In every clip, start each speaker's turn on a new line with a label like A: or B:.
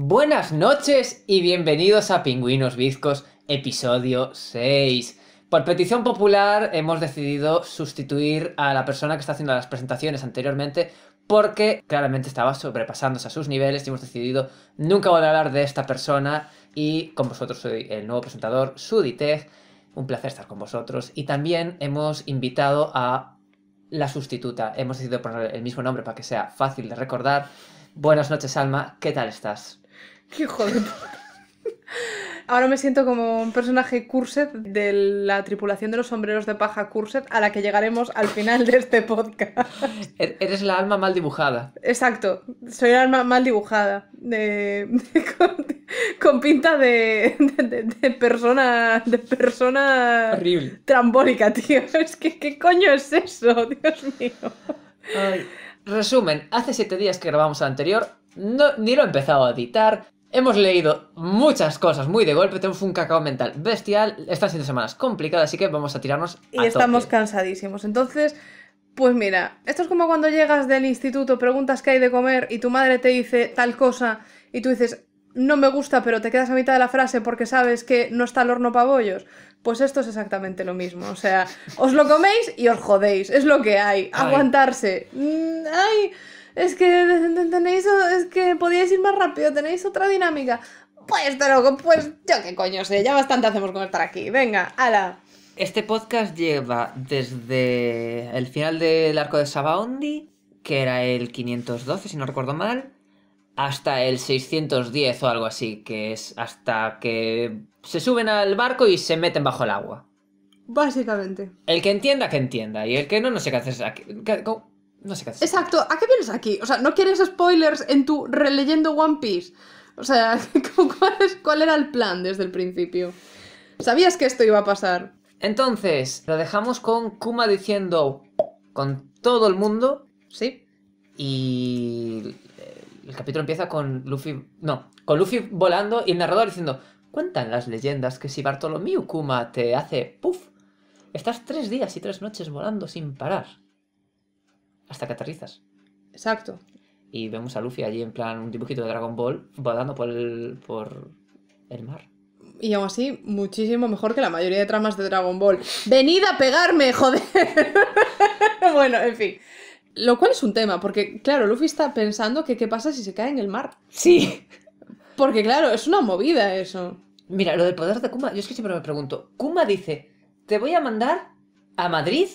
A: Buenas noches y bienvenidos a Pingüinos Vizcos, episodio 6. Por petición popular hemos decidido sustituir a la persona que está haciendo las presentaciones anteriormente porque claramente estaba sobrepasándose a sus niveles y hemos decidido nunca volver a hablar de esta persona y con vosotros soy el nuevo presentador, Suditech. Un placer estar con vosotros y también hemos invitado a la sustituta. Hemos decidido poner el mismo nombre para que sea fácil de recordar. Buenas noches, Alma. ¿Qué tal estás?
B: ¡Qué hijo Ahora me siento como un personaje Cursed de la tripulación de los sombreros de paja Cursed a la que llegaremos al final de este podcast. Er, eres la alma mal dibujada. Exacto, soy la alma mal dibujada, con, pinta de, de, persona de persona horrible, trambólica, tío. Es que qué coño es eso, Dios mío.
A: Resumen, hace siete días que grabamos anterior, ni lo he empezado a editar, Hemos leído muchas cosas muy de golpe, tenemos un cacao mental bestial, estas siete semanas complicadas, así que vamos a tirarnos. Y estamos
B: cansadísimos. Entonces, pues mira, esto es como cuando llegas del instituto, preguntas qué hay de comer y tu madre te dice tal cosa y tú dices, no me gusta, pero te quedas a mitad de la frase porque sabes que no está el horno para bollos. Pues esto es exactamente lo mismo. O sea, os lo coméis y os jodéis. Es lo que hay. Aguantarse. Mm, ay es que tenéis, es que podíais ir más rápido, tenéis otra dinámica. Pues pero... pues yo qué coño sé, ya bastante hacemos con estar aquí. Venga, ala.
A: Este podcast lleva desde el final del arco de Sabaondi, que era el 512, si no recuerdo mal, hasta el 610 o algo así, que es hasta que se suben al barco y se meten bajo el agua.
B: Básicamente.
A: El que entienda, que entienda. Y el que no, no sé qué haces aquí. No sé qué
B: Exacto, ¿a qué vienes aquí? O sea, ¿no quieres spoilers en tu releyendo One Piece? O sea, ¿cuál, era el plan desde el principio? ¿Sabías que esto iba a
A: pasar? Entonces, lo dejamos con Kuma diciendo con todo el mundo. Sí. Y el capítulo empieza con Luffy. No, con Luffy volando y el narrador diciendo: Cuentan las leyendas que si Bartolomé Kuma te hace puff, estás tres días y tres noches volando sin parar hasta que aterrizas. Exacto. Y vemos a Luffy allí en plan un dibujito de Dragon Ball volando por el, por el mar.
B: Y aún así, muchísimo mejor que la mayoría de tramas de Dragon Ball. ¡Venid a pegarme, joder! bueno, en fin. Lo cual es un tema, porque claro, Luffy está pensando que qué pasa si se cae en el mar. Sí. Porque claro, es una movida eso.
A: Mira, lo del poder de Kuma, yo es que siempre me
B: pregunto, Kuma
A: dice, te voy a mandar a Madrid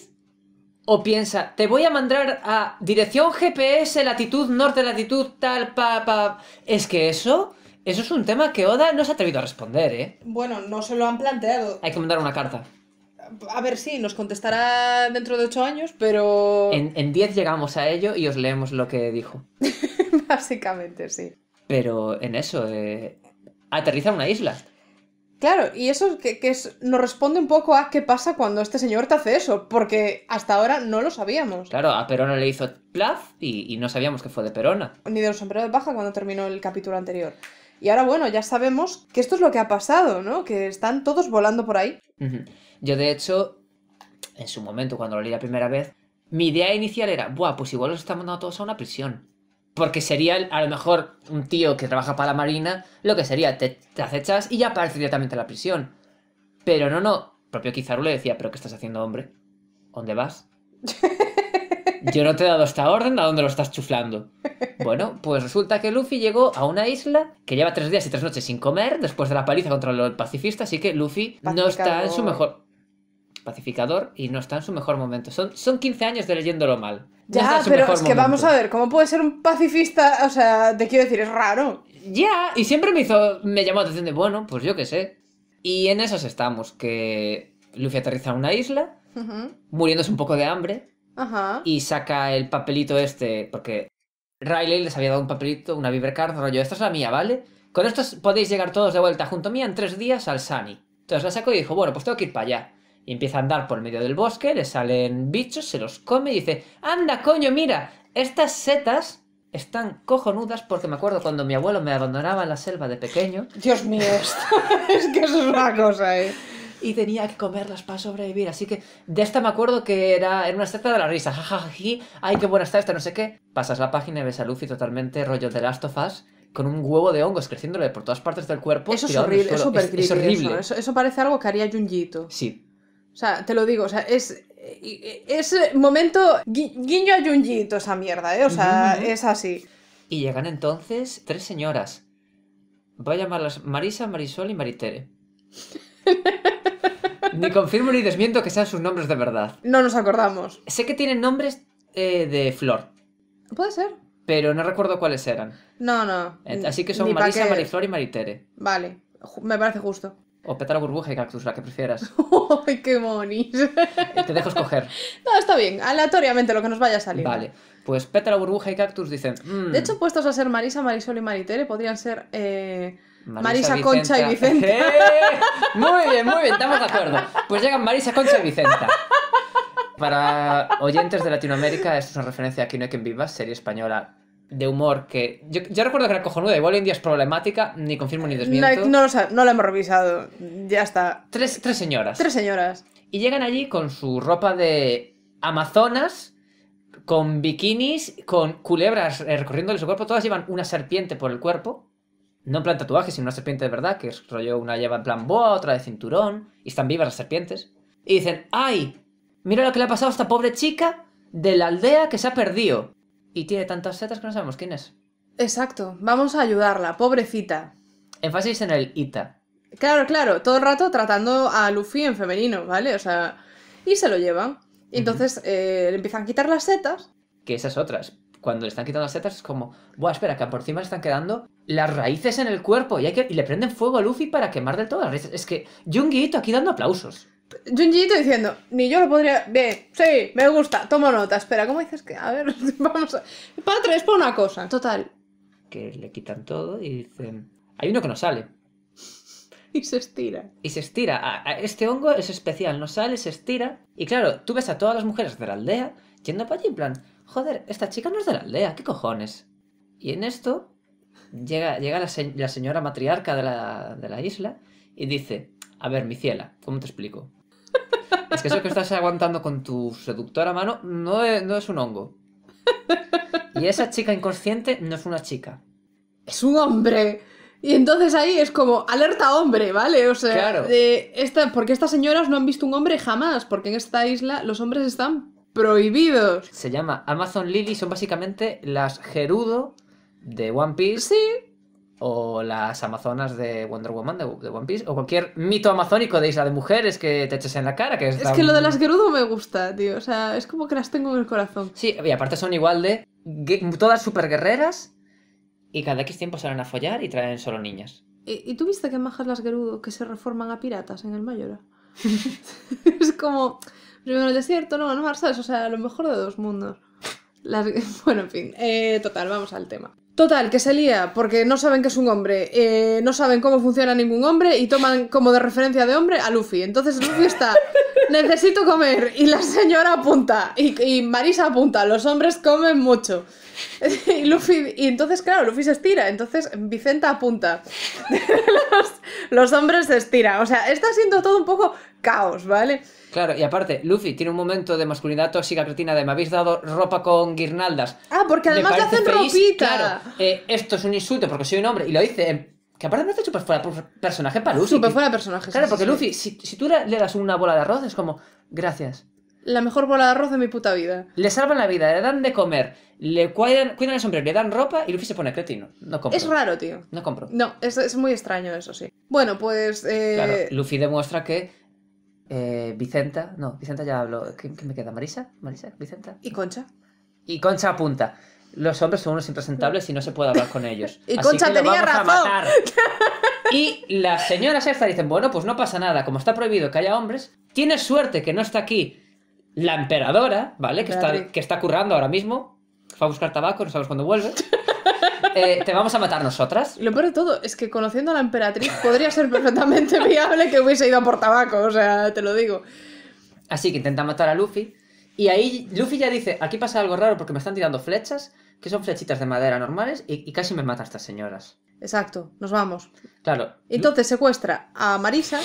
A: o piensa, te voy a mandar a dirección GPS, latitud norte, latitud tal, pa, pa. Es que eso, eso es un tema que Oda no se ha atrevido a responder, ¿eh?
B: Bueno, no se lo han planteado.
A: Hay que mandar una carta.
B: A ver, sí, nos contestará dentro de ocho años, pero.
A: En 10 llegamos a ello y os leemos lo que dijo.
B: Básicamente, sí.
A: Pero en eso, eh... aterriza una isla.
B: Claro, y eso que, nos responde un poco a qué pasa cuando este señor te hace eso, porque hasta ahora no lo sabíamos.
A: Claro, a Perona le hizo plaz y, no sabíamos que fue de Perona.
B: Ni de los de cuando terminó el capítulo anterior. Y ahora, bueno, ya sabemos que esto es lo que ha pasado, ¿no? Que están todos volando por ahí.
A: Yo, de hecho, en su momento, cuando lo leí la primera vez, mi idea inicial era, buah, pues igual los están mandando todos a una prisión. Porque sería a lo mejor un tío que trabaja para la marina, lo que sería, te, acechas y ya aparece directamente a la prisión. Pero no, no. Propio Kizaru le decía, ¿pero qué estás haciendo, hombre? ¿Dónde vas? Yo no te he dado esta orden, ¿a dónde lo estás chuflando? Bueno, pues resulta que Luffy llegó a una isla que lleva tres días y tres noches sin comer después de la paliza contra los pacifistas, así que Luffy no está en su mejor pacificador y no está en su mejor momento. Son, son 15 años de leyéndolo mal.
B: ya, pero es que vamos a ver, ¿cómo puede ser un pacifista? O sea, te quiero decir, es raro. Ya,
A: y siempre me hizo, me llamó la atención de, bueno, pues yo qué sé. Y en esas estamos, que Luffy aterriza en una isla, muriéndose un poco de hambre, y saca el papelito este, porque Riley les había dado un papelito, una vibre Card, rollo, esta es la mía, ¿vale? Con esto podéis llegar todos de vuelta junto a mí en tres días al Sunny. Entonces la saco y dijo, bueno, pues tengo que ir para allá empieza a andar por medio del bosque, le salen bichos, se los come y dice, anda coño, mira, estas setas están cojonudas porque me acuerdo cuando mi abuelo me abandonaba en la selva de pequeño. Dios mío, es que eso es una cosa, ¿eh? Y tenía que comerlas para sobrevivir. Así que de esta me acuerdo que era, una seta de la risa. Jajaji, ay, qué buena está esta, no sé qué. Pasas la página y ves a Luffy totalmente rollo de Last of con un huevo de hongos creciéndole por todas partes del cuerpo. Eso es horrible, es, horrible. Eso,
B: eso parece algo que haría Junjito. Sí, o sea, te lo digo, o sea, es, eh, eh, momento guiño a Junjito esa mierda, ¿eh? O sea, es así.
A: Y llegan entonces tres señoras. Voy a llamarlas Marisa, Marisol y Maritere. ni confirmo ni desmiento que sean sus nombres de verdad.
B: No nos acordamos. Sé que tienen nombres eh,
A: de flor. Puede ser. Pero no recuerdo cuáles eran.
B: No, no. Así que son Marisa, Marisol
A: y Maritere. Vale,
B: me parece justo.
A: O pétalo burbuja y cactus, la que prefieras.
B: ¡Ay, qué monis!
A: Te dejo escoger.
B: No, está bien, aleatoriamente lo que nos vaya a salir. Vale,
A: pues pétala, burbuja y cactus dicen. Mm". De hecho,
B: puestos a ser Marisa, Marisol y Maritere, podrían ser eh,
A: Marisa, Concha y Vicenta. Muy bien, muy bien, estamos de acuerdo. Pues llegan Marisa, Concha y Vicenta. Para oyentes de Latinoamérica, esto es una referencia a Aquí no hay quien viva, serie española de humor que. Yo, recuerdo que era cojonuda, igual hoy día es problemática, ni confirmo ni desmiento.
B: No, no, lo hemos revisado, ya está.
A: Tres, tres señoras. Tres señoras. Y llegan allí con su ropa de Amazonas, con bikinis, con culebras eh, recorriéndole su cuerpo. Todas llevan una serpiente por el cuerpo. No en plan tatuaje, sino una serpiente de verdad, que es rollo una lleva en plan boa, otra de cinturón, y están vivas las serpientes. Y dicen, ¡ay! Mira lo que le ha pasado a esta pobre chica de la aldea que se ha perdido.
B: Y tiene tantas setas que no sabemos quién es. Exacto, vamos a ayudarla, pobrecita.
A: Énfasis en el Ita.
B: Claro, claro, todo el rato tratando a Luffy en femenino, ¿vale? O sea, y se lo llevan. Y entonces eh, le empiezan a quitar las setas.
A: Que esas otras, cuando le están quitando las setas es como, buah, espera, que por encima le están quedando las raíces en el cuerpo y, hay que... le prenden fuego a Luffy para quemar del todo las raíces. Es que un aquí dando aplausos.
B: Junjiito diciendo, ni yo lo podría. Bien, sí, me gusta, tomo nota. Espera, ¿cómo dices que.? A ver, vamos a. Para es por una cosa, total.
A: Que le quitan todo y dicen. Hay uno que no sale.
B: Y se estira.
A: Y se estira. Este hongo es especial, no sale, se estira. Y claro, tú ves a todas las mujeres de la aldea yendo para allí en plan, joder, esta chica no es de la aldea, ¿qué cojones? Y en esto llega, llega la, señora matriarca de la, de la isla y dice, a ver, mi ciela, ¿cómo te explico? Es que eso que estás aguantando con tu seductora mano no es, no es un hongo. Y esa chica inconsciente no es una chica.
B: Es un hombre. Y entonces ahí es como, alerta hombre, ¿vale? O sea, claro. porque estas señoras no han visto un hombre jamás, porque en esta isla los hombres están
A: prohibidos. Se llama Amazon Lily, son básicamente las Gerudo de One Piece. Sí o las Amazonas de Wonder Woman de, de, One Piece, o cualquier mito amazónico de Isla de Mujeres que te eches en la cara. Que es, es que lo de las
B: Gerudo me gusta, tío. O sea, es como que las tengo en el corazón. Sí,
A: y aparte son igual de. todas super guerreras y cada X tiempo salen a follar y traen
B: solo niñas. ¿Y, ¿y tú viste que majas las Gerudo que se reforman a piratas en el Mayora? es como. Primero el desierto, no no, no, ¿sabes? O sea, lo mejor de dos mundos. Bueno, en fin. Eh, total, vamos al tema. Total, que se lía porque no saben que es un hombre, eh, no saben cómo funciona ningún hombre y toman como de referencia de hombre a Luffy. Entonces Luffy está, necesito comer y la señora apunta y, y Marisa apunta, los hombres comen mucho. y, Luffy, y entonces, claro, Luffy se estira, entonces Vicenta apunta. los, hombres se estiran. O sea, está siendo todo un poco caos, ¿vale?
A: Claro, y aparte, Luffy tiene un momento de masculinidad tóxica cretina de me habéis dado ropa con guirnaldas.
B: Ah, porque además le hacen ropita.
A: Eh, esto es un insulto porque soy un hombre. Y lo dice eh, que aparte no está súper fuera personaje para Luffy. Super fuera personaje. Claro, porque Luffy, si, si, tú le das una bola de arroz, es como, gracias
B: la mejor bola de arroz de mi puta vida.
A: Le salvan la vida, le dan de comer, le cuidan, cuidan el sombrero, le dan ropa y Luffy se pone cretino. No compro. Es raro, tío. No compro.
B: No, es, es muy extraño eso, sí. Bueno, pues... Eh, claro,
A: Luffy demuestra que eh, Vicenta... No, Vicenta ya habló. ¿Qué, me queda? ¿Marisa? ¿Marisa? ¿Vicenta? Y Concha. Y Concha apunta. Los hombres son unos impresentables y no se puede hablar con ellos. y Concha tenía A matar. y las señoras esta dicen, bueno, pues no pasa nada. Como está prohibido que haya hombres, tienes suerte que no está aquí la emperadora, ¿vale? Que está, que está, currando ahora mismo. Va a buscar tabaco, no sabes cuándo vuelve. Eh, te vamos a matar nosotras.
B: Lo peor de todo es que conociendo a la emperatriz podría ser perfectamente viable que hubiese ido por tabaco, o sea, te lo
A: digo. Así que intenta matar a Luffy. Y ahí Luffy ya dice, aquí pasa algo raro porque me están tirando flechas, que son flechitas de madera normales, y, casi me mata a estas señoras.
B: Exacto, nos vamos. Claro. Entonces secuestra a Marisa.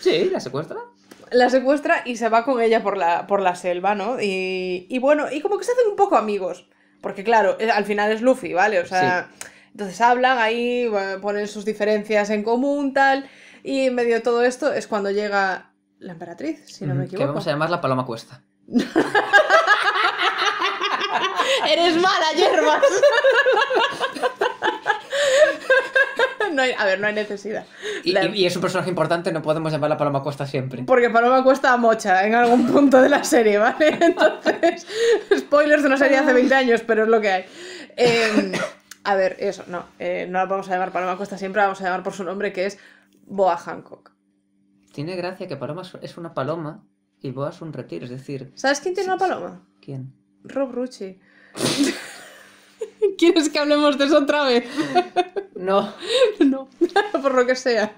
A: sí, la secuestra
B: la secuestra y se va con ella por la, por la selva, ¿no? Y, bueno, y como que se hacen un poco amigos. Porque claro, eh, al final es Luffy, ¿vale? O sea, entonces hablan ahí, ponen sus diferencias en común, tal. Y en medio de todo esto es cuando llega la emperatriz, si no me equivoco. Que
A: vamos a la Paloma Cuesta.
B: Eres mala, hierbas. no a ver, no hay necesidad. Y,
A: es un personaje importante, no podemos llamarla Paloma Cuesta siempre.
B: Porque Paloma Cuesta mocha en algún punto de la serie, ¿vale? Entonces, spoilers de una serie hace 20 años, pero es lo que hay. Em, a ver, eso, no. Eh, no la vamos a llamar Paloma Cuesta siempre, la vamos a llamar por su nombre, que es Boa Hancock.
A: Tiene gracia que Paloma es una paloma y Boa es un retiro, es decir.
B: ¿Sabes quién tiene una paloma? ¿Quién? Rob Rucci. ¿Quieres que hablemos de eso otra vez? No. no, por lo que sea.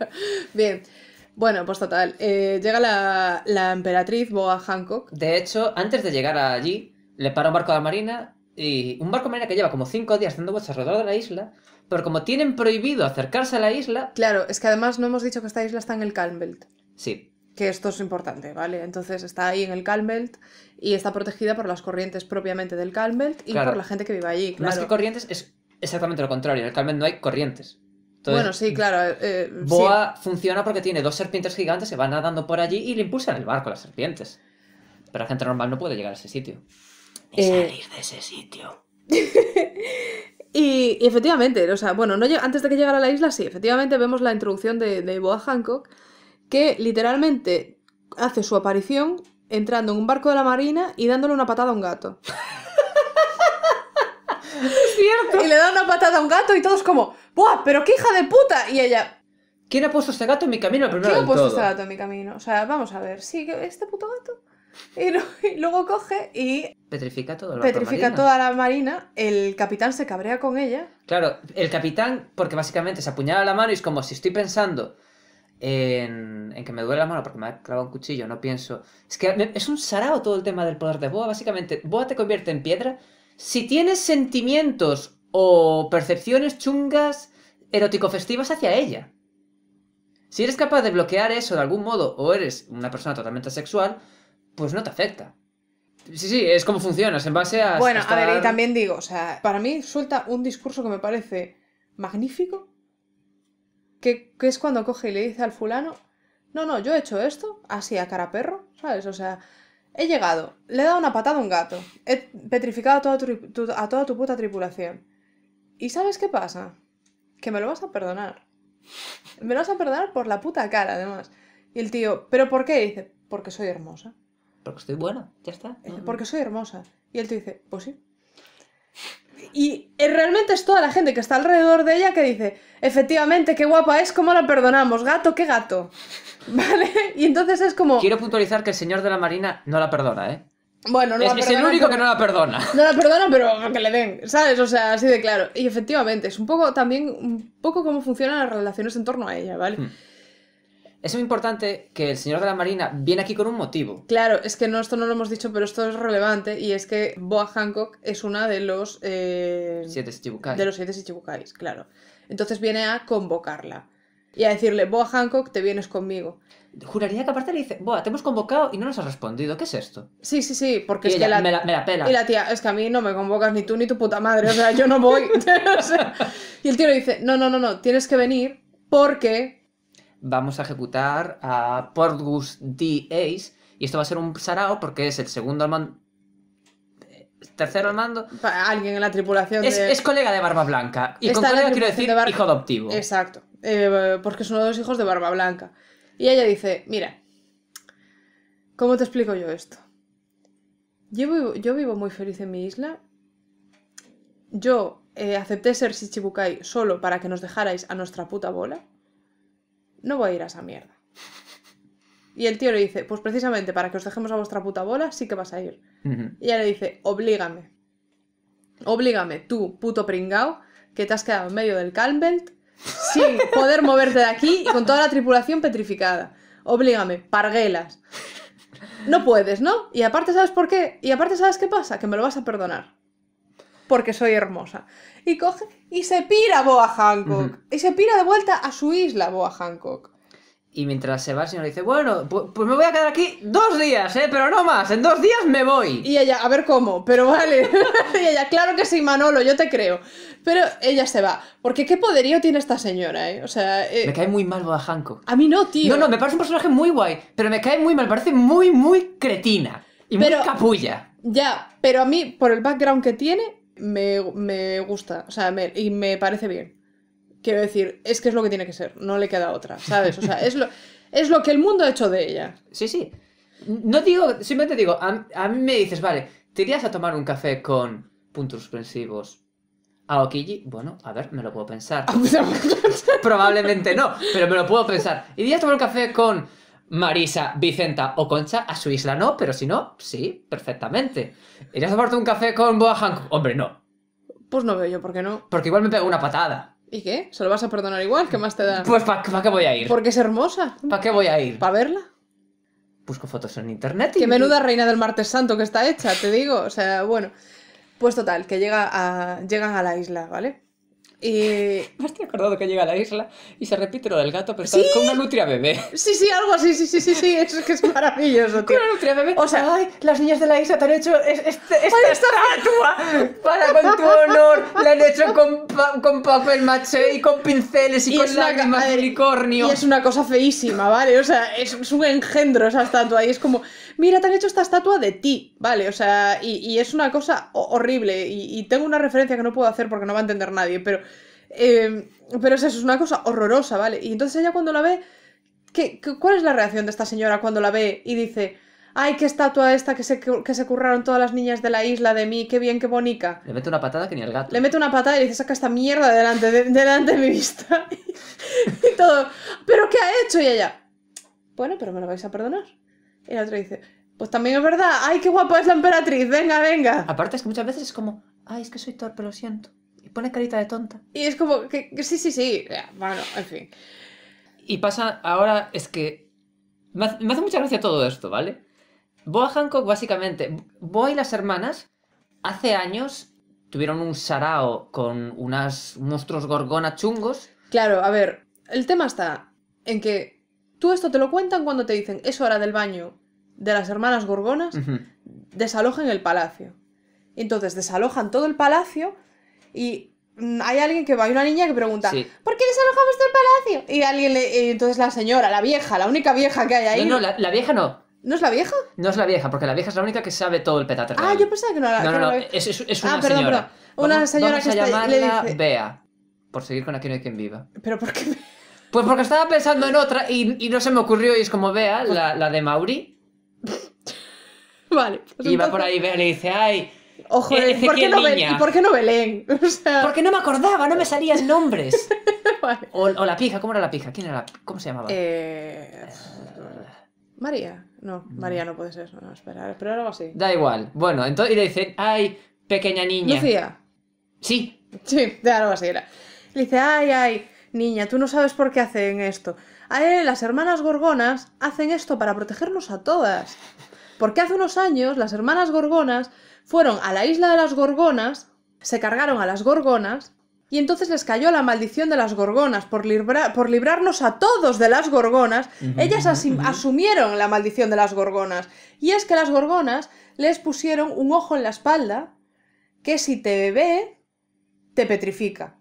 B: Bien. Bueno, pues total. Eh, llega la, la emperatriz Boa Hancock. De hecho, antes de llegar allí,
A: le para un barco de la marina. Y un barco de marina que lleva como cinco días dando vueltas alrededor de la isla. Pero como tienen prohibido acercarse
B: a la isla. Claro, es que además no hemos dicho que esta isla está en el belt Sí que esto es importante, ¿vale? Entonces está ahí en el Calmelt y está protegida por las corrientes propiamente del Calmelt y por la gente que vive allí. Claro. Más que corrientes es
A: exactamente lo contrario, en el Calmelt no hay corrientes.
B: bueno, sí, claro. Eh, eh, Boa funciona porque tiene dos serpientes
A: gigantes que van nadando por allí y le impulsan el barco las serpientes. Pero la gente normal no puede llegar a ese sitio.
B: Y eh, salir de ese sitio. y, efectivamente, o sea, bueno, no, antes de que llegara a la isla, sí, efectivamente vemos la introducción de, de Boa Hancock que literalmente hace su aparición entrando en un barco de la marina y dándole una patada a un gato. Y le da una patada a un gato y todos como, ¡buah, pero qué hija de puta! Y ella... ¿Quién ha puesto este gato en mi camino primero? ¿Quién ha puesto este gato en mi camino? O sea, vamos a ver, sí, este puto gato. Y, luego coge y...
A: Petrifica todo. Petrifica marina. toda
B: la marina. El capitán se cabrea con ella.
A: Claro, el capitán, porque básicamente se apuñala la mano y es como si estoy pensando en, que me duele la mano porque me ha clavado un cuchillo, no pienso. Es que es un sarao todo el tema del poder de Boa, básicamente. Boa te convierte en piedra. Si tienes sentimientos o percepciones chungas, erótico-festivas hacia ella. Si eres capaz de bloquear eso de algún modo o eres una persona totalmente sexual, pues no te afecta. Sí, sí, es como funcionas, en base a. Bueno, a ver, y también
B: digo, o sea, para mí suelta un discurso que me parece magnífico que, es cuando coge y le dice al fulano, no, no, yo he hecho esto, así a cara perro, ¿sabes? O sea, he llegado, le he dado una patada a un gato, he petrificado a toda tu, a toda tu puta tripulación. ¿Y sabes qué pasa? Que me lo vas a perdonar. Me lo vas a perdonar por la puta cara, además. Y el tío, ¿pero por qué? dice, porque soy hermosa.
A: Porque estoy buena,
B: ya está. Porque soy hermosa. Y él te dice, pues sí. Y realmente es toda la gente que está alrededor de ella que dice, efectivamente, qué guapa es, ¿cómo la perdonamos? Gato, qué gato. ¿Vale? Y entonces es como... Quiero puntualizar que el señor de la Marina
A: no la perdona, ¿eh?
B: Bueno, no es, la perdona, es el único que no la perdona. No la perdona, pero que le den, ¿sabes? O sea, así de claro. Y efectivamente, es un poco también, un poco cómo funcionan las relaciones en torno a ella, ¿vale? Hmm. Es muy importante
A: que el señor de la Marina viene aquí con un motivo.
B: Claro, es que no, esto no lo hemos dicho, pero esto es relevante y es que Boa Hancock es una de los... Eh, siete
A: Shichibukais. De los
B: siete Shichibukais, claro. Entonces viene a convocarla y a decirle, Boa Hancock, te vienes conmigo.
A: Juraría que aparte le dice, Boa, te hemos convocado y no nos has respondido, ¿qué es esto?
B: Sí, sí, sí, porque ella, la... Me, la... pela. Y la tía, es que a mí no me convocas ni tú ni tu puta madre, o sea, yo no voy. y el tío le dice, no, no, no, no, tienes que venir porque
A: vamos a ejecutar a Portgus D Ace. Y esto va a ser un sarao porque es el segundo al mando.
B: Eh, tercero al mando. Alguien en la tripulación. Es, colega de
A: Barba Blanca. Y con colega quiero decir hijo adoptivo.
B: Exacto. Eh, porque es uno de los hijos de Barba Blanca. Y ella dice: Mira, ¿cómo te explico yo esto? Yo vivo, muy feliz en mi isla. Yo eh, acepté ser Shichibukai solo para que nos dejarais a nuestra puta bola no voy a ir a esa mierda. Y el tío le dice, pues precisamente para que os dejemos a vuestra puta bola, sí que vas a ir. Y ella le dice, oblígame. Oblígame, tú, puto pringao, que te has quedado en medio del Calmbelt, sin poder moverte de aquí y con toda la tripulación petrificada. Oblígame, parguelas. No puedes, ¿no? Y aparte, ¿sabes por qué? Y aparte, ¿sabes qué pasa? Que me lo vas a perdonar porque soy hermosa. Y coge y se pira Boa Hancock. Y se pira de vuelta a su isla Boa Hancock.
A: Y mientras se va, el señor dice,
B: bueno, pues, me voy a quedar aquí dos días, ¿eh? Pero no más, en dos días me voy. Y ella, a ver cómo, pero vale. y ella, claro que sí, Manolo, yo te creo. Pero ella se va. Porque qué poderío tiene esta señora, ¿eh? O sea... Eh, me cae
A: muy mal Boa Hancock.
B: A mí no, tío. No, no, me parece un personaje
A: muy guay, pero me cae muy mal, parece muy, muy cretina. Y muy capulla.
B: Ya, pero a mí, por el background que tiene, me, me gusta, o sea, y me parece bien. Quiero decir, es que es lo que tiene que ser, no le queda otra, ¿sabes? O sea, es lo, es lo que el mundo ha hecho de ella. Sí, sí. No digo, simplemente digo, a, mí me dices, vale, ¿te
A: irías a tomar un café con puntos suspensivos? a Aokiji, bueno, a ver, me lo puedo pensar. Probablemente no, pero me lo puedo pensar. ¿Irías a tomar un café con Marisa, Vicenta o Concha a su isla, no, pero si no, sí, perfectamente. ¿Irías a tomarte un café con Boa Hombre, no.
B: Pues no veo yo por qué no.
A: Porque igual me pega una patada.
B: ¿Y qué? ¿Se lo vas a perdonar igual? ¿Qué más te da? Pues
A: ¿para qué voy a ir? Porque
B: es hermosa. ¿Para qué voy a ir? ¿Para verla?
A: Busco fotos en internet y... Qué menuda
B: reina del martes santo que está hecha, te digo. O sea, bueno. Pues total, que llega llegan a la isla, ¿vale? Eh... Me estoy
A: acordado que llega a la isla y se repite lo del gato, pero está con una nutria bebé.
B: Sí, sí, algo así, sí, sí, sí, sí, es que es maravilloso, tío. Con una nutria bebé. O sea, ay, las niñas de la isla te han hecho esta estatua para con tu honor, la han hecho con, papel maché y con pinceles y, con lágrimas de unicornio. Y es una cosa feísima, ¿vale? O sea, es, es un engendro esa estatua y es como mira, te han hecho esta estatua de ti, ¿vale? O sea, y, es una cosa horrible. Y, tengo una referencia que no puedo hacer porque no va a entender nadie, pero. Em, pero es eso, es una cosa horrorosa, ¿vale? Y entonces ella cuando la ve. ¿qué, cuál es la reacción de esta señora cuando la ve y dice. ¡Ay, qué estatua esta que se, que se curraron todas las niñas de la isla de mí! ¡Qué bien, qué bonita! Le
A: mete una patada que ni al gato. Le
B: mete una patada y le dice, saca esta mierda delante de, delante de mi vista. y todo. ¿Pero qué ha hecho? Y ella, bueno, pero me lo vais a perdonar. Y la otra dice, pues también es verdad, ay, qué guapa es la emperatriz, venga, venga. Aparte es que muchas veces es como, ay, es que soy torpe, lo siento. Y pone carita de tonta. Y es como, que, sí, sí, sí, bueno, en fin.
A: Y pasa, ahora es que me hace, mucha gracia todo esto, ¿vale? Boa Hancock, básicamente, Boa y las hermanas,
B: hace años
A: tuvieron un sarao con unas monstruos gorgona
B: chungos. Claro, a ver, el tema está en que Tú esto te lo cuentan cuando te dicen, es hora del baño de las hermanas gorgonas, desalojan desalojen el palacio. Entonces desalojan todo el palacio y mm, hay alguien que va, hay una niña que pregunta, ¿por qué desalojamos todo el palacio? Y alguien le, entonces la señora, la vieja, la única vieja que hay ahí. No, no,
A: la, vieja no. ¿No es la vieja? No es la vieja, porque la vieja es la única que sabe todo el petate. Ah, yo pensaba que no era Es, ah, una señora.
B: Una señora que se
A: Bea, por seguir con Aquí no hay quien viva. ¿Pero por qué pues porque estaba pensando en otra y, no se me ocurrió y es como vea, pues la, la de Mauri. vale. Iba pues y va por ahí y le dice, ay. Ojo, eh, ¿y por, qué no ¿y por qué no Belén? Porque no me acordaba, no me salían nombres. o, la pija, ¿cómo era la pija? ¿Quién era ¿Cómo se llamaba?
B: Eh... María. No, María no puede ser. No, espera, espera algo así.
A: Da igual. Bueno, entonces y le dice, ay, pequeña niña. Lucía.
B: Sí. Sí, de algo así era. Le dice, ay, ay. Niña, tú no sabes por qué hacen esto. A las hermanas gorgonas hacen esto para protegernos a todas. Porque hace unos años las hermanas gorgonas fueron a la isla de las gorgonas, se cargaron a las gorgonas y entonces les cayó la maldición de las gorgonas por, por librarnos a todos de las gorgonas. ellas asumieron la maldición de las gorgonas. Y es que las gorgonas les pusieron un ojo en la espalda que si te ve te petrifica.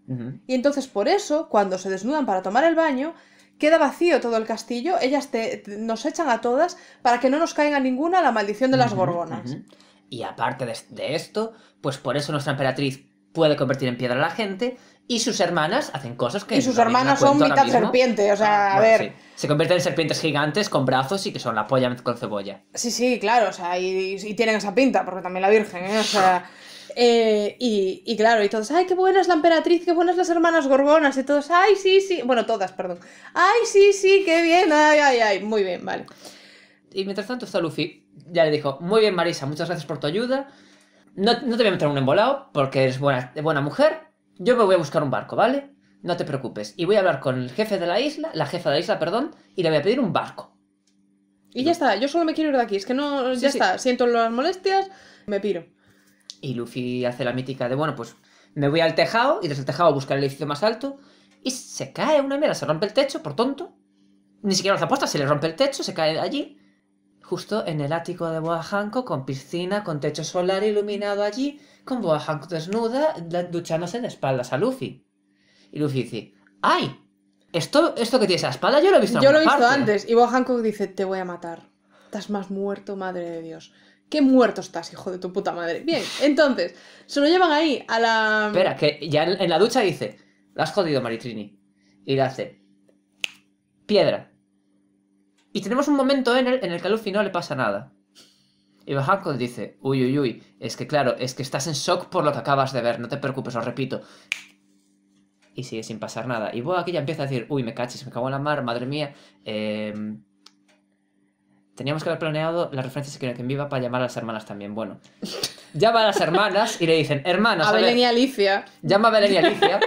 B: Y entonces por eso, cuando se desnudan para tomar el baño, queda vacío todo el castillo, ellas te, nos echan a todas para que no nos caiga ninguna la maldición de las gorgonas.
A: Y aparte de, esto, pues por eso nuestra emperatriz puede convertir en piedra a la gente y sus hermanas hacen cosas que... Y sus hermanas son mitad serpiente,
B: o sea, ah, a ver...
A: Se convierten en serpientes gigantes con brazos y que son la polla con cebolla.
B: Sí, sí, claro, o sea, y, tienen esa pinta, porque también la Virgen, ¿eh? o sea... Eh, y, claro, y todos, ay, qué buena es la emperatriz, qué buenas las hermanas gorgonas, y todos, ay, sí, sí, bueno, todas, perdón, ay, sí, sí, qué bien, ay, ay, ay, muy bien, vale.
A: Y mientras tanto está Luffy, ya le dijo, muy bien Marisa, muchas gracias por tu ayuda, no, no te voy a meter un embolado, porque eres buena, buena mujer, yo me voy a buscar un barco, ¿vale? No te preocupes, y voy a hablar con el jefe de la isla, la jefa de la isla, perdón, y le voy a pedir un barco.
B: Y ya está, yo solo me quiero ir de aquí, es que no, ya está, siento las molestias, me piro.
A: Y Luffy hace la mítica de, bueno, pues me voy al tejado y desde el tejado buscar el edificio más alto. Y se cae una mierda, se rompe el techo, por tonto. Ni siquiera se apuestas, se le rompe el techo, se cae allí. Justo en el ático de Boa con piscina, con techo solar iluminado allí, con Boa desnuda, duchándose de espaldas a Luffy. Y Luffy dice, ¡ay! Esto, esto que tienes a la espalda yo lo he visto antes. Yo lo he visto antes.
B: Y Boa dice, te voy a matar. Estás más muerto, madre de Dios qué muerto estás, hijo de tu puta madre. Bien, entonces, se lo llevan ahí a la. Espera,
A: que ya en, la ducha dice, la has jodido, Maritrini. Y le hace, piedra. Y tenemos un momento en el, en el que a Luffy no le pasa nada. Y Bahanko dice, uy, uy, uy, es que claro, es que estás en shock por lo que acabas de ver, no te preocupes, os repito. Y sigue sin pasar nada. Y Boa aquí ya empieza a decir, uy, me cachis, me cago la mar, madre mía. Eh, Teníamos que haber planeado las referencias que en viva para llamar a las hermanas también. Bueno, llama a las hermanas y le dicen, hermanas. A, Belén y Alicia. Llama a Belén y Alicia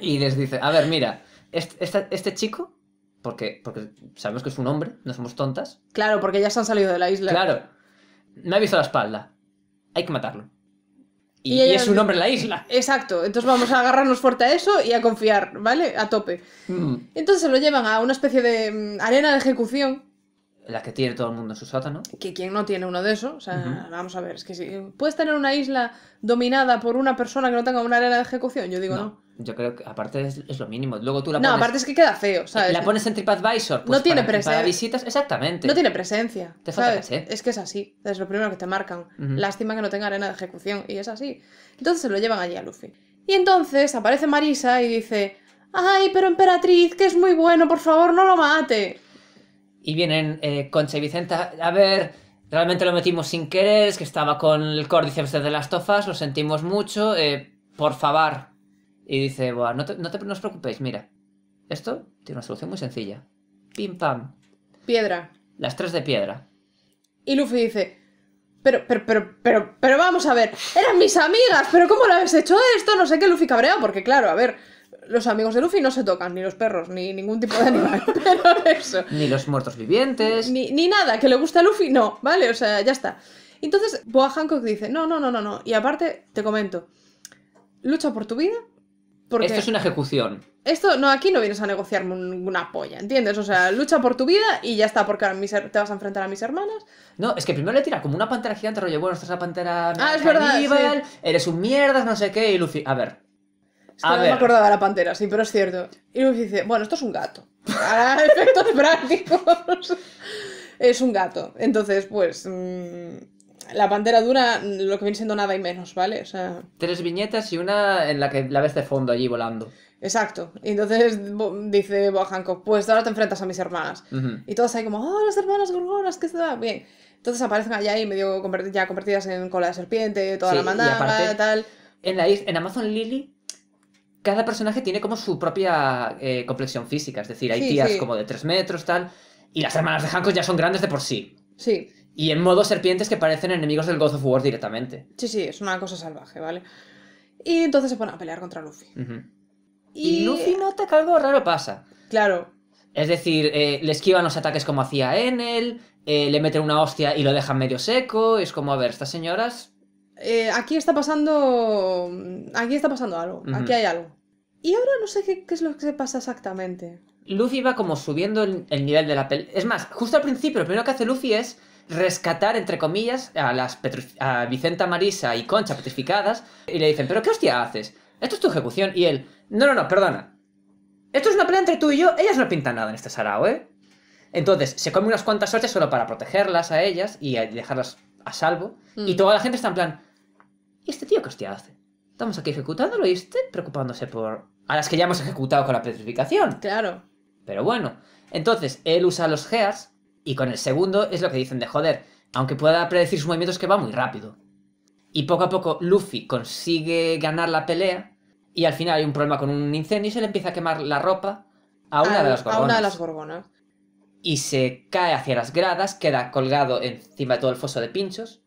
A: y les dice, a ver, mira, este, este, chico porque, porque, sabemos que es un hombre, no somos tontas.
B: Claro, porque ya se han salido de la isla. Claro.
A: no ha visto la espalda. Hay que matarlo. Y, es un hombre en la isla.
B: Exacto. Entonces vamos a agarrarnos fuerte a eso y a confiar, ¿vale? A tope. Mm. Entonces lo llevan a una especie de mm, arena de ejecución
A: las que tiene todo el mundo en su sótano.
B: Que quien no tiene uno de esos, o sea, vamos a ver, es que si puedes tener una isla dominada por una persona que no tenga una arena de ejecución, yo digo no.
A: Yo creo que aparte es, lo mínimo. Luego tú la pones. No, aparte es que
B: queda feo, eh, ¿sabes? La pones
A: en TripAdvisor. Pues no tiene presencia. Para visitas,
B: exactamente. No tiene presencia. Te falta caché. Es que es así. Es lo primero que te marcan. Lástima que no tenga arena de ejecución. Y es así. Entonces se lo llevan allí a Luffy. Y entonces aparece Marisa y dice: Ay, pero emperatriz, que es muy bueno, por favor, no lo mate y
A: vienen eh, Concha y Vicenta, a ver, realmente lo metimos sin querer, es que estaba con el córdice de las tofas, lo sentimos mucho, eh, por favor. Y dice, no, te, no, os preocupéis, mira, esto tiene una solución muy sencilla. Pim pam.
B: Piedra. Las tres de piedra. Y Luffy dice, pero, pero, pero, pero, pero vamos a ver, eran mis amigas, pero ¿cómo lo habéis hecho esto? No sé qué, Luffy cabrea, porque claro, a ver, los amigos de Luffy no se tocan, ni los perros, ni ningún tipo de animal. pero
A: eso. Ni los muertos
B: vivientes. Ni, nada, que le gusta a Luffy, no, ¿vale? O sea, ya está. Entonces, Boa Hancock dice, no, no, no, no, no. Y aparte, te comento, lucha por tu vida. Porque esto es una
A: ejecución.
B: Esto, no, aquí no vienes a negociarme ninguna polla, ¿entiendes? O sea, lucha por tu vida y ya está, porque te vas a enfrentar a mis hermanas. No, es que primero le tira como una pantera gigante, rollo, bueno, esta es la pantera ah, es verdad,
A: eres un mierda, no sé qué, y Luffy, a ver, no me acordaba
B: de la pantera, sí, pero es cierto. Y luego dice, bueno, esto es un gato. Para efectos prácticos. Es un gato. Entonces, pues. Mm, la pantera dura lo que viene siendo nada y menos, ¿vale? O sea...
A: Tres viñetas y una en la que la ves de fondo allí volando.
B: Exacto. Y entonces dice Bo Hancock, pues ahora te enfrentas a mis hermanas. Y todas ahí como, oh, las hermanas gorgonas, se da bien. Entonces aparecen allá ahí medio ya convertidas en cola de serpiente, toda la mandada, tal. En, la en Amazon Lily cada personaje tiene
A: como su propia eh, complexión física, es decir, hay tías como de 3 metros, tal, y las hermanas de Hancock ya son grandes de por sí. Sí. Y en modo serpientes que parecen enemigos del God of War directamente.
B: Sí, sí, es una cosa salvaje, ¿vale? Y entonces se ponen a pelear contra Luffy. y... Luffy
A: nota que algo raro pasa. Claro. Es decir, eh, le esquivan los ataques como hacía Enel, eh, le meten una hostia y lo dejan medio seco, es como, a ver, estas señoras
B: eh, aquí está pasando. Aquí está pasando algo. Aquí hay algo. Y ahora no sé qué, es lo que se pasa exactamente.
A: Luffy va como subiendo el, nivel de la pelea. Es más, justo al principio, lo primero que hace Luffy es rescatar, entre comillas, a, las Vicenta Marisa y Concha petrificadas. Y le dicen, ¿pero qué hostia haces? Esto es tu ejecución. Y él, no, no, no, perdona. Esto es una pelea entre tú y yo. Ellas no pintan nada en este sarao, ¿eh? Entonces, se come unas cuantas horas solo para protegerlas a ellas y dejarlas a salvo. Mm. Y toda la gente está en plan, ¿Y este tío qué hostia hace? Estamos aquí ejecutándolo y usted preocupándose por... A las que ya hemos ejecutado con la petrificación. Claro. Pero bueno. Entonces, él usa los Gears y con el segundo es lo que dicen de joder. Aunque pueda predecir sus movimientos que va muy rápido. Y poco a poco Luffy consigue ganar la pelea y al final hay un problema con un incendio y se le empieza a quemar la ropa a una, de, las gorgonas. A una de las gorgonas. Y se cae hacia las gradas, queda colgado encima de todo el foso de pinchos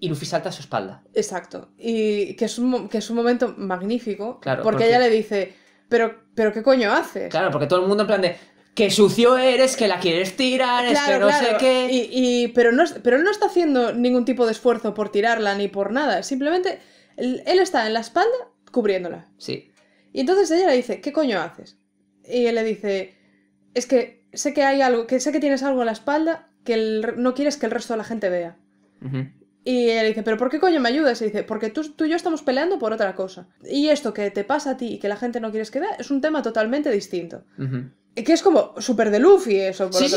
A: y Luffy salta a su espalda.
B: Exacto. Y que es un, que es un momento magnífico. Claro, porque, ella le dice, pero, pero ¿qué coño haces?
A: Claro, porque todo el mundo en plan de, qué sucio eres, que la quieres
B: tirar, es que no sé qué. Y, pero, no, pero él no está haciendo ningún tipo de esfuerzo por tirarla ni por nada. Simplemente él, está en la espalda cubriéndola. Sí. Y entonces ella le dice, ¿qué coño haces? Y él le dice, es que sé que hay algo, que sé que tienes algo en la espalda que no quieres que el resto de la gente vea. Y él dice, ¿pero por qué coño me ayudas? Y dice, porque tú, tú, y yo estamos peleando por otra cosa. Y esto que te pasa a ti y que la gente no quieres que vea es un tema totalmente distinto. y Que es como súper de Luffy eso, sí, sí,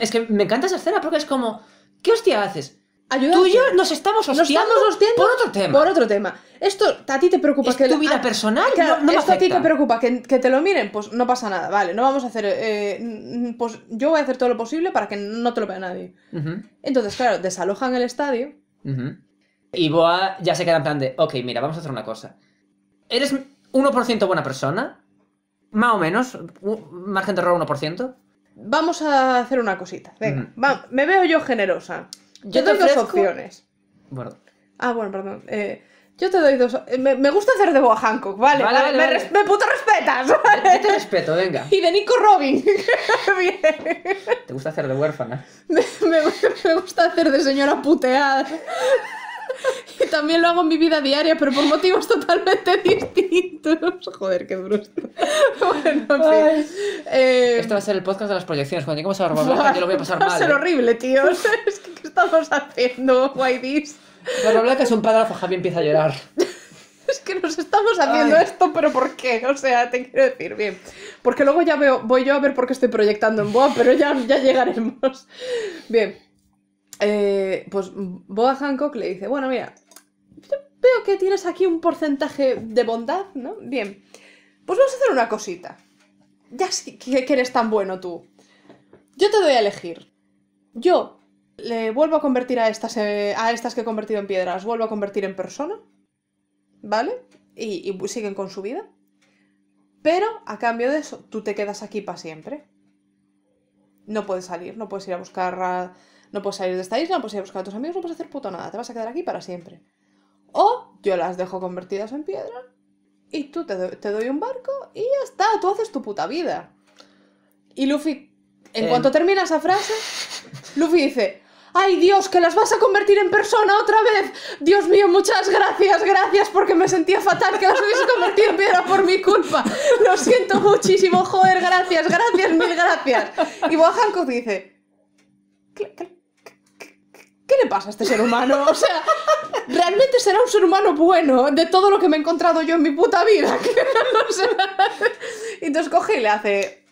B: Es, que me encanta esa escena porque es como, ¿qué hostia haces? Ayudante. Tú y yo nos estamos hostiando, por otro tema. Por otro tema. Esto a ti te preocupa ¿Es que tu vida personal no, esto a ti te preocupa que, que, te lo miren, pues no pasa nada, vale, no vamos a hacer eh, pues yo voy a hacer todo lo posible para que no te lo vea nadie. Entonces, claro, desalojan el estadio
A: y Boa ya se queda en plan de, ok, mira, vamos a hacer una cosa. Eres 1% buena persona,
B: más o menos, margen de error 1%. Vamos a hacer una cosita. Venga, me veo yo generosa. Yo, tengo dos opciones. Ah, bueno, perdón. Eh, yo te doy dos. Eh, me, me gusta hacer de Boa Hancock, vale. me, me, puto respetas. Yo
A: te respeto, venga.
B: Y de Nico Robin.
A: ¿Te gusta hacer de huérfana?
B: Me, gusta hacer de señora puteada. y también lo hago en mi vida diaria, pero por motivos totalmente distintos. Joder, qué brusco.
A: bueno, en fin. Este va a ser el podcast de las proyecciones. Cuando lleguemos a la yo lo voy a pasar va mal. Va a ser ¿eh? horrible,
B: tío. es que, ¿Qué estamos haciendo, this? Barba Blanca es un padrazo,
A: Javi empieza a llorar.
B: es que nos estamos haciendo esto, pero ¿por qué? O sea, te quiero decir, bien. Porque luego ya veo, voy yo a ver por qué estoy proyectando en Boa, pero ya, ya llegaremos. Bien. Eh, pues Boa Hancock le dice, bueno, mira, veo que tienes aquí un porcentaje de bondad, ¿no? Bien. Pues vamos a hacer una cosita. Ya que, que eres tan bueno tú. Yo te doy a elegir. Yo le vuelvo a convertir a estas, eh, a estas que he convertido en piedras, vuelvo a convertir en persona. ¿Vale? Y, siguen con su vida. Pero a cambio de eso, tú te quedas aquí para siempre. No puedes salir, no puedes ir a buscar. No puedes salir de esta isla, no puedes ir a buscar a tus amigos, no puedes hacer puto nada. Te vas a quedar aquí para siempre. O yo las dejo convertidas en piedra y tú te, doy, un barco y ya está, tú haces tu puta vida. Y Luffy, en em. cuanto termina esa frase, Luffy dice, ¡Ay Dios, que las vas a convertir en persona otra vez! Dios mío, muchas gracias, gracias, porque me sentía fatal que las hubiese convertido en piedra por mi culpa. Lo siento muchísimo, joder, gracias, gracias, mil gracias. Y Boa dice... ¿Qué, qué, le pasa a este ser humano? O sea, realmente será un ser humano bueno de todo lo que me he encontrado yo en mi puta vida. Y entonces coge y le hace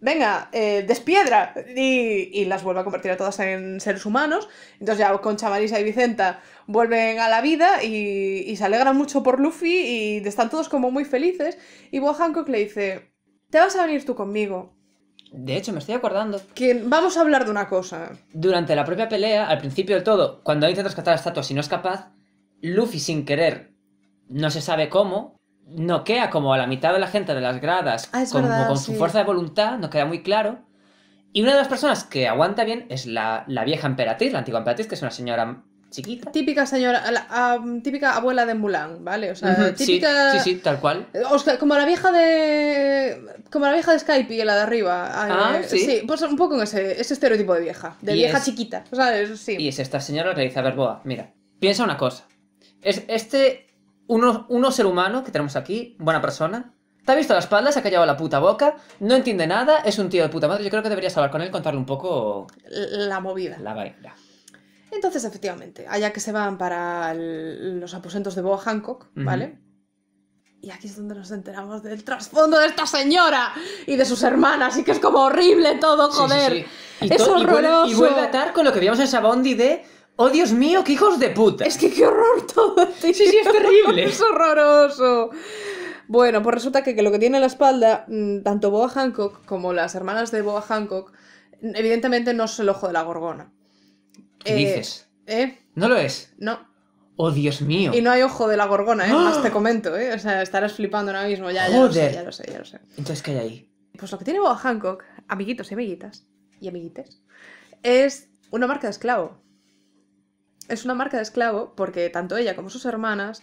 B: venga, eh, despiedra, y, y, las vuelve a convertir a todas en seres humanos. Entonces ya con chavalisa y Vicenta vuelven a la vida y, se alegran mucho por Luffy y están todos como muy felices. Y bo Hancock le dice, te vas a venir tú conmigo.
A: De hecho, me estoy
B: acordando. Que vamos a hablar de una cosa.
A: Durante la propia pelea, al principio del todo, cuando intenta rescatar a la estatua si no es capaz, Luffy sin querer, no se sabe cómo, noquea como a la mitad de la gente de las gradas ah, como con su fuerza de voluntad, No queda muy claro. Y una de las personas que aguanta bien es la, vieja emperatriz, la antigua emperatriz, que es una señora chiquita.
B: Típica señora, típica abuela de Mulan, ¿vale? O sea, típica. Sí, sí, tal cual. Eh, o como la vieja de. Como la vieja de Skype y la de arriba. Ah, ah eh, ¿sí? sí. pues un poco en ese, ese estereotipo de vieja. De vieja chiquita,
A: ¿sabes? Sí. Y es esta señora Elizabeth Boa. Mira, piensa una cosa. Es, este uno, ser humano que tenemos aquí, buena persona, te ha visto la espalda, se ha callado la puta boca, no entiende nada, es un tío de puta madre. Yo creo que deberías hablar con él, contarle un poco.
B: La movida. La vaina. Entonces, efectivamente, allá que se van para los aposentos de Boa Hancock, ¿vale? Y aquí es donde nos enteramos del trasfondo de esta señora y de sus hermanas, y que es como horrible todo, joder. Y es horroroso. Y vuelve, a atar con lo que vimos en Sabondi de ¡Oh, Dios mío, qué hijos de puta! Es que qué horror todo. Sí, sí, es terrible. es horroroso. Bueno, pues resulta que, lo que tiene en la espalda, mm, tanto Boa Hancock como las hermanas de Boa Hancock, mm, evidentemente no es el ojo de la gorgona. ¿Qué eh, dices? ¿Eh? No lo es. No.
A: ¡Oh, Dios mío! Y no
B: hay ojo de la gorgona, ¿eh? ¡Ah! Más te comento, ¿eh? O sea, estarás flipando ahora mismo. Ya, ¡Joder! ya sé, ya sé.
A: Entonces, ¿qué hay ahí?
B: Pues lo que tiene Boa Hancock, amiguitos y amiguitas, y amiguites, es una marca de esclavo es una marca de esclavo porque tanto ella como sus hermanas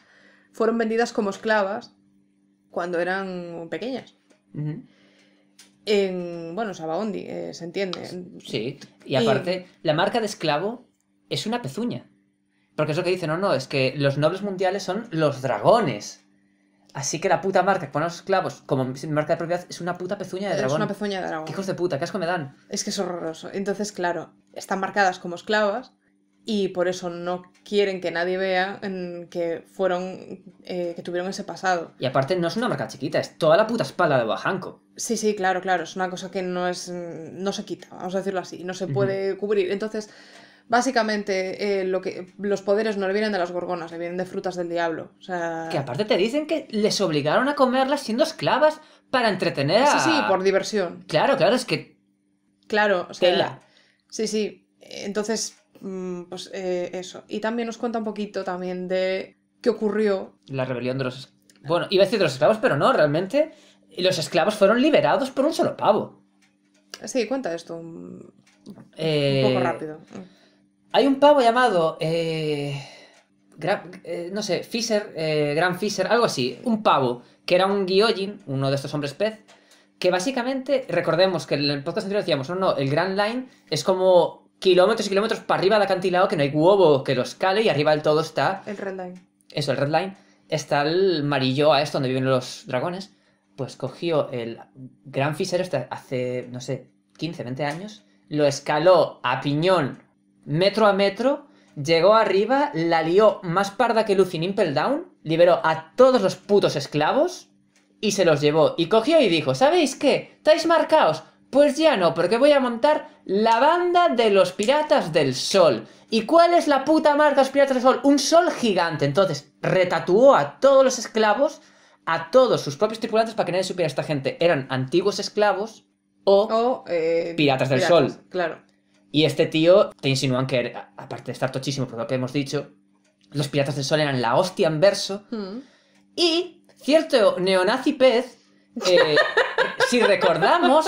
B: fueron vendidas como esclavas cuando eran pequeñas. En, bueno, Sabaondi, eh, se entiende. Sí,
A: y aparte, la marca de esclavo es una pezuña. Porque es lo que dicen, no, no, es que los nobles mundiales son los dragones. Así que la puta marca que ponen los esclavos como marca de
B: propiedad es una puta pezuña de dragón. Es una pezuña de dragón. hijos de puta? ¿Qué asco me dan? Es que es horroroso. Entonces, claro, están marcadas como esclavas y por eso no quieren que nadie vea que fueron eh, que tuvieron ese pasado.
A: Y aparte no es una marca chiquita, es toda la puta espalda de Bajanco.
B: Sí, sí, claro, claro, es una cosa que no es no se quita, vamos a decirlo así, no se puede cubrir. Entonces, básicamente eh, lo que los poderes no le vienen de las gorgonas, le vienen de frutas del diablo, o sea... que aparte
A: te dicen que les obligaron a comerlas siendo esclavas para entretener a Sí, sí, por diversión. Claro, claro, es que Claro, o sea,
B: Sí, sí. Entonces, Mm, pues eh, eso. Y también nos cuenta un poquito también de qué ocurrió.
A: La rebelión de los... Bueno, iba a decir de los esclavos, pero no, realmente los esclavos fueron liberados por un solo pavo.
B: Sí, cuenta esto un, poco eh, rápido.
A: Hay un pavo llamado... Eh, no sé, Fisher, Gran Fisher, algo así. Un pavo, que era un Gyojin uno de estos hombres pez, que básicamente, recordemos que en el podcast anterior decíamos, no, no, el Grand Line es como kilómetros y kilómetros para arriba del acantilado que no hay huevo que lo escale, y arriba del todo está...
B: El Red Line.
A: Eso, el Red Line. Está el a es donde viven los dragones. Pues cogió el Gran fisero, este hace, no sé, 15, 20 años. Lo escaló a piñón, metro a metro. Llegó arriba, la lió más parda que Nimple down Liberó a todos los putos esclavos y se los llevó. Y cogió y dijo, ¿sabéis qué? ¿Estáis marcados? Pues ya no, porque voy a montar la banda de los piratas del sol. ¿Y cuál es la puta marca de los piratas del sol? Un sol gigante. Entonces, retatuó a todos los esclavos, a todos sus propios tripulantes para que nadie supiera esta gente. Eran antiguos esclavos
B: o, eh, piratas del sol. Claro.
A: Y este tío te insinúan que, aparte de estar tochísimo por lo que hemos dicho, los piratas del sol eran la hostia en verso. Mm. Y cierto neonazi pez eh, si recordamos,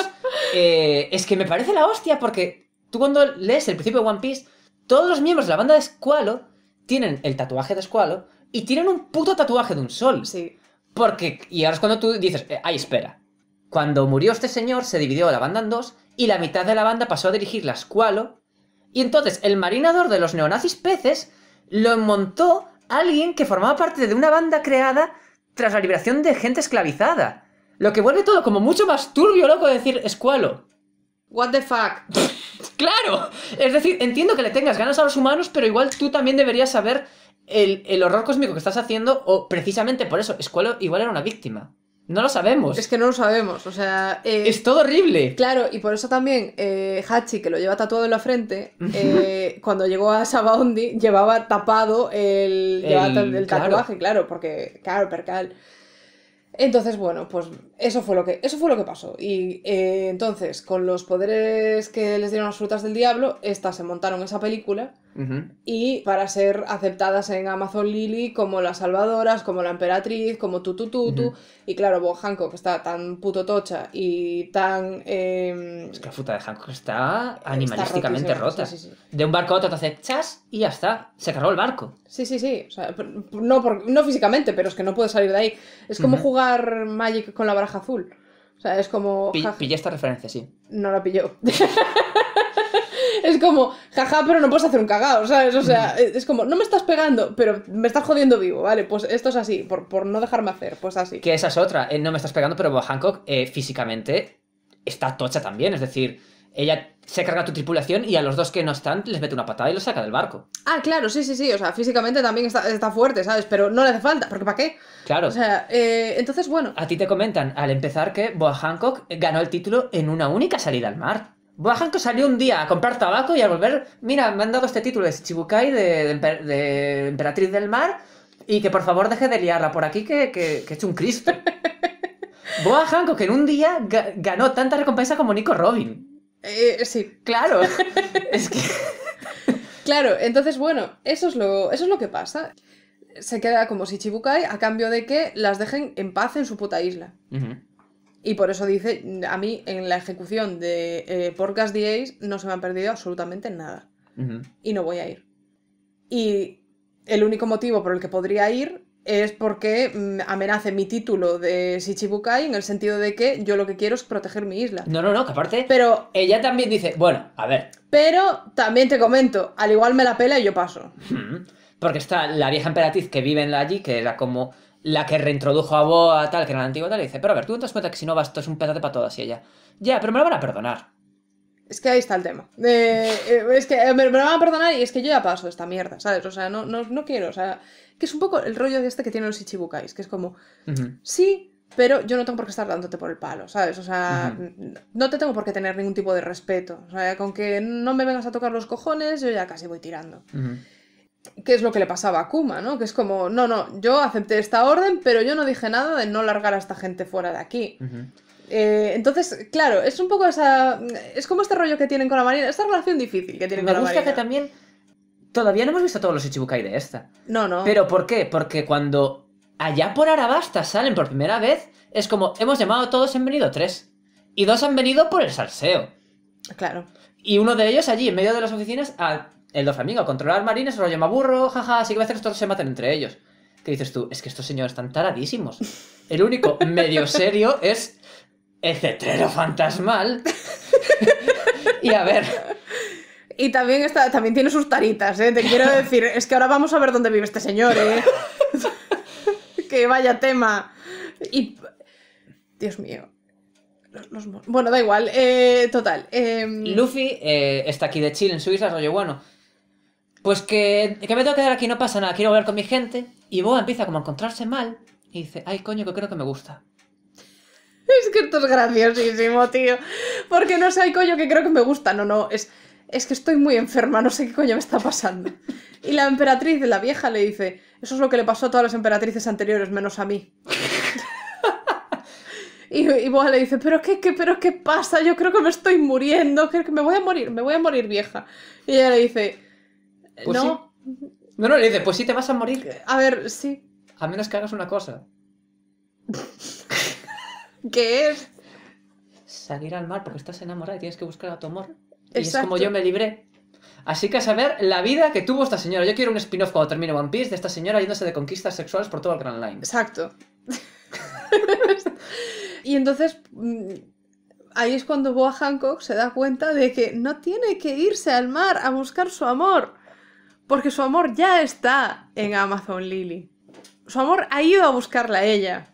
A: eh, es que me parece la hostia porque tú cuando lees el principio de One Piece, todos los miembros de la banda de Squalo tienen el tatuaje de Squalo y tienen un puto tatuaje de un sol. Sí. Porque, y ahora es cuando tú dices, eh, ay, espera. Cuando murió este señor, se dividió la banda en dos y la mitad de la banda pasó a dirigir la Squalo. Y entonces el marinador de los neonazis peces lo montó alguien que formaba parte de una banda creada tras la liberación de gente esclavizada. Lo que vuelve todo como mucho más turbio, loco, decir escualo.
B: What the fuck? claro.
A: Es decir, entiendo que le tengas ganas a los humanos, pero igual tú también deberías saber el, horror cósmico que estás haciendo, o precisamente por eso, escualo igual era una víctima. No lo sabemos. Es que
B: no lo sabemos, o sea... Eh, es todo horrible. Claro, y por eso también eh, Hachi, que lo lleva tatuado en la frente, eh, cuando llegó a Sabaondi llevaba tapado el, tatuaje, claro. claro, porque, claro, percal. Entonces, bueno, pues eso fue lo que, eso fue lo que pasó. Y eh, entonces, con los poderes que les dieron las frutas del diablo, estas se montaron esa película y para ser aceptadas en Amazon Lily como las salvadoras, como la emperatriz, como tu tu Y claro, Hanko que está tan puto tocha y tan. Em, es
A: que la fruta de Hancock está animalísticamente rota. De un barco a otro te hace chas
B: y ya está.
A: Se cargó el barco.
B: Sí, sí, sí. no, no físicamente, pero es que no puede salir de ahí. Es como jugar Magic con la baraja azul. O sea, es como. Pille
A: pillé esta referencia, sí.
B: No la pilló. es como, jaja, pero no puedes hacer un cagao, ¿sabes? O sea, mm. es como, no me estás pegando, pero me estás jodiendo vivo, ¿vale? Pues esto es así, por, por no dejarme hacer, pues así. Que
A: esa es otra, eh, no me estás pegando, pero Boa Hancock eh, físicamente está tocha también, es decir, ella se carga tu tripulación y a los dos que no están les mete una patada y los saca del barco.
B: Ah, claro, sí, sí, sí. O sea, físicamente también está, fuerte, ¿sabes? Pero no le hace falta, porque ¿para qué?
A: Claro. O sea,
B: eh, entonces,
A: bueno. A ti te comentan al empezar que Boa Hancock ganó el título en una única salida al mar. Hanko salió un día a comprar tabaco y al volver, mira, me han dado este título de Shichibukai de, Emperatriz del Mar y que por favor deje de liarla por aquí que, es un Cristo. Boa que en un día ganó tanta recompensa como Nico Robin.
B: Eh, sí. Claro. es que. claro, entonces, bueno, eso es, lo, que pasa. Se queda como Shichibukai a cambio de que las dejen en paz en su puta isla. Y por eso dice, a mí en la ejecución de eh, Podcast no se me han perdido absolutamente nada. Y no voy a ir. Y el único motivo por el que podría ir es porque mm, amenace mi título de Shichibukai en el sentido de que yo lo que quiero es proteger mi isla. No,
A: no, no, que aparte.
B: Pero. Ella también dice,
A: bueno, a ver.
B: Pero también te comento, al igual me la pela y yo paso.
A: Porque está la vieja emperatriz que vive en la allí, que era como la que reintrodujo a Boa, tal, que era la antigua, tal, dice, pero a ver, tú te das cuenta que si no vas, esto es un pedazo para todas y ella. Ya, pero me lo van a perdonar.
B: Es que ahí está el tema. Eh, es que eh, me, lo van a perdonar y es que yo ya paso esta mierda, ¿sabes? O sea, no, no, quiero, o sea, que es un poco el rollo de este que tienen los Ichibukais, que es como, sí, pero yo no tengo por qué estar dándote por el palo, ¿sabes? O sea, no te tengo por qué tener ningún tipo de respeto. O sea, con que no me vengas a tocar los cojones, yo ya casi voy tirando qué es lo que le pasaba a Kuma, ¿no? Que es como, no, no, yo acepté esta orden, pero yo no dije nada de no largar a esta gente fuera de aquí. Eh, entonces, claro, es un poco esa. Es como este rollo que tienen con la Marina, esta relación difícil que tienen con la Marina. Me gusta que también.
A: Todavía no hemos visto todos los Ichibukai de esta. No, no. ¿Pero por qué? Porque cuando allá por Arabasta salen por primera vez, es como, hemos llamado a todos, han venido tres. Y dos han venido por el salseo. Claro. Y uno de ellos allí, en medio de las oficinas, ha el dos amigos, controlar marines, lo llama burro, jaja, así que a que todos se maten entre ellos. ¿Qué dices tú? Es que estos señores están taradísimos. El único medio serio es el cetrero fantasmal.
B: y a ver. Y también, está, también tiene sus taritas, ¿eh? Te quiero decir, es que ahora vamos a ver dónde vive este señor, ¿eh? que vaya tema. Y. Dios mío. Bueno, da igual. Eh, total. Em, Luffy
A: eh, está aquí de Chile en Suiza, isla. rollo bueno, pues que, que me tengo que quedar aquí, no pasa nada, quiero hablar con mi gente. Y Boa empieza como a encontrarse mal y dice, ay coño, que creo que me gusta.
B: Es que esto es graciosísimo, tío. Porque no sé, ay coño, que creo que me gusta. No, no, es, es que estoy muy enferma, no sé qué coño me está pasando. Y la emperatriz, la vieja, le dice, eso es lo que le pasó a todas las emperatrices anteriores, menos a mí. y, y Boa le dice, pero qué, qué, pero qué pasa, yo creo que me estoy muriendo, creo que me voy a morir, me voy a morir vieja. Y ella le dice, pues no.
A: No, no, le dice, pues sí te vas a morir.
B: A ver, sí.
A: A menos que hagas una cosa.
B: ¿Qué es?
A: Salir al mar porque estás enamorada y tienes que buscar a tu amor.
B: Y es como yo me
A: libré. Así que a saber la vida que tuvo esta señora. Yo quiero un spin-off cuando termine One Piece de esta señora yéndose de conquistas sexuales por todo el Grand Line. Exacto.
B: y entonces mm, ahí es cuando Boa Hancock se da cuenta de que no tiene que irse al mar a buscar su amor. Porque su amor ya está en Amazon Lily. Su amor ha ido a buscarla a ella.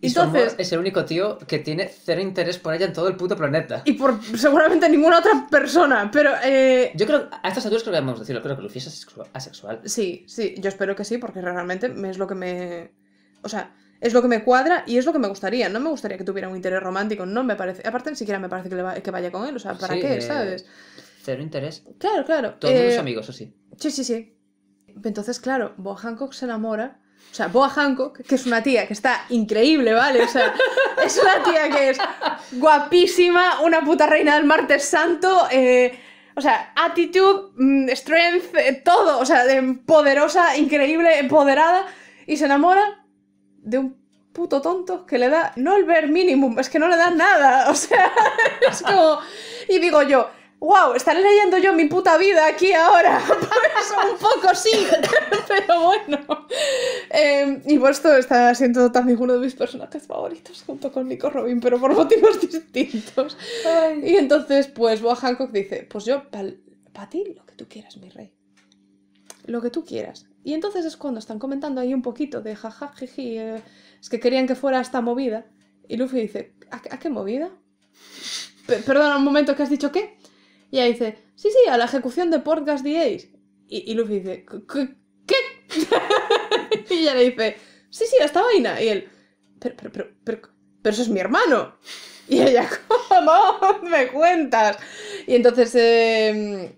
A: Y Entonces, es el único tío que tiene cero
B: interés por ella en todo el puto planeta. Y por seguramente ninguna otra persona, pero... Eh, yo creo, a estas alturas creo que debemos decirlo, creo que Luffy es asexual. Sí, sí, yo espero que sí, porque realmente es lo que me... O sea, es lo que me cuadra y es lo que me gustaría. No me gustaría que tuviera un interés romántico, no me parece... Aparte, ni siquiera me parece que, vaya con él, o sea, ¿para qué? Eh, ¿Sabes? Cero interés. Claro, claro. Todos los eh, amigos, así. Sí, sí, sí. Entonces, claro, Boa Hancock se enamora. O sea, Boa Hancock, que es una tía que está increíble, ¿vale? O sea, es una tía que es guapísima, una puta reina del martes santo. Eh, o sea, attitude, mm, strength, eh, todo. O sea, em, poderosa, increíble, empoderada. Y se enamora de un puto tonto que le da, no el ver mínimo es que no le da nada. O sea, es como... Y digo yo, wow, estaré leyendo yo mi puta vida aquí ahora. Por eso un poco sí, pero bueno. Eh, y por pues esto está siendo también uno de mis personajes favoritos junto con Nico Robin, pero por motivos distintos. Y entonces, pues, Boa Hancock dice, pues yo, para ti, lo que tú quieras, mi rey. Lo que tú quieras. Y entonces es cuando están comentando ahí un poquito de jaja, eh, es que querían que fuera esta movida. Y Luffy dice, ¿a, qué movida? perdona, un momento, ¿qué has dicho qué? Y ella dice, sí, sí, a la ejecución de Podcast DAs. Y, y Luffy dice, ¿qué? y ella le dice, sí, sí, a esta vaina. Y él, pero, pero, pero, pero, pero eso es mi hermano. Y ella, ¿cómo me cuentas? Y entonces eh,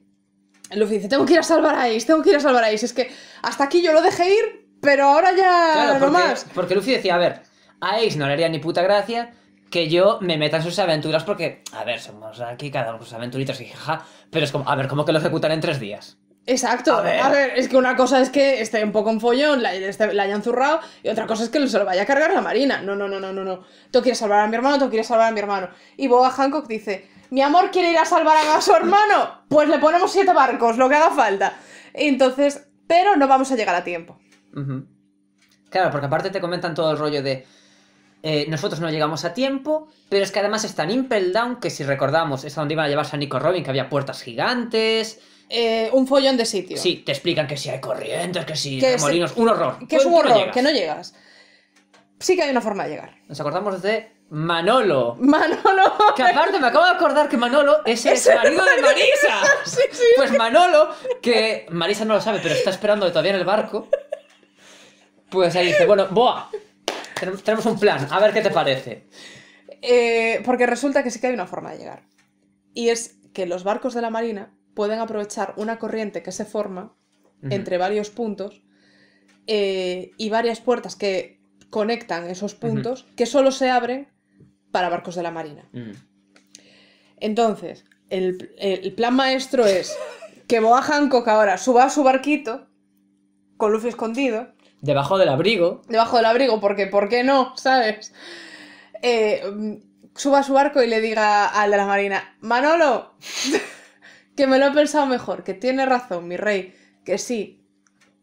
B: Luffy dice, tengo que ir a salvar a Ace, tengo que ir a salvar a Ace. Es que hasta aquí yo lo dejé ir, pero ahora ya no más.
A: Porque Luffy decía, a ver, a Ace no le haría ni puta gracia, que yo me meta en sus aventuras porque, a ver, somos aquí cada uno sus aventuritas y jaja, pero es como, a ver, ¿cómo que lo ejecutan en tres días?
B: Exacto. A ver. es que una cosa es que esté un poco en follón, la, la, hayan zurrado, y otra cosa es que se lo vaya a cargar la marina. No, no, no, no, no, no. Tú quieres salvar a mi hermano, tú quieres salvar a mi hermano. Y Boa Hancock dice, mi amor quiere ir a salvar a su hermano, pues le ponemos siete barcos, lo que haga falta. Entonces, pero no vamos a llegar a tiempo.
A: Claro, porque aparte te comentan todo el rollo de eh, nosotros no llegamos a tiempo, pero es que además está tan Impel Down, que si recordamos es donde iba a llevarse a Nico Robin, que había puertas gigantes.
B: Eh, un follón de sitio.
A: Sí, te explican que si hay corrientes, que si hay molinos, un horror. Que es un horror, que no
B: llegas. Sí que hay una forma de llegar.
A: Nos acordamos de Manolo. Manolo. Que aparte me acabo de acordar que Manolo es el marido de Marisa. Pues Manolo, que Marisa no lo sabe, pero está esperando todavía en el barco. Pues ahí dice, bueno, boa, tenemos un plan, a ver qué te parece.
B: Eh, porque resulta que sí que hay una forma de llegar. Y es que los barcos de la Marina pueden aprovechar una corriente que se forma entre varios puntos eh, y varias puertas que conectan esos puntos que solo se abren para barcos de la Marina. Entonces, el, el, plan maestro es que Boa Hancock ahora suba a su barquito con Luffy escondido Debajo del abrigo. Debajo del abrigo, porque ¿por qué no? ¿Sabes? Eh, suba su arco y le diga al de la marina, Manolo, que me lo he pensado mejor, que tiene razón, mi rey, que sí,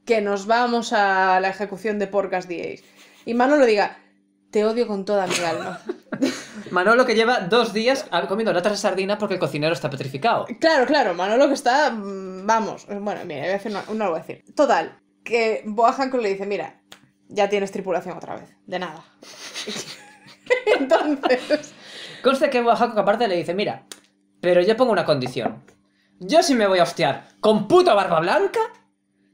B: que nos vamos a la ejecución de Porcas 10 Y Manolo diga, te odio con toda mi alma.
A: Manolo que lleva dos días comiendo latas de sardina porque el cocinero está petrificado.
B: Claro, claro, Manolo que está. Mm, vamos, bueno, mira, voy a hacer una, voy a decir. Total, que Boa Hancock le dice, mira, ya tienes tripulación otra vez, de nada. Entonces... Conste que Boa Hancock aparte le dice, mira,
A: pero yo pongo una condición. Yo sí me voy a hostiar con puta barba blanca,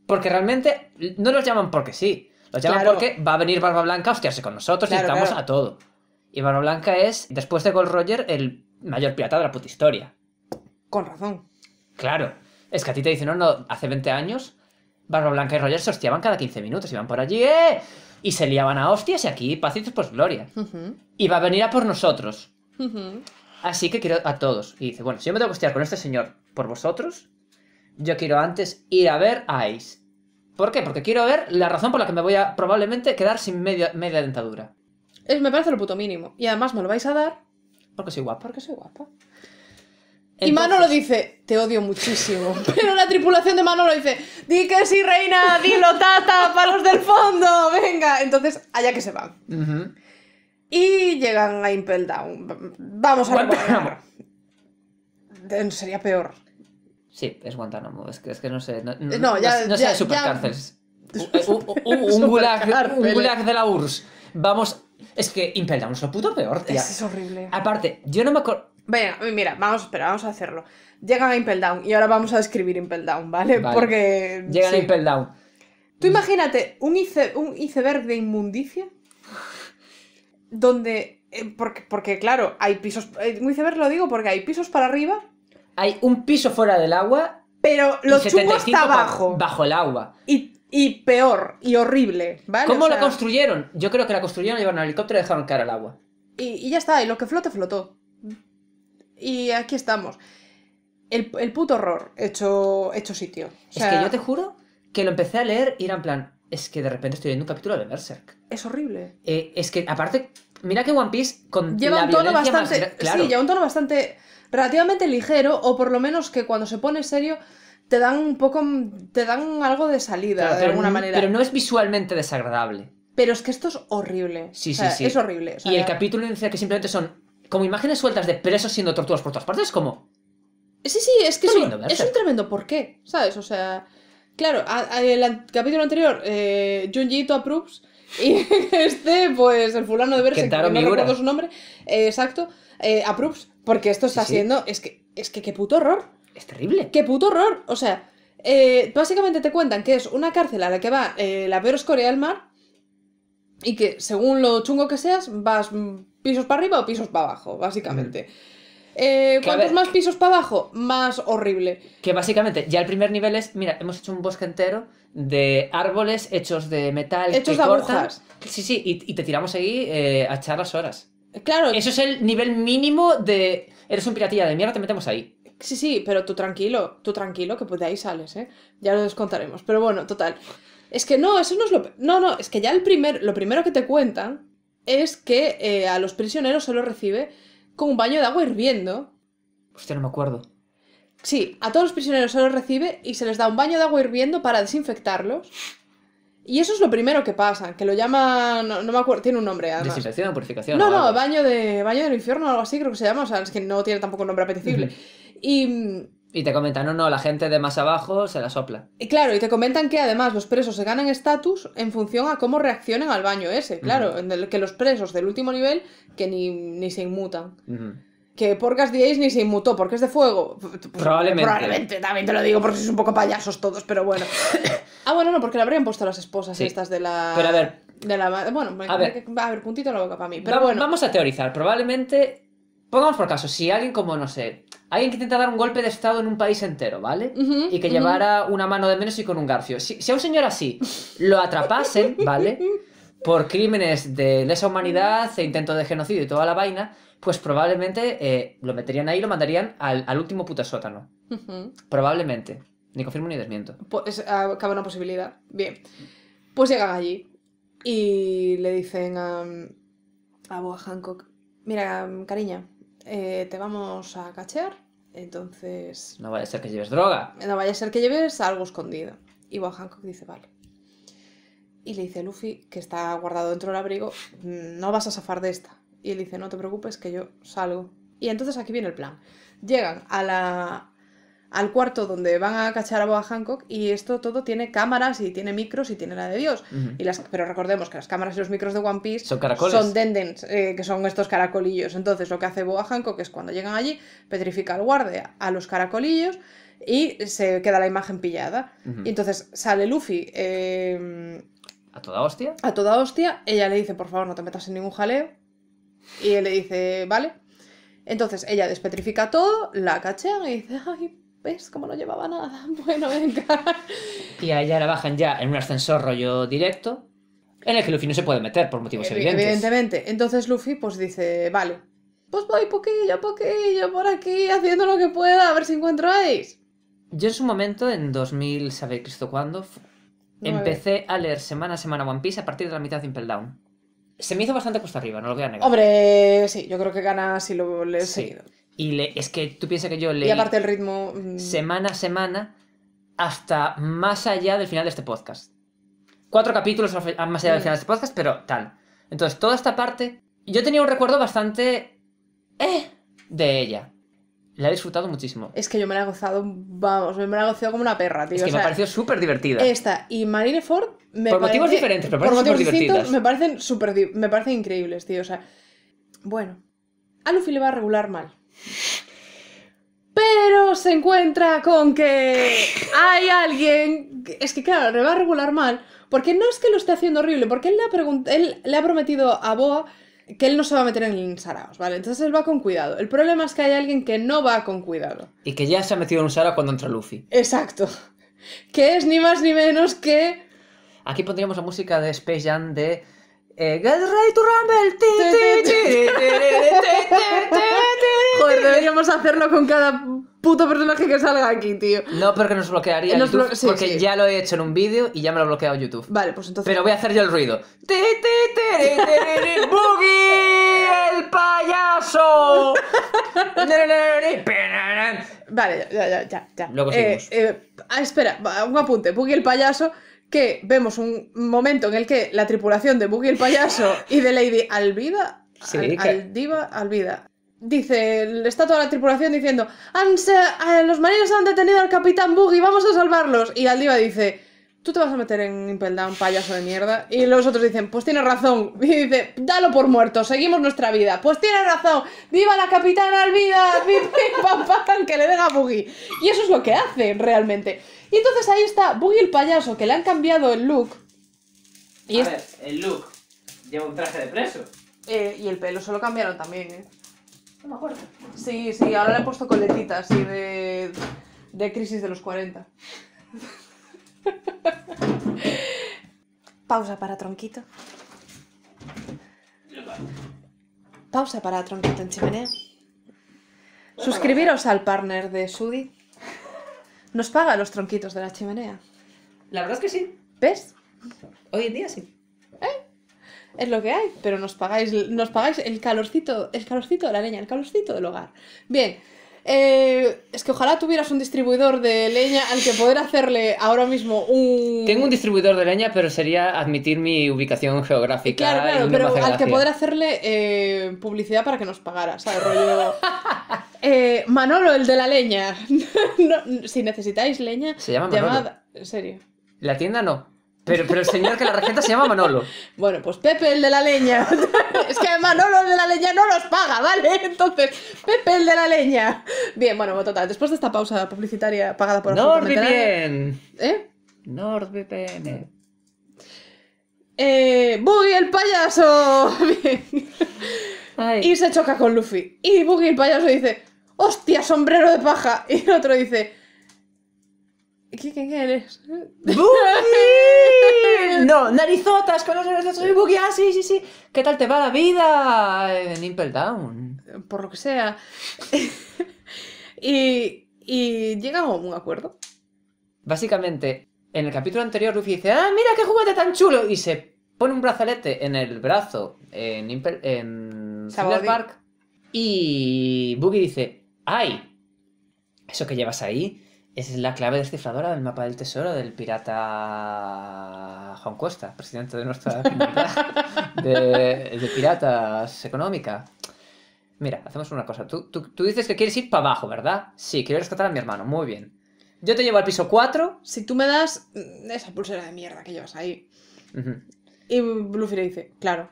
A: porque realmente no los llaman porque sí. Los llaman porque va a venir barba blanca a hostiarse con nosotros y estamos a todo. Y barba blanca es, después de Gold Roger, el mayor pirata de la puta historia. Con razón. Claro. Es que a ti te dicen, no, no, hace 20 años Barba Blanca y Roger se hostiaban cada 15 minutos, iban por allí, ¡eh! Y se liaban a hostias y aquí pacitos, pues gloria. Y va a venir a por nosotros. Así que quiero a todos. Y dice, bueno, si yo me tengo que hostiar con este señor por vosotros, yo quiero antes ir a ver a Ace. ¿Por qué? Porque quiero ver la razón por la que me voy a probablemente quedar sin media, media dentadura.
B: Es, me parece lo puto mínimo. Y además me lo vais a dar. Porque soy guapa. Porque soy guapa. Y Mano lo dice, te odio muchísimo. Pero la tripulación de Mano lo dice, di que sí, reina, dilo, tata, palos del fondo, venga. Entonces, allá que se van. Y llegan a Impel Down. Vamos a Guantánamo. Sería peor.
A: Sí, es Guantánamo. Es que, no sé. No, ya, sé, Ya...
B: Eh, un, un, gulag, un de
A: la URSS. Vamos. Es que Impel Down es lo puto peor, es
B: horrible. Aparte, yo no me acuerdo. Venga, mira, vamos a vamos a hacerlo. Llega a Impel Down y ahora vamos a describir Impel Down, ¿vale? Porque. llega a Impel Down. Tú imagínate un, un iceberg de inmundicia donde. Eh, porque, claro, hay pisos. Eh, un iceberg lo digo porque hay pisos para arriba. Hay un piso fuera del agua. Pero lo chungo está abajo. Bajo el agua. Y peor y horrible, ¿vale? ¿Cómo la
A: construyeron? Yo creo que la construyeron, llevaron el helicóptero y dejaron caer al agua.
B: Y, y, ya está, y lo que flote, flotó. Y aquí estamos. El, puto horror hecho, hecho sitio. es que yo te juro que lo empecé a leer y era en plan, es
A: que de repente estoy viendo un capítulo de Berserk.
B: Es horrible.
A: Eh, es que aparte, mira que One Piece con lleva un tono bastante, sí, lleva
B: un tono bastante relativamente ligero o por lo menos que cuando se pone serio te dan un poco te dan algo de salida de alguna manera. Pero no
A: es visualmente desagradable.
B: Pero es que esto es horrible. Sí, sí, sí. Es horrible. y el
A: capítulo dice que simplemente son como imágenes sueltas de presos siendo torturados por todas partes, como... Sí, sí, es que es un, es
B: un, tremendo porqué, ¿sabes? O sea, claro, el capítulo anterior, eh, Junji approves, y este, pues el fulano de Berserk. que no recuerdo su nombre, eh, exacto, a eh, approves, porque esto está siendo... Es que, es que qué puto horror. Es terrible. Qué puto horror. O sea, eh, básicamente te cuentan que es una cárcel a la que va la peor escoria del mar, y que según lo chungo que seas, vas pisos para arriba o pisos para abajo, básicamente. Mm. Eh, cuantos más pisos para abajo, más horrible. Que básicamente,
A: ya el primer nivel es, mira, hemos hecho un bosque entero de árboles hechos de metal. Hechos de cortan. Sí, sí, y, te tiramos ahí eh, a echar las horas. Claro. Eso es el nivel
B: mínimo de... Eres un piratilla de mierda, te metemos ahí. Sí, sí, pero tú tranquilo, tú tranquilo, que pues de ahí sales, ¿eh? Ya lo descontaremos. Pero bueno, total. Es que no, eso no es lo... No, no, es que ya el primer, lo primero que te cuentan es que eh, a los prisioneros se los recibe con un baño de agua hirviendo.
A: Hostia, no me acuerdo.
B: Sí, a todos los prisioneros se los recibe y se les da un baño de agua hirviendo para desinfectarlos. Y eso es lo primero que pasa, que lo llaman... No, me acuerdo, tiene un nombre además. Desinfección o
A: purificación. No, no,
B: baño, de, baño del infierno o algo así creo que se llama, o sea, es que no tiene tampoco un nombre apetecible. y y te comentan, no, no, la gente de
A: más abajo se la sopla.
B: Y claro, y te comentan que además los presos se ganan estatus en función a cómo reaccionan al baño ese. Claro, en el que los presos del último nivel que ni, se inmutan. Que por Que Porcas ni se inmutó porque es de fuego. Pues, probablemente. Probablemente, también te lo digo porque sois un poco payasos todos, pero bueno. ah, bueno, no, porque le habrían puesto las esposas estas de la. Pero a ver. Bueno, a ver. a puntito la boca para mí. Pero bueno.
A: Vamos a teorizar. Probablemente Pongamos por caso, si alguien como, no sé, alguien que intenta dar un golpe de estado en un país entero, ¿vale? y que llevara una mano de menos y con un garfio. Si, a un señor así lo atrapasen, ¿vale? Por crímenes de lesa humanidad e intento de genocidio y toda la vaina, pues
B: probablemente
A: eh, lo meterían ahí y lo mandarían al, último puta sótano. Probablemente. Ni confirmo ni desmiento.
B: Pues, ah, acaba una posibilidad. Bien. Pues llegan allí y le dicen a, a Boa Hancock, mira, cariña, eh, te vamos a cachear entonces...
A: No vaya a ser que lleves droga.
B: No vaya a ser que lleves algo escondido. Y Juan Hancock dice, vale. Y le dice a Luffy, que está guardado dentro del abrigo, mm, no vas a zafar de esta. Y él dice, no te preocupes, que yo salgo. Y entonces aquí viene el plan. Llegan a la, al cuarto donde van a cachar a Boa Hancock y esto todo tiene cámaras y tiene micros y tiene la de Dios. y las, pero recordemos que las cámaras y los micros de One Piece son caracoles. dendens, eh, que son estos caracolillos. Entonces lo que hace Boa Hancock es cuando llegan allí, petrifica al guardia a los caracolillos y se queda la imagen pillada. Y entonces sale Luffy... Eh,
A: ¿A toda hostia?
B: A toda hostia. Ella le dice, por favor, no te metas en ningún jaleo. Y él le dice, vale. Entonces ella despetrifica todo, la cachean y dice, ay, ¿Ves Como no llevaba nada? Bueno, venga.
A: Y allá la bajan ya en un ascensor rollo directo, en el que Luffy no se puede meter por motivos evidentes.
B: Evidentemente. Entonces Luffy pues dice, vale, pues voy poquillo poquillo por aquí haciendo lo que pueda a ver si encuentro a Ace. Yo en su
A: momento, en 2000, sabe Cristo cuándo,
B: empecé
A: a, leer semana a semana One Piece a partir de la mitad de Impel Down. Se me hizo bastante cuesta arriba, no lo voy a negar.
B: Hombre, sí, yo creo que gana si lo lees sí. seguido.
A: Y es que tú piensas que yo le Y aparte el
B: ritmo. Mm.
A: Semana a semana, hasta más allá del final de este podcast. Cuatro capítulos más allá del mm. final de este podcast, pero tal. Entonces, toda esta parte. Yo tenía un recuerdo bastante. ¡Eh! De ella. La he disfrutado muchísimo.
B: Es que yo me la he gozado, vamos, me la he gozado como una perra, tío. Es que me ha parecido
A: súper divertida.
B: Esta y Marine Ford Por motivos diferentes, pero por motivos distintos me parecen súper. Me parecen increíbles, tío. O sea, bueno. A Luffy le va a regular mal. Pero se encuentra con que hay alguien. Es que claro, le va a regular mal. Porque no es que lo esté haciendo horrible, porque él le ha, él le ha prometido a Boa que él no se va a meter en saraos, ¿vale? Entonces él va con cuidado. El problema es que hay alguien que no va con cuidado.
A: Y que ya se ha metido en un sarao cuando entra Luffy.
B: Exacto. Que es ni más ni menos que. Aquí pondríamos la música de Space Jam de eh, Get ready to rumble. Joder, deberíamos hacerlo con cada puto personaje que salga aquí, tío. No, porque nos
A: bloquearía YouTube, porque ya lo he hecho en un vídeo y ya me lo ha bloqueado YouTube. Vale, pues entonces... Pero voy a hacer yo el ruido.
B: ¡Boogie, el payaso! vale, ya, ya, ya. ya. Luego eh, eh, espera, un apunte. Boogie, el payaso que vemos un momento en el que la tripulación de Boogie el payaso y de Lady Alvida, al, Alvida, dice, está toda la tripulación diciendo, los marinos han detenido al capitán Boogie vamos a salvarlos. Y Aldiva dice, tú te vas a meter en Impel Down, payaso de mierda. Y los otros dicen, pues tiene razón. Y dice, dalo por muerto, seguimos nuestra vida. Pues tiene razón, viva la capitana Alvida, viva papá, que le den a Boogie Y eso es lo que hace realmente. Y entonces ahí está Boogie el payaso, que le han cambiado el look. a ver, el look lleva un traje de preso. Eh, y el pelo se lo cambiaron también, ¿eh? No me acuerdo. Sí, sí, ahora le he puesto coletitas, así de, de crisis de los 40. Pausa para tronquito. Pausa para tronquito en chimenea. Suscribiros al partner de Sudi nos paga los tronquitos de la chimenea.
A: La verdad es que sí.
B: ¿Ves? Hoy en día sí. ¿Eh? Es lo que hay, pero nos pagáis, nos pagáis el calorcito, el calorcito de la leña, el calorcito del hogar. Bien, eh, es que ojalá tuvieras un distribuidor de leña al que poder hacerle ahora mismo un. Tengo un
A: distribuidor de leña, pero sería admitir mi ubicación geográfica. Claro, claro, pero al que poder
B: hacerle eh, publicidad para que nos pagara, Rollo. eh, Manolo, el de la leña. si necesitáis leña, Se llama Manolo. llamad. En serio.
A: La tienda no. Pero, el señor que la regenta se llama Manolo.
B: Bueno, pues Pepe el de la leña. es que Manolo el de la leña no los paga, ¿vale? Entonces, Pepe el de la leña. Bien, bueno, total, después de esta pausa publicitaria pagada por NordVPN. ¿Eh? NordVPN. Eh, el payaso. Bien. Y se choca con Luffy. Y Buggy el payaso dice, hostia, sombrero de paja. Y el otro dice, ¿Quién eres? ¡Boogie! No, narizotas con los narizotas. Soy Boogie, ah, sí, sí, sí. ¿Qué tal te va la vida en Impel Down? Por lo que sea. y, y llega a un acuerdo.
A: Básicamente, en el capítulo anterior, Luffy dice: ¡Ah, mira qué juguete tan chulo! Y se pone un brazalete en el brazo en, Impel, Park. Y Boogie dice: ¡Ay! ¿Eso que llevas ahí? es la clave descifradora del mapa del tesoro del pirata Juan Costa, presidente de nuestra comunidad de, piratas económica. Mira, hacemos una cosa. Tú, dices que quieres ir para abajo, ¿verdad? Sí, quiero rescatar a mi hermano. Muy bien. Yo te llevo al piso
B: 4. Si tú me das mm, esa pulsera de mierda que llevas ahí. Y Bluffy le dice, claro.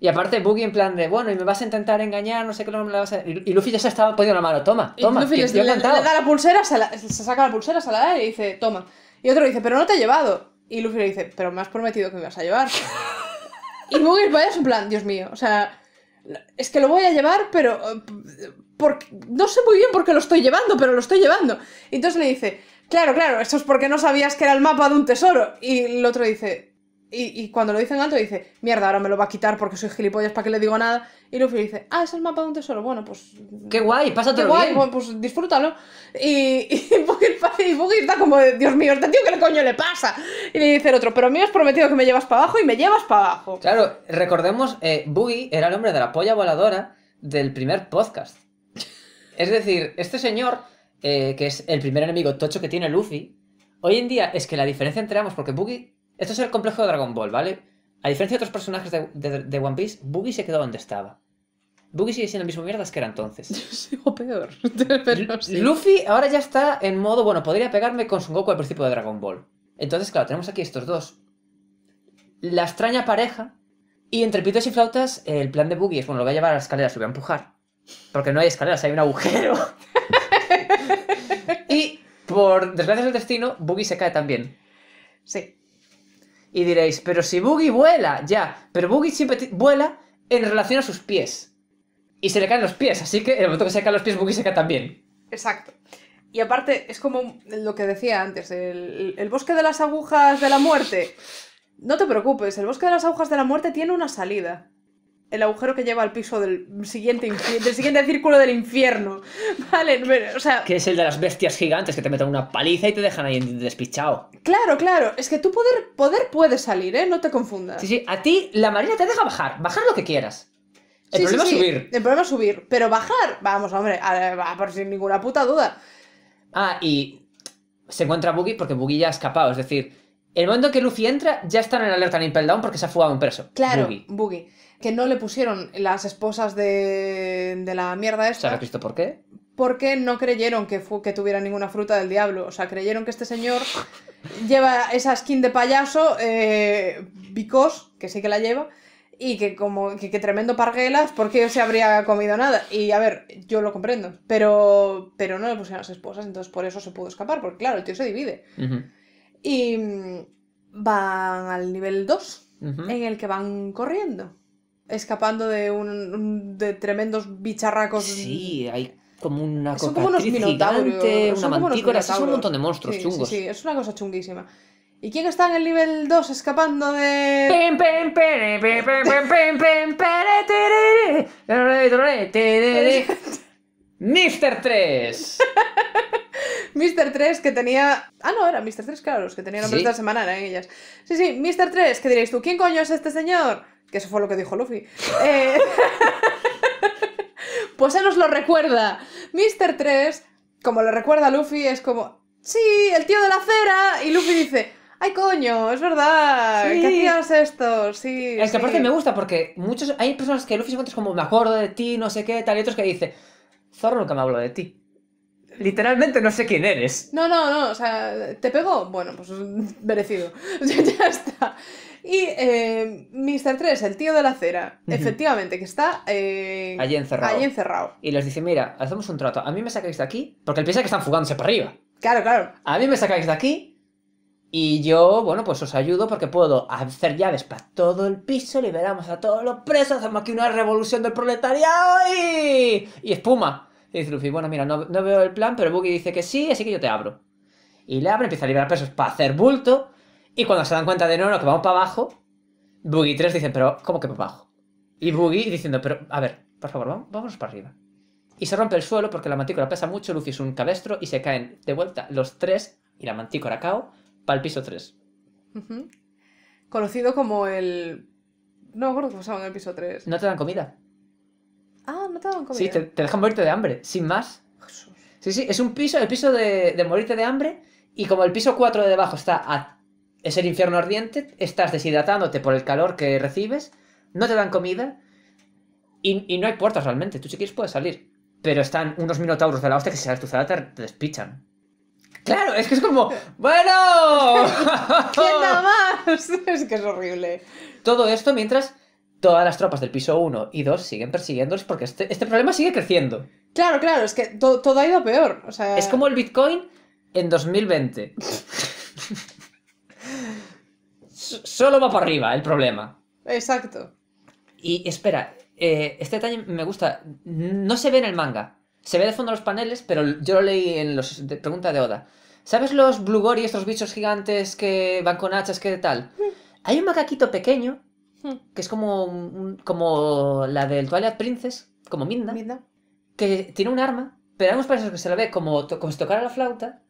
B: Y aparte Boogie en plan de, bueno, y me vas a intentar engañar, no sé qué, no me vas
A: a... Y Luffy ya se estaba poniendo la mano, toma, toma, le, da
B: la pulsera, se, saca la pulsera, se la da y dice, toma. Y otro dice, pero no te he llevado. Y Luffy le dice, pero me has prometido que me vas a llevar. y Boogie vaya un plan, Dios mío, o sea, es que lo voy a llevar, pero... Eh, no sé muy bien por qué lo estoy llevando, pero lo estoy llevando. Y entonces le dice, claro, claro, esto es porque no sabías que era el mapa de un tesoro. Y el otro dice, y, cuando lo dicen alto dice, mierda, ahora me lo va a quitar porque soy gilipollas, ¿para que le digo nada? Y Luffy dice, ah, es el mapa de un tesoro. Bueno, pues... ¡Qué guay! ¡Pásatelo qué guay! Pues, pues disfrútalo. Y, y Buggy está como, Dios mío, este tío, ¿qué le coño le pasa? Y le dice el otro, pero a mí me has prometido que me llevas para abajo y me llevas
A: para abajo. Claro, recordemos, eh, Buggy era el hombre de la polla voladora del primer podcast. es decir, este señor, eh, que es el primer enemigo tocho que tiene Luffy, hoy en día es que la diferencia entre ambos, porque Buggy esto es el complejo de Dragon Ball, ¿vale? A diferencia de otros personajes de, One Piece, Boogie se quedó donde estaba. Boogie sigue siendo el mismo mierda que era entonces. Yo
B: sigo peor. Luffy
A: ahora ya está en modo, bueno,
B: podría pegarme
A: con su Goku al principio de Dragon Ball. Entonces, claro, tenemos aquí estos dos. La extraña pareja. Y entre pitos y flautas, el plan de Boogie es, bueno, lo voy a llevar a la escaleras lo voy a empujar. Porque no hay escaleras, hay un agujero. y por desgracia del destino, Boogie se cae también. Sí. Y diréis, pero si Boogie vuela, ya, pero Boogie siempre vuela en relación a sus pies. Y se le caen los pies, así que el momento que se caen los pies, Boogie se cae también.
B: Exacto. Y aparte, es como lo que decía antes, el, el, bosque de las agujas de la muerte. No te preocupes, el bosque de las agujas de la muerte tiene una salida el agujero que lleva al piso del siguiente, del siguiente círculo del infierno. Vale, o sea...
A: Que es el de las bestias gigantes que te meten una paliza y te dejan ahí despichado.
B: Claro, claro. Es que tu poder, poder salir, ¿eh? No te confundas. Sí, sí. A ti la marina te deja bajar. Bajar lo que quieras.
A: El problema es subir.
B: El problema es subir. Pero bajar, vamos, hombre, a, por sin ninguna puta duda. Ah,
A: y se encuentra Boogie porque Boogie ya ha escapado. Es decir, el momento que Luffy entra, ya están en alerta en Impel Down porque se ha fugado un preso. Claro, Boogie.
B: Boogie que no le pusieron las esposas de, la mierda esta. ¿Sabes
A: visto por qué?
B: Porque no creyeron que, tuviera ninguna fruta del diablo. O sea, creyeron que este señor lleva esa skin de payaso, eh, que sí que la lleva, y que como que, tremendo parguelas, porque se habría comido nada. Y a ver, yo lo comprendo, pero, pero no le pusieron las esposas, entonces por eso se pudo escapar, porque claro, el tío se divide. Y mm, van al nivel 2, en el que van corriendo escapando de, un, de tremendos bicharracos. Sí, hay como una son como unos gigante, una mantícora, es son un montón de monstruos sí, chungos. Sí, sí, es una cosa chunguísima. ¿Y quién está en el nivel 2 escapando de...? ¡Mister 3! Mr. 3 que tenía... Ah, no, era Mr. 3, claro, los que tenían nombres ¿Sí? de la semana eran ellas. Sí, sí, Mr. 3, que diréis tú, ¿quién coño es este señor? Que eso fue lo que dijo Luffy. Eh, pues él nos lo recuerda. Mister 3, como lo recuerda Luffy, es como, sí, el tío de la cera. Y Luffy dice, ¡Ay, coño! Es verdad. ¡Qué ¿Qué es esto? Sí. Es que aparte me gusta
A: porque muchos hay personas que Luffy se encuentra como me acuerdo de ti, no sé qué, tal, y otros que dice, Zorro nunca me habló de ti. Literalmente no sé quién eres.
B: No, no, no. O sea, ¿te pegó? Bueno, pues merecido. ya está. Y eh, Mr. 3, el tío de la acera, efectivamente, que está eh, allí, encerrado. encerrado.
A: Y les dice, mira, hacemos un trato. A mí me sacáis de aquí, porque él piensa que están fugándose para arriba. Claro, claro. A mí me sacáis de aquí y yo, bueno, pues os ayudo porque puedo hacer llaves para todo el piso, liberamos a todos los presos, hacemos aquí una revolución del proletariado y, espuma. Y dice Luffy, bueno, mira, no, veo el plan, pero Buggy dice que sí, así que yo te abro. Y le abre, empieza a liberar presos para hacer bulto. Y cuando se dan cuenta de no, no, que vamos para abajo, Boogie 3 dicen, pero ¿cómo que para abajo? Y Boogie diciendo, pero a ver, por favor, vamos, para arriba. Y se rompe el suelo porque la mantícora pesa mucho, Luffy es un cabestro y se caen de vuelta los tres y la mantícora cao para el piso 3.
B: Conocido como el... No me acuerdo cómo se en el piso 3.
A: No te dan comida.
B: Ah, no te dan comida. Sí, te,
A: dejan morirte de hambre, sin más. Jesús. Sí, sí, es un piso, el piso de, de morirte de hambre y como el piso 4 de debajo está a es el infierno ardiente, estás deshidratándote por el calor que recibes, no te dan comida y, no hay puertas realmente. Tú si quieres puedes salir. Pero están unos minotauros de la hostia que si sales tu ciudad te, despichan. Claro, es que es como, bueno, ¿quién da más? es que es horrible. Todo esto mientras todas las tropas del piso 1 y 2 siguen persiguiéndoles porque este, este, problema sigue creciendo.
B: Claro, claro, es que todo ha ido peor. Es como el Bitcoin
A: en 2020 solo va para arriba el problema. Exacto. Y espera, eh, este detalle me gusta. No se ve en el manga. Se ve de fondo los paneles, pero yo lo leí en los pregunta de Oda. ¿Sabes los Blue estos bichos gigantes que van con hachas, que tal? Mm. Hay un macaquito pequeño, mm. que es como, como la del Twilight Princess, como Minda, que tiene un arma, pero a unos países que se la ve como, como si tocara la flauta,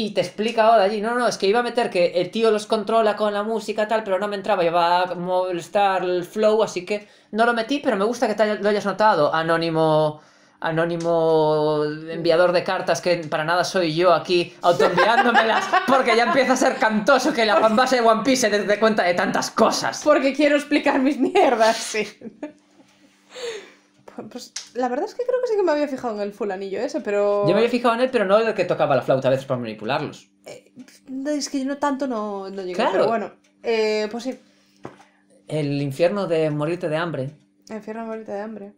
A: y te explica ahora allí, no, no, es que iba a meter que el tío los controla con la música tal, pero no me entraba, iba a molestar el flow, así que no lo metí, pero me gusta que te lo hayas notado, anónimo anónimo enviador de cartas que para nada soy yo aquí autoenviándomelas porque ya empieza a ser cantoso que la fanbase de One Piece se dé cuenta de tantas cosas. Porque quiero
B: explicar mis mierdas, sí. Pues la verdad es que creo que sí que me había fijado en el fulanillo ese, pero. Yo me había
A: fijado en él, pero no el que tocaba la flauta a veces para manipularlos. Eh,
B: es que yo no tanto no, no llegué, claro. pero bueno. Eh, pues sí.
A: El infierno de morirte de hambre.
B: El infierno de morirte de hambre.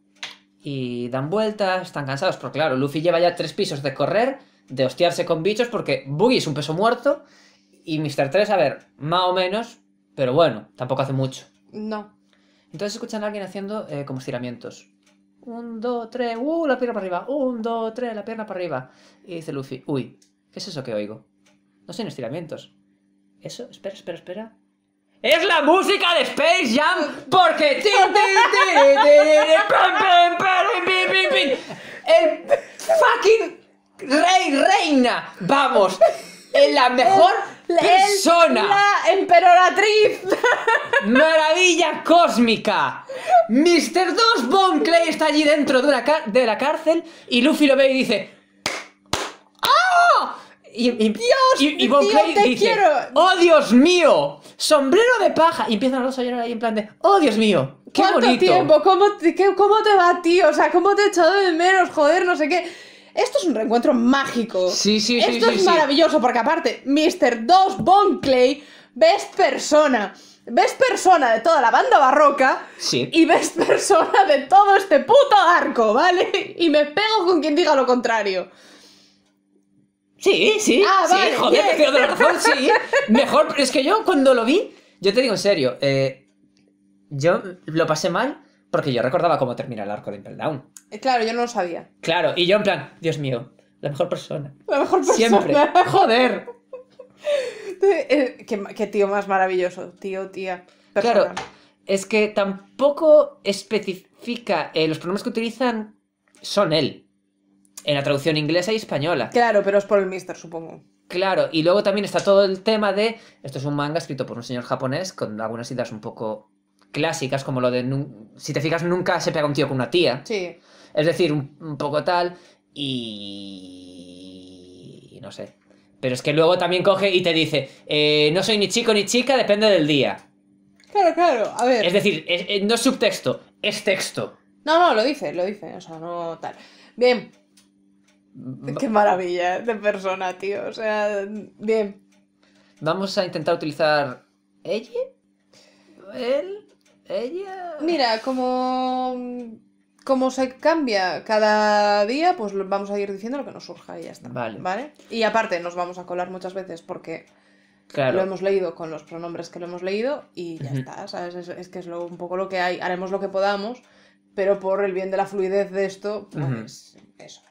A: Y dan vueltas, están cansados, pero claro, Luffy lleva ya tres pisos de correr, de hostiarse con bichos, porque Boogie es un peso muerto y Mr. 3, a ver, más o menos, pero bueno, tampoco hace mucho. No. Entonces escuchan a alguien haciendo eh, como estiramientos.
B: Un, dos, tres, uh, la
A: pierna para arriba. Un, dos, tres, la pierna para arriba. Y dice Luffy, uy, ¿qué es eso que oigo? No son estiramientos. Eso, espera, espera, espera. ¡Es la música de Space Jam! Porque... ¡El fucking rey reina! ¡Vamos! En la mejor persona. La emperoratriz Maravilla cósmica. Mr. Dos Bonclay está allí dentro de, de la cárcel y Luffy lo ve y dice... ¡Ah! Y, y, Dios, dice, ¡Oh, Dios mío! ¡Sombrero de paja! Y empiezan los dos a ahí en plan de, ¡Oh, Dios mío! ¡Qué bonito! tiempo?
B: ¿Cómo ¿Cómo te va, tío? O sea, ¿cómo te he echado de menos? Joder, no sé qué. Esto es un reencuentro mágico. Sí, sí, sí. Esto es maravilloso, porque aparte, Mr. Dos Bon Clay, best persona. ves persona de toda la banda barroca. Sí. Y ves persona de todo este puto arco, ¿vale? Y me pego con quien diga lo contrario.
A: Sí, sí. Ah, sí, vale, joder, de razón, sí. Mejor, es que yo cuando lo vi, yo te digo en serio, eh, yo lo pasé mal porque yo recordaba cómo termina el arco de Impel Down.
B: Eh, claro, yo no lo sabía.
A: Claro, y yo en plan, Dios mío, la mejor persona.
B: La mejor persona. Siempre. Joder. Eh, ¿Qué, tío más maravilloso, tío, tía. Persona. Claro,
A: es que tampoco especifica, eh, los pronombres que utilizan son él. En la traducción inglesa y española.
B: Claro, pero es por el mister, supongo.
A: Claro, y luego también está todo el tema de. Esto es un manga escrito por un señor japonés con algunas ideas un poco clásicas, como lo de. Si te fijas, nunca se pega un tío con una tía. Sí. Es decir, un, poco tal. Y. No sé. Pero es que luego también coge y te dice: eh, No soy ni chico ni chica, depende del día.
B: Claro, claro, a ver.
A: Es decir, eh, no es subtexto, es texto.
B: No, no, lo dice, lo dice, o sea, no tal. Bien. Qué maravilla de persona, tío, o sea, bien.
A: Vamos a intentar utilizar.
B: ¿Ella? ¿Él? Ella. Mira, como. se cambia cada día, pues vamos a ir diciendo lo que nos surja y ya está. Vale. Y aparte, nos vamos a colar muchas veces porque. Lo hemos leído con los pronombres que lo hemos leído y ya está, Es, que es un poco lo que hay. Haremos lo que podamos, pero por el bien de la fluidez de esto, pues
A: eso.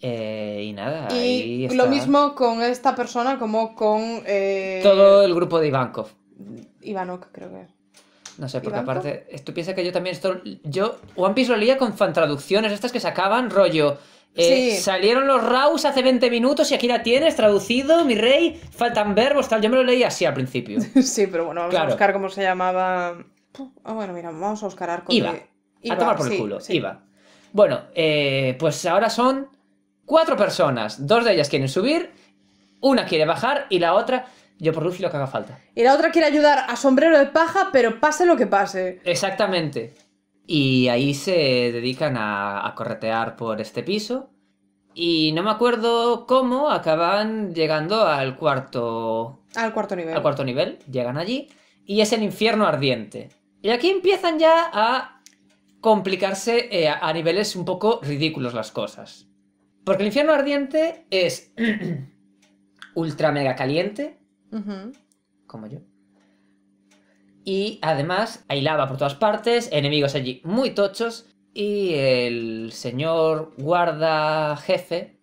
A: Eh, y nada. Y lo mismo
B: con esta persona como con. Eh,
A: Todo el grupo de Ivankov.
B: Ivanok, creo que.
A: No sé, porque aparte, tú piensas que yo también estoy... Yo, One Piece lo leía con fan traducciones estas que sacaban, rollo... Eh, salieron los Raus hace 20 minutos y aquí la tienes, traducido, mi rey, faltan verbos, tal. Yo me lo leía así al principio. sí, pero bueno, vamos a buscar
B: cómo se llamaba... Ah, bueno, mira, vamos a buscar arco A tomar por el culo, Iba.
A: Bueno, eh, pues ahora son cuatro personas. Dos de ellas quieren subir, una quiere bajar y la otra... Yo por Luffy lo que haga falta.
B: Y la otra quiere ayudar a Sombrero de Paja, pero pase lo que pase. Exactamente.
A: Y ahí se dedican a, corretear por este piso. Y no me acuerdo cómo acaban llegando al cuarto. Al cuarto nivel. Al cuarto nivel. Llegan allí. Y es el infierno ardiente. Y aquí empiezan ya a complicarse eh, a niveles un poco ridículos las cosas. Porque el infierno ardiente es ultra mega caliente como yo. Y además hay lava por todas partes, enemigos allí muy tochos y el señor guarda jefe,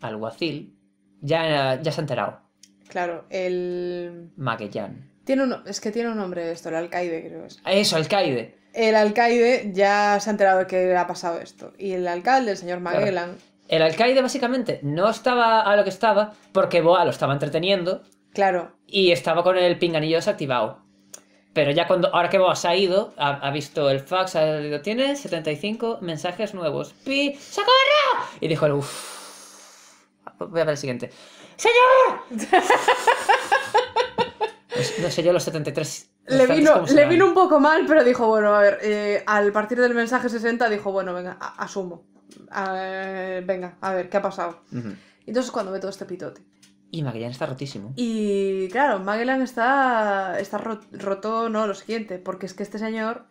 A: alguacil, ya, ya se ha enterado.
B: Claro, el...
A: Magellan.
B: Tiene un... es que tiene un nombre esto, el alcaide creo. Es.
A: Eso, alcaide.
B: El alcaide ya se ha enterado de que ha pasado esto. Y el alcalde, el señor Magellan...
A: El alcaide básicamente no estaba a lo que estaba porque Boa lo estaba entreteniendo Claro. Y estaba con el pinganillo desactivado. Pero ya cuando, ahora que vos ha ido, ha, visto el fax, ha dicho, y 75 mensajes nuevos. ¡Pi!
B: ¡Socorro!
A: Y dijo el uff. Voy a ver el siguiente.
B: ¡Señor!
A: no sé yo los 73. le vino, le vino un
B: poco mal, pero dijo, bueno, a ver, eh, al partir del mensaje 60 dijo, bueno, venga, asumo. venga, a ver, ¿qué ha pasado? Entonces cuando ve todo este pitote.
A: Y Magellan está rotísimo.
B: Y claro, Magellan está, está roto, no, lo siguiente, porque es que este señor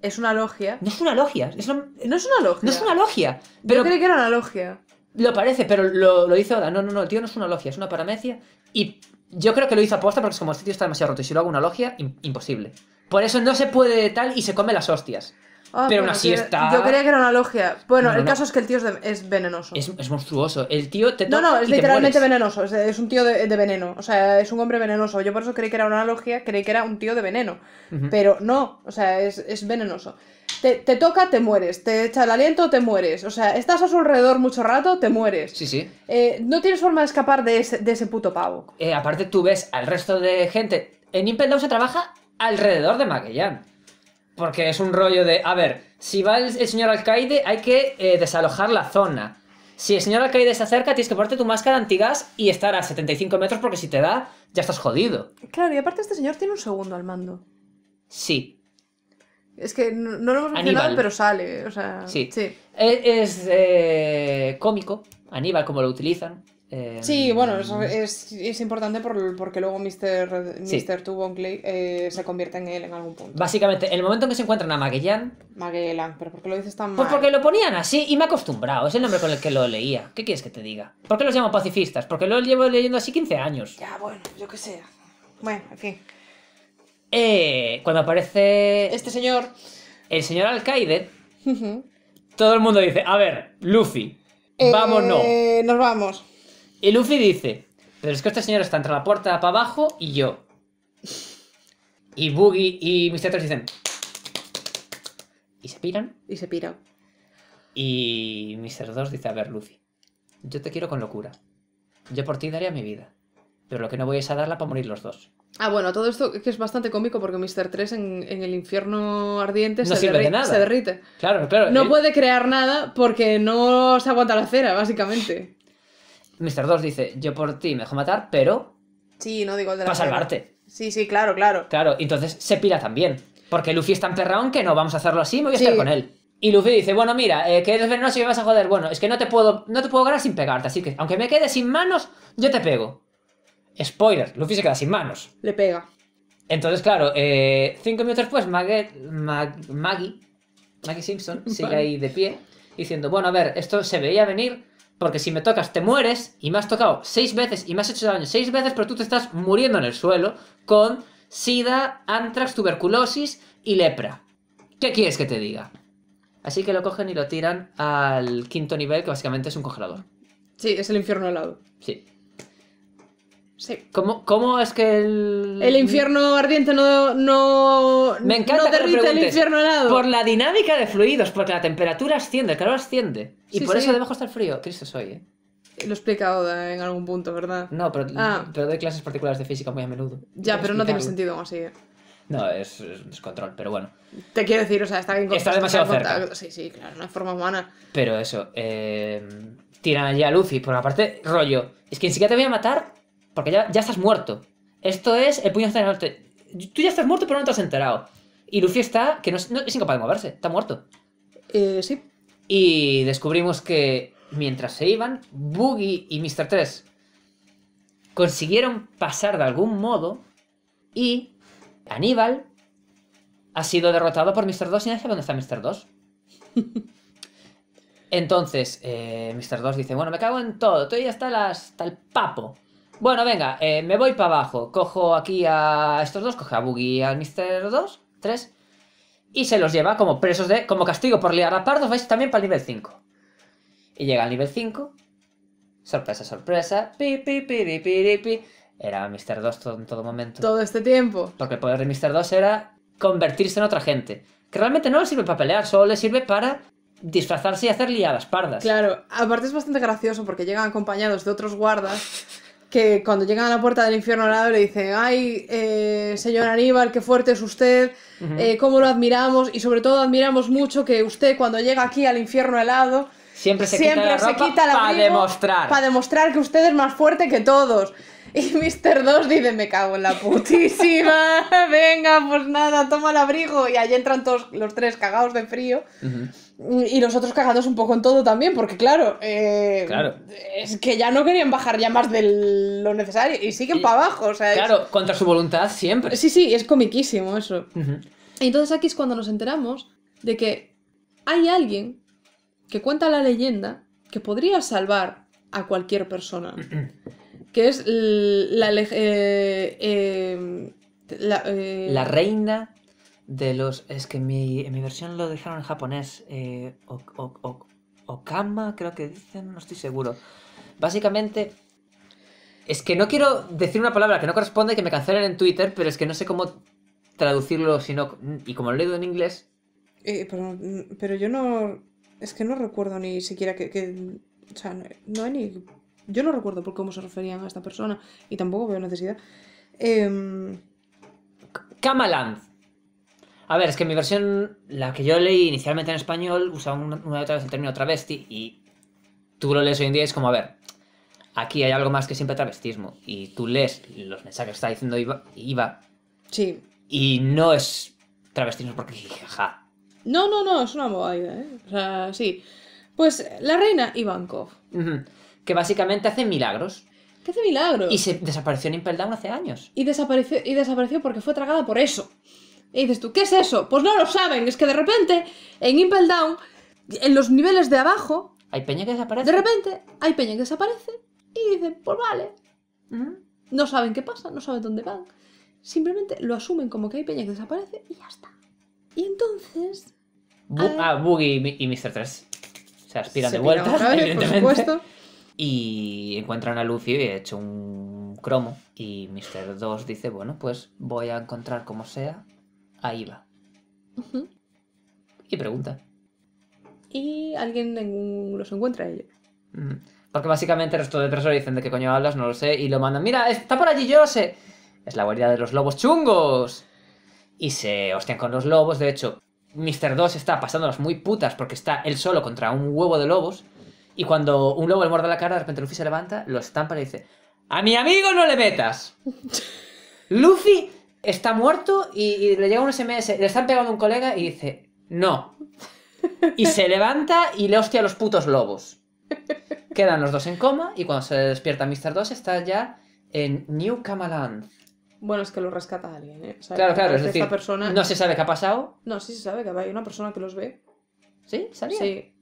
B: es una logia.
A: No es una logia. Es No es una logia. No es una logia. Pero... Yo
B: que era una logia.
A: Lo parece, pero lo, lo hizo Oda. No, no, no, el tío no es una logia, es una paramecia. Y yo creo que lo hizo aposta porque es como este tío está demasiado roto. Y si lo hago una logia, imposible. Por eso no se puede tal y se come las hostias.
B: Ah, pero aún está. Yo creía que era una logia. Bueno, el caso es que el tío es, venenoso.
A: Es, monstruoso. El tío te No, no, es literalmente
B: venenoso. Es, un tío de, veneno. O sea, es un hombre venenoso. Yo por eso creí que era una logia, creí que era un tío de veneno. Pero no, o sea, es, venenoso. Te, toca, te mueres. Te echa el aliento, te mueres. O sea, estás a su alrededor mucho rato, te mueres. Sí, sí. Eh, no tienes forma de escapar de ese, puto pavo. Eh,
A: aparte, tú ves al resto de gente. En Impel se trabaja alrededor de Magellan porque es un rollo de, a ver, si va el, señor alcaide hay que eh, desalojar la zona. Si el señor alcaide se acerca, tienes que ponerte tu máscara antigas y estar a 75 metros porque si te da, ya estás jodido.
B: Claro, y aparte este señor tiene un segundo al mando. Sí. Es que no, lo hemos mencionado, pero sale, o sea... Sí. E, es,
A: eh, cómico, Aníbal, como lo utilizan sí, em, bueno,
B: es, importante porque luego Mr. Sí. Mr. Eh, se convierte en él en algún punto. Básicamente,
A: en el momento en que se encuentran a Magellan.
B: Magellan, pero ¿por qué lo dices tan pues mal? Pues
A: porque lo ponían así y me he acostumbrado, es el nombre con el que lo leía. ¿Qué quieres que te diga? ¿Por qué los llamo pacifistas? Porque lo llevo leyendo así 15 años.
B: Ya, bueno, yo qué sé. Bueno, en fin.
A: Eh, cuando aparece. Este señor. El señor Al-Qaeda todo el mundo dice: A ver, Luffy,
B: vámonos. Eh, nos vamos.
A: Y Luffy dice, pero es que esta señora está entre la puerta para abajo y yo. Y Boogie y Mr. 3 dicen... Y se piran. Y se piran. Y Mr. 2 dice, a ver, Luffy, yo te quiero con locura. Yo por ti daría mi vida. Pero lo que no voy es a darla para morir los dos.
B: Ah, bueno, todo esto que es bastante cómico porque Mr. 3 en, el infierno ardiente se, derrite.
A: Claro, No eh. puede
B: crear nada porque no se aguanta la cera, básicamente.
A: Mr. 2 dice, yo por ti me dejo matar, pero...
B: Sí, no digo el de la Para salvarte.
A: Sí, sí, claro, claro. Claro, entonces se pira también. Porque Luffy es tan perraón que no, vamos a hacerlo así, me voy a estar con él. Y Luffy dice, bueno, mira, eh, que eres venenoso y me vas a joder. Bueno, es que no te puedo, no te puedo ganar sin pegarte, así que aunque me quede sin manos, yo te pego. Spoiler, Luffy se queda sin manos. Le pega. Entonces, claro, eh, cinco minutos después, Mag Maggie, Maggie Simpson sigue ahí de pie, diciendo, bueno, a ver, esto se veía venir, porque si me tocas te mueres y me has tocado seis veces y me has hecho daño seis veces, pero tú te estás muriendo en el suelo con sida, antrax, tuberculosis y lepra. ¿Qué quieres que te diga? Así que lo cogen y lo tiran al quinto nivel, que básicamente es un congelador.
B: Sí, es el infierno helado. Sí. Sí.
A: ¿Cómo, es que el... El infierno
B: ardiente no... no Me encanta no el infierno helado. Por la
A: dinámica de fluidos, porque la temperatura asciende, el calor asciende. Y por eso debajo está el frío. Cristo soy, ¿eh?
B: Lo he explicado en algún punto, ¿verdad? No, pero, ah.
A: doy clases particulares de física muy a menudo.
B: Ya, pero no tiene sentido así. ¿eh?
A: No, es, es, pero bueno.
B: Te quiero decir, o sea, está bien Está demasiado cerca. Sí, sí, claro, no es forma humana.
A: Pero eso, eh, tiran allí a Lucy, por la parte, rollo. Es que ni siquiera te voy a matar porque ya, ya estás muerto. Esto es el puño de norte. Tú ya estás muerto, pero no te has enterado. Y Luffy está, que no, es incapaz de moverse, está muerto. Eh, sí. Y descubrimos que mientras se iban, Boogie y Mr. 3 consiguieron pasar de algún modo y Aníbal ha sido derrotado por Mr. 2 y nadie dónde está Mr. 2. Entonces, eh, Mr. 2 dice, bueno, me cago en todo, ya está hasta el papo. Bueno, venga, eh, me voy para abajo. Cojo aquí a estos dos, coge a Boogie y al Mister 2, 3. Y se los lleva como presos de. como castigo por liar a pardos, vais también para el nivel 5. Y llega al nivel 5. Sorpresa, sorpresa. Pi, pi, pi, pi, pi, Era Mister 2 todo, en todo momento. Todo
B: este tiempo.
A: Porque el poder de Mr. 2 era convertirse en otra gente. Que realmente no le sirve para pelear, solo le sirve para disfrazarse y hacer liadas pardas.
B: Claro, aparte es bastante gracioso porque llegan acompañados de otros guardas que cuando llegan a la puerta del infierno helado le dicen, ay, eh, señor Aníbal, qué fuerte es usted, eh, cómo lo admiramos y sobre todo admiramos mucho que usted cuando llega aquí al infierno helado
A: siempre se quita la ropa para demostrar. Para
B: demostrar que usted es más fuerte que todos. Y Mr. Dos dice, me cago en la putísima, venga, pues nada, toma el abrigo. Y allí entran todos los tres cagados de frío. Y nosotros cagados un poco en todo también, porque eh, claro, es que ya no querían bajar ya más de lo necesario y siguen para abajo. claro,
A: contra su voluntad siempre. Sí,
B: sí, es comiquísimo eso. Entonces aquí es cuando nos enteramos de que hay alguien que cuenta la leyenda que podría salvar a cualquier persona. que es eh, eh, la, eh, la, la reina
A: de los. Es que en mi, en mi versión lo dejaron en japonés. Eh, o o okama, creo que dicen, no estoy seguro. Básicamente. Es que no quiero decir una palabra que no corresponde que me cancelen en Twitter, pero es que no sé cómo traducirlo sino y como lo he leído
B: en inglés. Eh, pero, mm, pero, yo no. Es que no recuerdo ni siquiera que. o sea, no, hay ni. Yo no recuerdo por cómo se referían a esta persona y tampoco veo necesidad. Eh... Em,
A: Kamaland. A ver, es que mi versión, la que yo leí inicialmente en español, usaba una y otra vez el término travesti y tú lo lees hoy en día y es como, a ver, aquí hay algo más que siempre travestismo. Y tú lees los mensajes que está diciendo Iva. sí. Y no es travestismo porque jaja.
B: No, no, no, es una movida, ¿eh? O sea, sí. Pues la reina Ivankov.
A: Que básicamente hace milagros.
B: ¿Qué hace milagros. Y se desapareció en Impel Down hace años. Y desapareció, y desapareció porque fue tragada por eso. Y dices tú, ¿qué es eso? Pues no lo saben, es que de repente en Impel Down, en los niveles de abajo... Hay peña que desaparece. De repente hay peña que desaparece y dicen, pues vale. Mm. No saben qué pasa, no saben dónde van. Simplemente lo asumen como que hay peña que desaparece y ya está. Y entonces...
A: Ah, Boogie y, Mr. 3 se aspiran de vuelta, evidentemente. Y encuentran a y Luffy hecho un cromo. Y Mr. 2 dice, bueno, pues voy a encontrar como sea ahí va. Y pregunta.
B: Y alguien los encuentra ellos.
A: Porque básicamente el resto de personas dicen de qué coño hablas, no lo sé, y lo mandan, mira, está por allí, yo lo sé. Es la guardia de los lobos chungos. Y se hostian con los lobos, de hecho, Mr. dos está pasándolas muy putas porque está él solo contra un huevo de lobos. Y cuando un lobo le muerde la cara, de repente Luffy se levanta, lo estampa y le dice: ¡A mi amigo no le metas! Luffy está muerto y, le llega un SMS, le están pegando un colega y dice, no. Y se levanta y le hostia a los putos lobos. Quedan los dos en coma y cuando se despierta Mr. 2 está ya en New Camaland.
B: Bueno, es que lo rescata alguien, ¿eh? claro, claro, es decir, no se
A: sabe qué ha pasado.
B: No, sí se sabe que hay una persona que los ve. ¿Sí? Sí.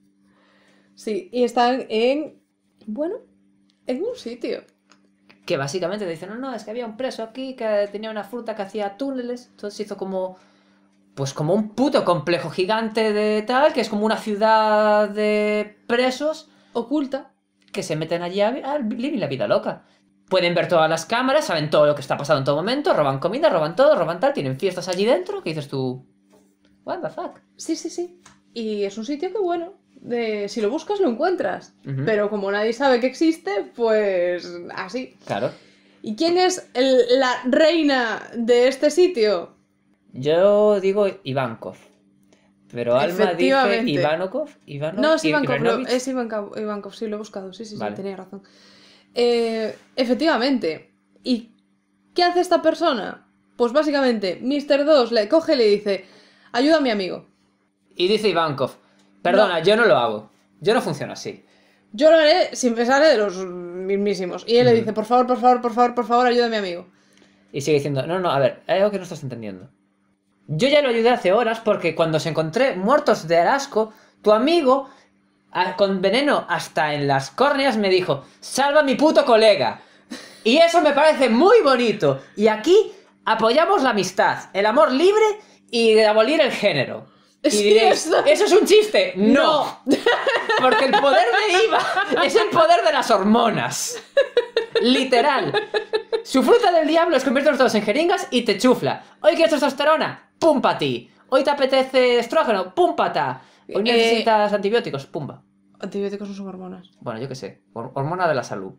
B: Sí, y están en... Bueno, en un sitio que básicamente te dicen, no, no, es
A: que había un preso aquí que tenía una fruta que hacía túneles, entonces hizo como... Pues como un puto complejo gigante de tal, que es como una ciudad de presos oculta, que se meten allí a, vivir la vida loca. Pueden ver todas las cámaras, saben todo lo que está pasando en todo momento, roban comida, roban todo, roban tal, tienen fiestas allí dentro, que dices tú...
B: What the fuck? Sí, sí, sí. Y es un sitio que bueno, si lo buscas lo encuentras. Pero como nadie sabe que existe, pues así. Claro. ¿Y quién es la reina de este sitio?
A: Yo digo Ivankov. Pero Alma dice Ivanokov. no, es Ivankov, es
B: Ivankov, sí, lo he buscado, sí, sí, sí tenía razón. Eh, efectivamente. ¿Y qué hace esta persona? Pues básicamente, Mr. 2 le coge y le dice, ayuda a mi amigo.
A: Y dice Ivankov, Perdona, yo no lo hago. Yo no funciona así.
B: Yo lo haré sin pesar de los mismísimos. Y él le dice, por favor, por favor, por favor, por favor, ayúdame, amigo.
A: Y sigue diciendo, no, no, a ver, hay algo que no estás entendiendo. Yo ya lo ayudé hace horas porque cuando se encontré muertos de asco, tu amigo, ah, con veneno hasta en las córneas, me dijo, salva a mi puto colega. Y eso me parece muy bonito. Y aquí apoyamos la amistad, el amor libre y abolir el género eso. es un chiste? No.
B: Porque el poder de
A: IVA es el poder de las hormonas. Literal. Su fruta del diablo es convierte todos los en jeringas y te chufla. Hoy quieres testosterona, pum para ti. Hoy te apetece estrógeno, pum ta. Hoy eh, necesitas antibióticos, pumba.
B: Antibióticos no son
A: hormonas. Bueno, yo qué sé. Hormona de la salud.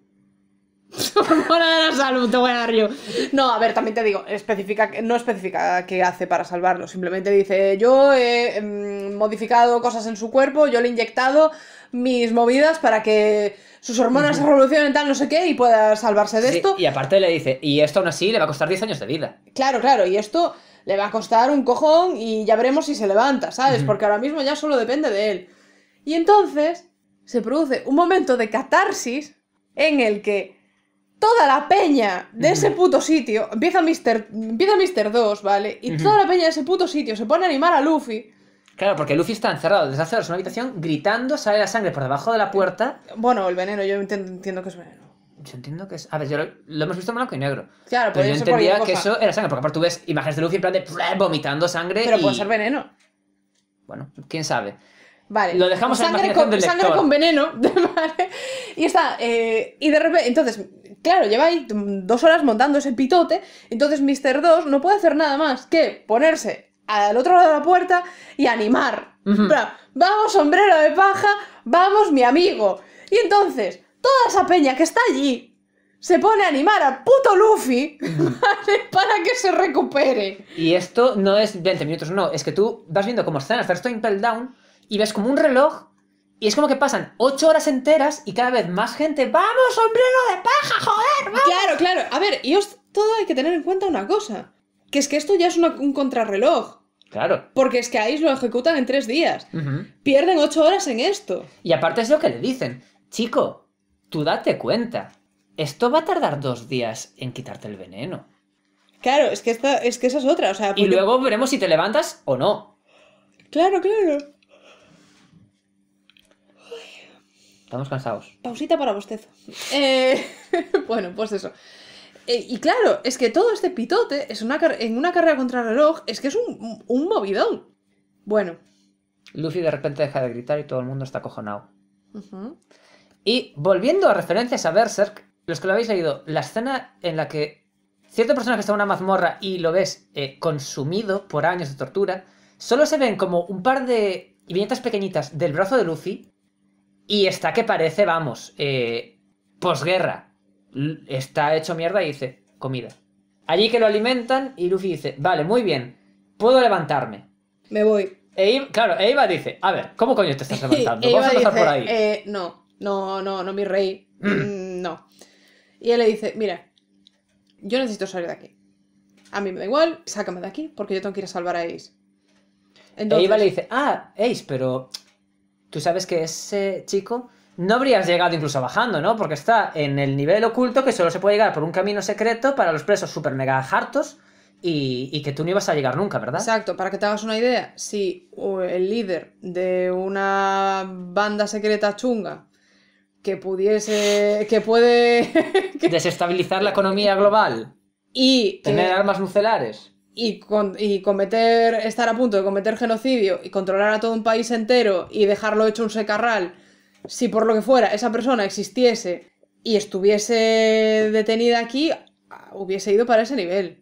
B: Hormona de la salud, te voy a dar yo. No, a ver, también te digo, especifica, no especifica qué hace para salvarlo, simplemente dice, yo he em, modificado cosas en su cuerpo, yo le he inyectado mis movidas para que sus hormonas se revolucionen tal, no sé qué, y pueda salvarse de esto.
A: Y aparte le dice, y esto aún así le va a costar 10 años de vida.
B: Claro, claro, y esto le va a costar un cojón y ya veremos si se levanta, ¿sabes? Porque ahora mismo ya solo depende de él. Y entonces se produce un momento de catarsis en el que toda la peña de ese puto sitio, empieza Mister, empieza Mister 2, ¿vale? Y toda la peña de ese puto sitio se pone a animar a Luffy.
A: Claro, porque Luffy está encerrado desde hace horas en una habitación gritando, sale la sangre por debajo de la puerta.
B: Bueno, el veneno, yo entiendo, que es veneno.
A: Yo entiendo que es. A ver, yo lo, hemos visto en blanco y negro.
B: Claro, pero yo entendía que eso
A: era sangre, porque aparte tú ves imágenes de Luffy en plan de vomitando sangre. Pero puede ser veneno. Bueno, quién sabe.
B: Vale. Lo dejamos sangre con, Sangre con veneno, Y está. Eh, y de repente. Entonces, claro, lleva ahí dos horas montando ese pitote, entonces Mr. 2 no puede hacer nada más que ponerse al otro lado de la puerta y animar. vamos, sombrero de paja, vamos, mi amigo. Y entonces, toda esa peña que está allí se pone a animar a puto Luffy para que se recupere.
A: Y esto no es 20 minutos, no, es que tú vas viendo como están estás esto Impel Down y ves como un reloj y es como que pasan ocho horas
B: enteras y cada vez más gente. ¡Vamos, sombrero de paja, joder! ¡vamos! Claro, claro. A ver, y todo hay que tener en cuenta una cosa. Que es que esto ya es un contrarreloj. Claro. Porque es que ahí lo ejecutan en tres días. Pierden ocho horas en esto. Y aparte es lo que le dicen.
A: Chico, tú date cuenta. Esto va a tardar dos días en quitarte el veneno. Claro, es que, es que esa es otra. O sea, Y pues luego veremos si te levantas o no.
B: Claro, claro.
A: Estamos cansados.
B: Pausita para bostezo. Eh, bueno, pues eso. Eh, y claro, es que todo este pitote es una en una carrera contra el reloj es que es un, movidón. Bueno.
A: Luffy de repente deja de gritar y todo el mundo está acojonado. Y volviendo a referencias a Berserk, los que lo habéis leído, la escena en la que cierta persona que está en una mazmorra y lo ves eh, consumido por años de tortura, solo se ven como un par de viñetas pequeñitas del brazo de Luffy y está que parece, vamos, eh, posguerra. Está hecho mierda y dice, comida. Allí que lo alimentan y Luffy dice, vale, muy bien, puedo levantarme. Me voy. E claro, Eva dice, a ver, ¿cómo coño te estás levantando? E vamos a pasar por ahí.
B: Eh, no, no, no, no, mi rey. Mm. Mm, no. Y él le dice, mira, yo necesito salir de aquí. A mí me da igual, sácame de aquí porque yo tengo que ir a salvar a Ace. E Entonces... Eva le
A: dice, ah, Ace, pero tú sabes que ese chico no habrías llegado incluso bajando, ¿no? Porque está en el nivel oculto que solo se puede llegar por un camino secreto para los presos super mega hartos y, que tú no ibas a llegar nunca, ¿verdad? Exacto,
B: para que te hagas una idea, si el líder de una banda secreta chunga que pudiese, que puede...
A: Desestabilizar la economía global
B: y... Tener armas nucleares y, cometer, estar a punto de cometer genocidio y controlar a todo un país entero y dejarlo hecho un secarral, si por lo que fuera esa persona existiese y estuviese detenida aquí, hubiese ido para ese nivel.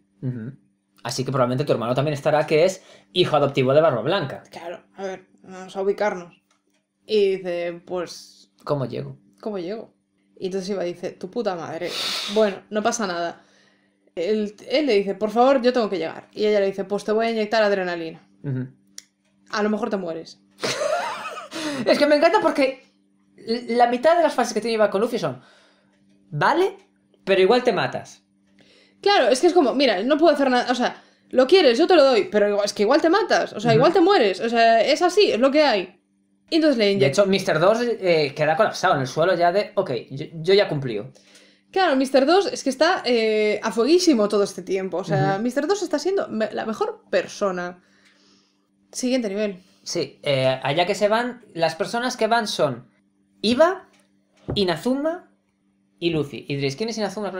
A: Así que probablemente tu hermano también estará, que es hijo adoptivo de Barba Blanca.
B: Claro, a ver, vamos a ubicarnos. Y dice, pues... ¿Cómo llego? ¿Cómo llego? Y entonces iba dice, tu puta madre. Bueno, no pasa nada él, le dice, por favor, yo tengo que llegar. Y ella le dice, pues te voy a inyectar adrenalina. A lo mejor te mueres. es que me encanta porque la mitad
A: de las fases que tiene iba con Luffy son, vale, pero igual te matas.
B: Claro, es que es como, mira, no puedo hacer nada, o sea, lo quieres, yo te lo doy, pero es que igual te matas, o sea, igual te mueres, o sea, es así, es lo que hay. Y entonces le inyecta.
A: De hecho, Mr. 2 eh, queda colapsado en el suelo ya de, ok, yo, yo ya cumplí.
B: Claro, Mr. 2 es que está eh, a fueguísimo todo este tiempo. O sea, Mr. 2 está siendo la mejor persona. Siguiente nivel. Sí,
A: eh, allá que se van, las personas que van son Iva, Inazuma y Lucy. Y diréis, ¿quién es Inazuma?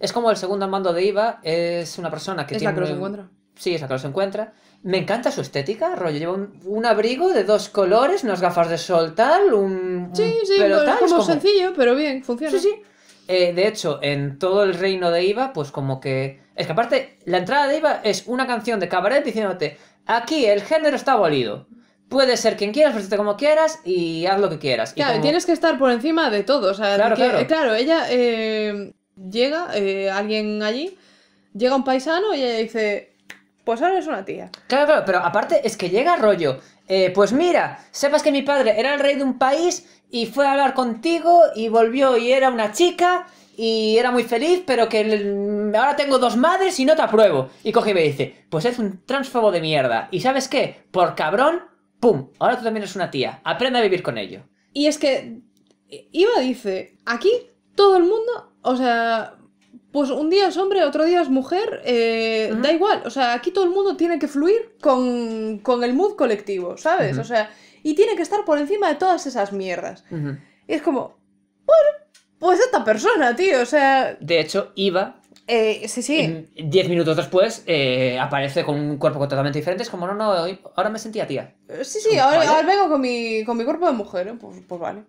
A: Es como el segundo mando de Iva, es una persona que tiene. Es la que los encuentra. Sí, es la que los encuentra. Me encanta su estética, rollo. Lleva un, abrigo de dos colores, unas gafas de sol tal, un. Sí, sí, es como,
B: sencillo, pero bien, funciona. Sí, sí.
A: Eh, de hecho, en todo el reino de IVA, pues como que. Es que aparte, la entrada de IVA es una canción de cabaret diciéndote: aquí el género está abolido. Puedes ser quien quieras, presente como quieras y haz lo que quieras. Claro, tienes
B: que estar por encima de todo. claro, claro. ella eh, llega, eh, alguien allí, llega un paisano y ella dice: Pues ahora es una tía.
A: Claro, claro, pero aparte es que llega rollo. Eh, pues mira, sepas que mi padre era el rey de un país y fue a hablar contigo y volvió y era una chica y era muy feliz, pero que ahora tengo dos madres y no te apruebo. Y coge y me dice, pues es un transfobo de mierda. ¿Y sabes qué? Por cabrón, ¡pum! Ahora tú también eres una tía. Aprende a vivir con ello.
B: Y es que, Iba dice, aquí todo el mundo, o sea, pues un día es hombre, otro día es mujer, eh, da igual. O sea, aquí todo el mundo tiene que fluir con, el mood colectivo, ¿sabes? O sea, y tiene que estar por encima de todas esas mierdas.
A: Y
B: es como, bueno, pues esta persona, tío, o sea... De hecho, iba eh,
A: sí, sí. Diez minutos después eh, aparece con un cuerpo totalmente diferente. Es como, no, no, hoy, ahora me sentía tía.
B: Sí, sí, ahora, vengo con mi, cuerpo de mujer, ¿eh? pues, pues vale.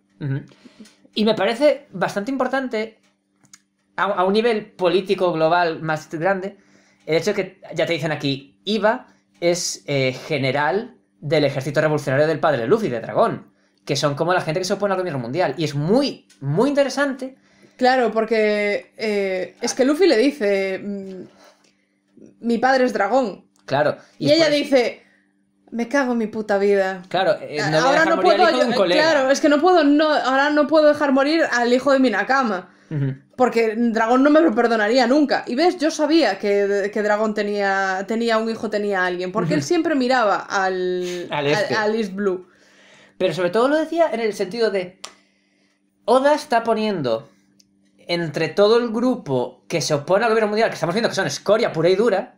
A: Y me parece bastante importante a, un nivel político global más grande, el hecho de que ya te dicen aquí, IVA es eh, general del ejército revolucionario del padre Luffy, de Dragón, que son como la gente que se opone al gobierno mundial. Y es
B: muy, muy interesante. Claro, porque eh, es que Luffy le dice, mm, mi padre es dragón.
A: Claro. Y, ella
B: dice, me cago en mi puta vida.
A: Claro, eh, ahora no puedo, claro,
B: es que no puedo, no, ahora no puedo dejar morir al hijo de mi porque Dragón no me lo perdonaría nunca. Y ves, yo sabía que, que Dragón tenía, tenía un hijo, tenía a alguien. Porque él siempre miraba al. al este. Blue. Pero sobre todo lo decía en el sentido de.
A: Oda está poniendo entre todo el grupo que se opone al gobierno mundial, que estamos viendo que son escoria pura y dura,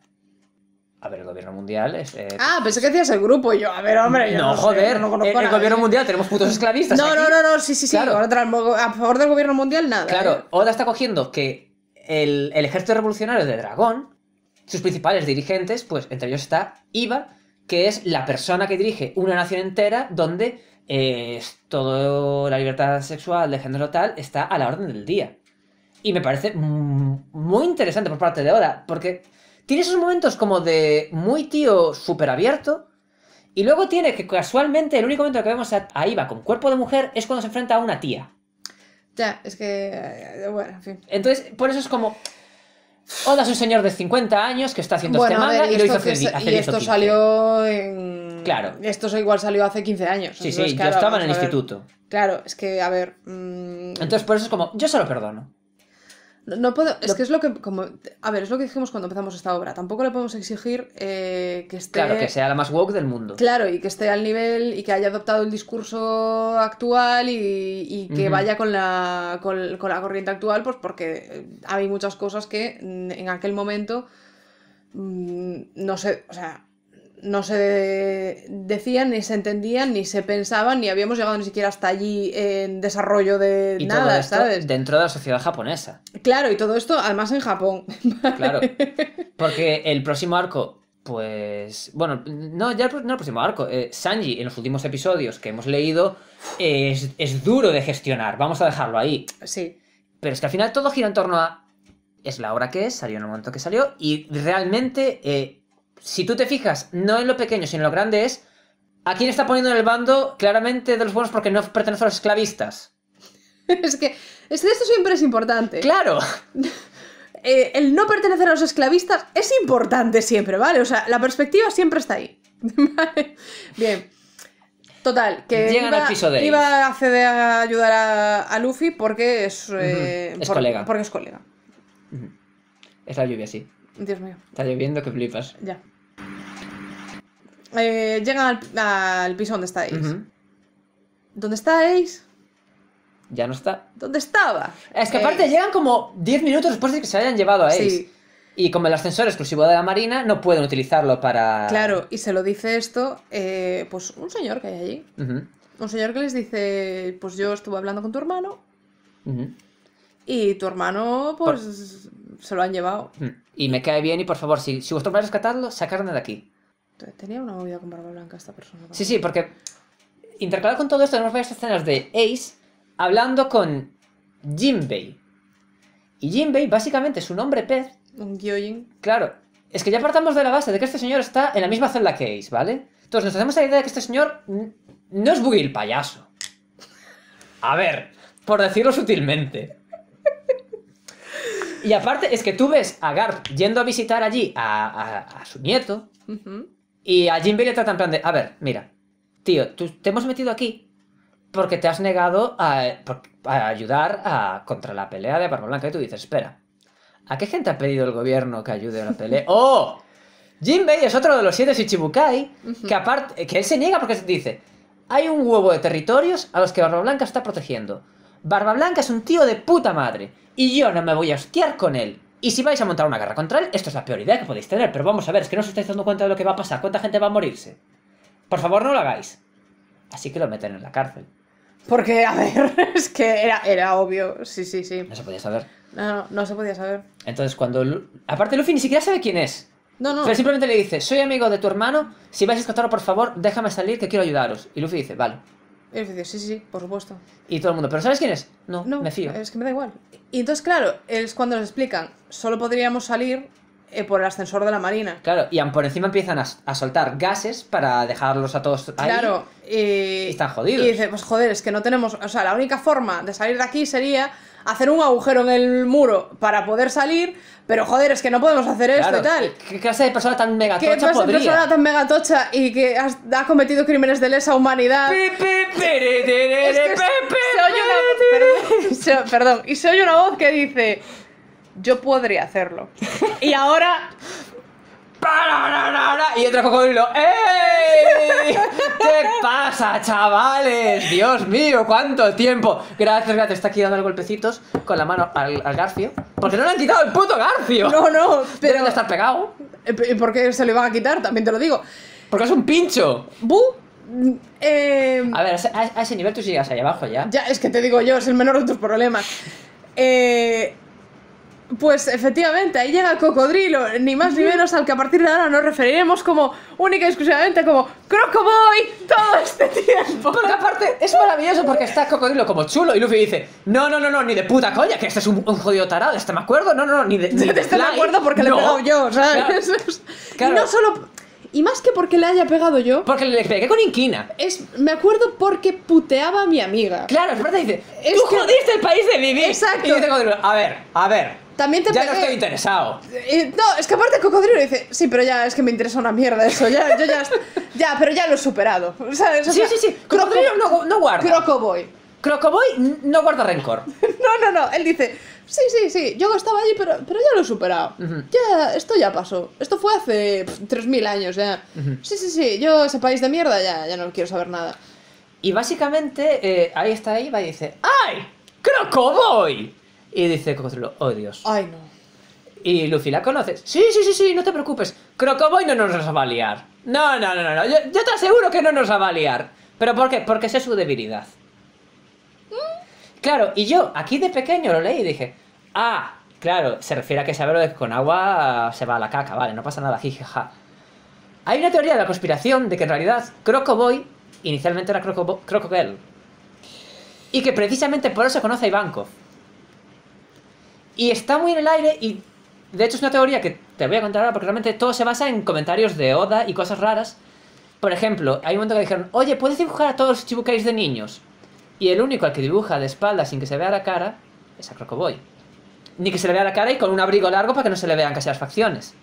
A: a ver, el gobierno mundial es. Eh, ah,
B: pensé que decías el grupo
A: yo. A ver, hombre. no, joder, el, gobierno mundial tenemos putos esclavistas. No, no,
B: no, no, sí, sí, sí. Ahora a favor del gobierno mundial, nada. ¿eh? Claro,
A: Oda está cogiendo que el, ejército revolucionario de Dragón, sus principales dirigentes, pues entre ellos está Iva que es la persona que dirige una nación entera donde eh, toda la libertad sexual de género tal está a la orden del día. Y me parece muy interesante por parte de Oda, porque tiene esos momentos como de muy tío súper abierto. Y luego tiene que casualmente el único momento que vemos a, con cuerpo de mujer es cuando se enfrenta a una tía.
B: Ya, es que. Eh, bueno, en fin. Entonces, por eso es como. hola,
A: es un señor de 50 años que está haciendo este manga y, lo hizo hace, Y esto
B: salió en. Claro. Esto igual salió hace 15 años. Sí, sí, yo estaba en el instituto. Claro, es que, a ver. Mm, entonces,
A: por eso es como. Yo se lo perdono.
B: No puedo, es que es lo que, como, a ver, es lo que dijimos cuando empezamos esta obra. Tampoco le podemos exigir eh, que esté. Claro, que sea
A: la más woke del mundo. Claro,
B: y que esté al nivel y que haya adoptado el discurso actual y, y que vaya con la, con la corriente actual, pues porque eh, hay muchas cosas que mm, en aquel momento mm, no sé, o sea, no se decían, ni se entendían, ni se pensaban, ni habíamos llegado ni siquiera hasta allí en desarrollo de nada, ¿sabes?
A: Dentro de la sociedad japonesa.
B: Claro, y todo esto además en Japón.
A: Claro. Porque el próximo arco, pues. Bueno, no, ya no próximo arco. Eh, Sanji, en los últimos episodios que hemos leído, es, es duro de gestionar. Vamos a dejarlo ahí. Sí. Pero es que al final todo gira en torno a. Es la hora que es, salió en el momento que salió, y realmente. Eh, si tú te fijas, no en lo pequeño, sino en lo grande es a quién está poniendo en el bando claramente de los buenos porque no pertenece a los esclavistas.
B: es que esto siempre es importante. Claro. Eh, el no pertenecer a los esclavistas es importante siempre, ¿vale? O sea, la perspectiva siempre está ahí. Bien. Total, que iba, al piso de iba a acceder a ayudar a, Luffy porque es, eh, es colega. Porque es colega.
A: Es la lluvia, sí. Dios mío. Está lloviendo que flipas.
B: Ya. Eh, llegan al, piso donde está Ace. ¿Dónde está Ya no está. ¿Dónde estaba? Es que aparte eh, llegan como 10 minutos después de que se hayan llevado a Ace.
A: Y como el ascensor exclusivo de la Marina, no pueden utilizarlo para...
B: Claro, y se lo dice esto, eh, pues un señor que hay allí. Un señor que les dice, pues yo estuve hablando con tu hermano. Y tu hermano, pues, se lo han llevado.
A: Y me cae bien y por favor, si, si vosotros vais a rescatarlo, sacarme de aquí.
B: Tenía una movida con barba blanca esta persona. Sí,
A: sí, porque intercalado con todo esto tenemos varias escenas de Ace hablando con Jinbei. Y Jinbei, básicamente, su nombre pez... Un Gyojin. Claro. Es que ya partamos de la base de que este señor está en la misma celda que Ace, ¿vale? Entonces nos hacemos la idea de que este señor no es Boogie el payaso. A ver, por decirlo sutilmente. Y aparte, es que tú ves a Garth yendo a visitar allí a, a, su nieto. Y a Jim le tratan plan de, a ver, mira, tío, tú, te hemos metido aquí porque te has negado a, ayudar a, contra la pelea de Barba Blanca. Y tú dices, espera, ¿a qué gente ha pedido el gobierno que ayude a la pelea? ¡Oh! Jim es otro de los siete Shichibukai que aparte, que él se niega porque dice, hay un huevo de territorios a los que Barba Blanca está protegiendo. Barba Blanca es un tío de puta madre. Y yo no me voy a hostiar con él. Y si vais a montar una guerra contra él, esto es la peor idea que podéis tener. Pero vamos a ver, es que no os estáis dando cuenta de lo que va a pasar. ¿Cuánta gente va a morirse? Por favor, no lo hagáis. Así que lo meten en la cárcel.
B: Porque, a ver, es que era, era obvio. Sí, sí, sí. No se podía saber. No, no, se podía saber.
A: Entonces, cuando. Aparte, Luffy ni siquiera sabe quién es.
B: No, no. Pero simplemente
A: le dice: Soy amigo de tu hermano. Si vais a escatarlo, por favor, déjame salir que quiero ayudaros. Y Luffy dice: Vale
B: sí, sí, sí, por supuesto.
A: Y todo el mundo, ¿pero sabes quién es? No, me fío. Es
B: que me da igual. Y entonces, claro, es cuando nos explican, solo podríamos salir eh, por el ascensor de la marina.
A: Claro, y por encima empiezan a, soltar gases para dejarlos a todos ahí. Claro,
B: y, y están jodidos. Y dice, pues joder, es que no tenemos. O sea, la única forma de salir de aquí sería hacer un agujero en el muro para poder salir, pero joder, es que no podemos hacer esto y tal. ¿Qué clase de persona tan megatocha ¿Qué clase de persona tan megatocha y que has, ha cometido crímenes de lesa humanidad? Perdón, y se oye una voz que dice yo podría hacerlo.
A: Y ahora y el cocodrilo, ¡Ey! ¿Qué pasa, chavales? Dios mío, cuánto tiempo. Gracias, gracias. Está aquí dando golpecitos con la mano al, al garfio. Porque no le han quitado el puto garfio. No, no,
B: pero. va estar pegado. Eh, ¿Por qué se le van a quitar? También te lo digo. Porque es un pincho. ¡Bu! Em, a ver, a, ese nivel tú sigas ahí abajo ya. Ya, es que te digo yo, es el menor de tus problemas. Eh pues efectivamente, ahí llega el cocodrilo, ni más ni menos al que a partir de ahora nos referiremos como única y exclusivamente como Crocoboy todo este tiempo. Porque aparte es maravilloso porque está el cocodrilo como chulo y Luffy dice,
A: no, no, no, no, ni de puta coña, que este es un, jodido tarado, este me acuerdo, no, no, no, ni de... Ni este me acuerdo porque le he pegado yo, ¿sabes?
B: Claro. Y no solo... Y más que porque le haya pegado yo. Porque le pegué con inquina. Es, me acuerdo porque puteaba a mi amiga. Claro, es verdad, dice, tú
A: jodiste el país de vivir. Exacto. a ver, a ver, también te Ya no estoy interesado.
B: no, es que aparte Cocodrilo dice, sí, pero ya es que me interesa una mierda eso. Ya, ya, ya, pero ya lo he superado. sí, sí, sí. Cocodrilo no, guarda. Crocoboy. Crocoboy no guarda rencor. no, no, no. Él dice, sí, sí, sí, yo estaba allí, pero, pero ya lo he superado. Ya, esto ya pasó. Esto fue hace 3.000 años ya. Sí, sí, sí, yo ese país de mierda ya, ya no quiero saber nada.
A: Y básicamente, eh, ahí está ahí va y dice, ¡Ay! ¡Crocoboy! Y dice Cocodrilo, oh Dios. Ay, no. Y Luffy, ¿la conoces? Sí, sí, sí, sí, no te preocupes. Crocoboy no nos va a liar. No, no, no, no, Yo, te aseguro que no nos va a liar. ¿Pero por qué? Porque sé es su debilidad.
B: ¿Mm?
A: Claro, y yo aquí de pequeño lo leí y dije, ah, claro, se refiere a que saber con agua se va a la caca, vale, no pasa nada, jijija. Hay una teoría de la conspiración de que en realidad Crocoboy inicialmente era Croco Y que precisamente por eso conoce a Ivankov. Y está muy en el aire y de hecho es una teoría que te voy a contar ahora porque realmente todo se basa en comentarios de Oda y cosas raras. Por ejemplo, hay un momento que dijeron, oye, ¿puedes dibujar a todos los Chibukais de niños? Y el único al que dibuja de espalda sin que se vea la cara es a Crocoboy. Ni que se le vea la cara y con un abrigo largo para que no se le vean casi las facciones.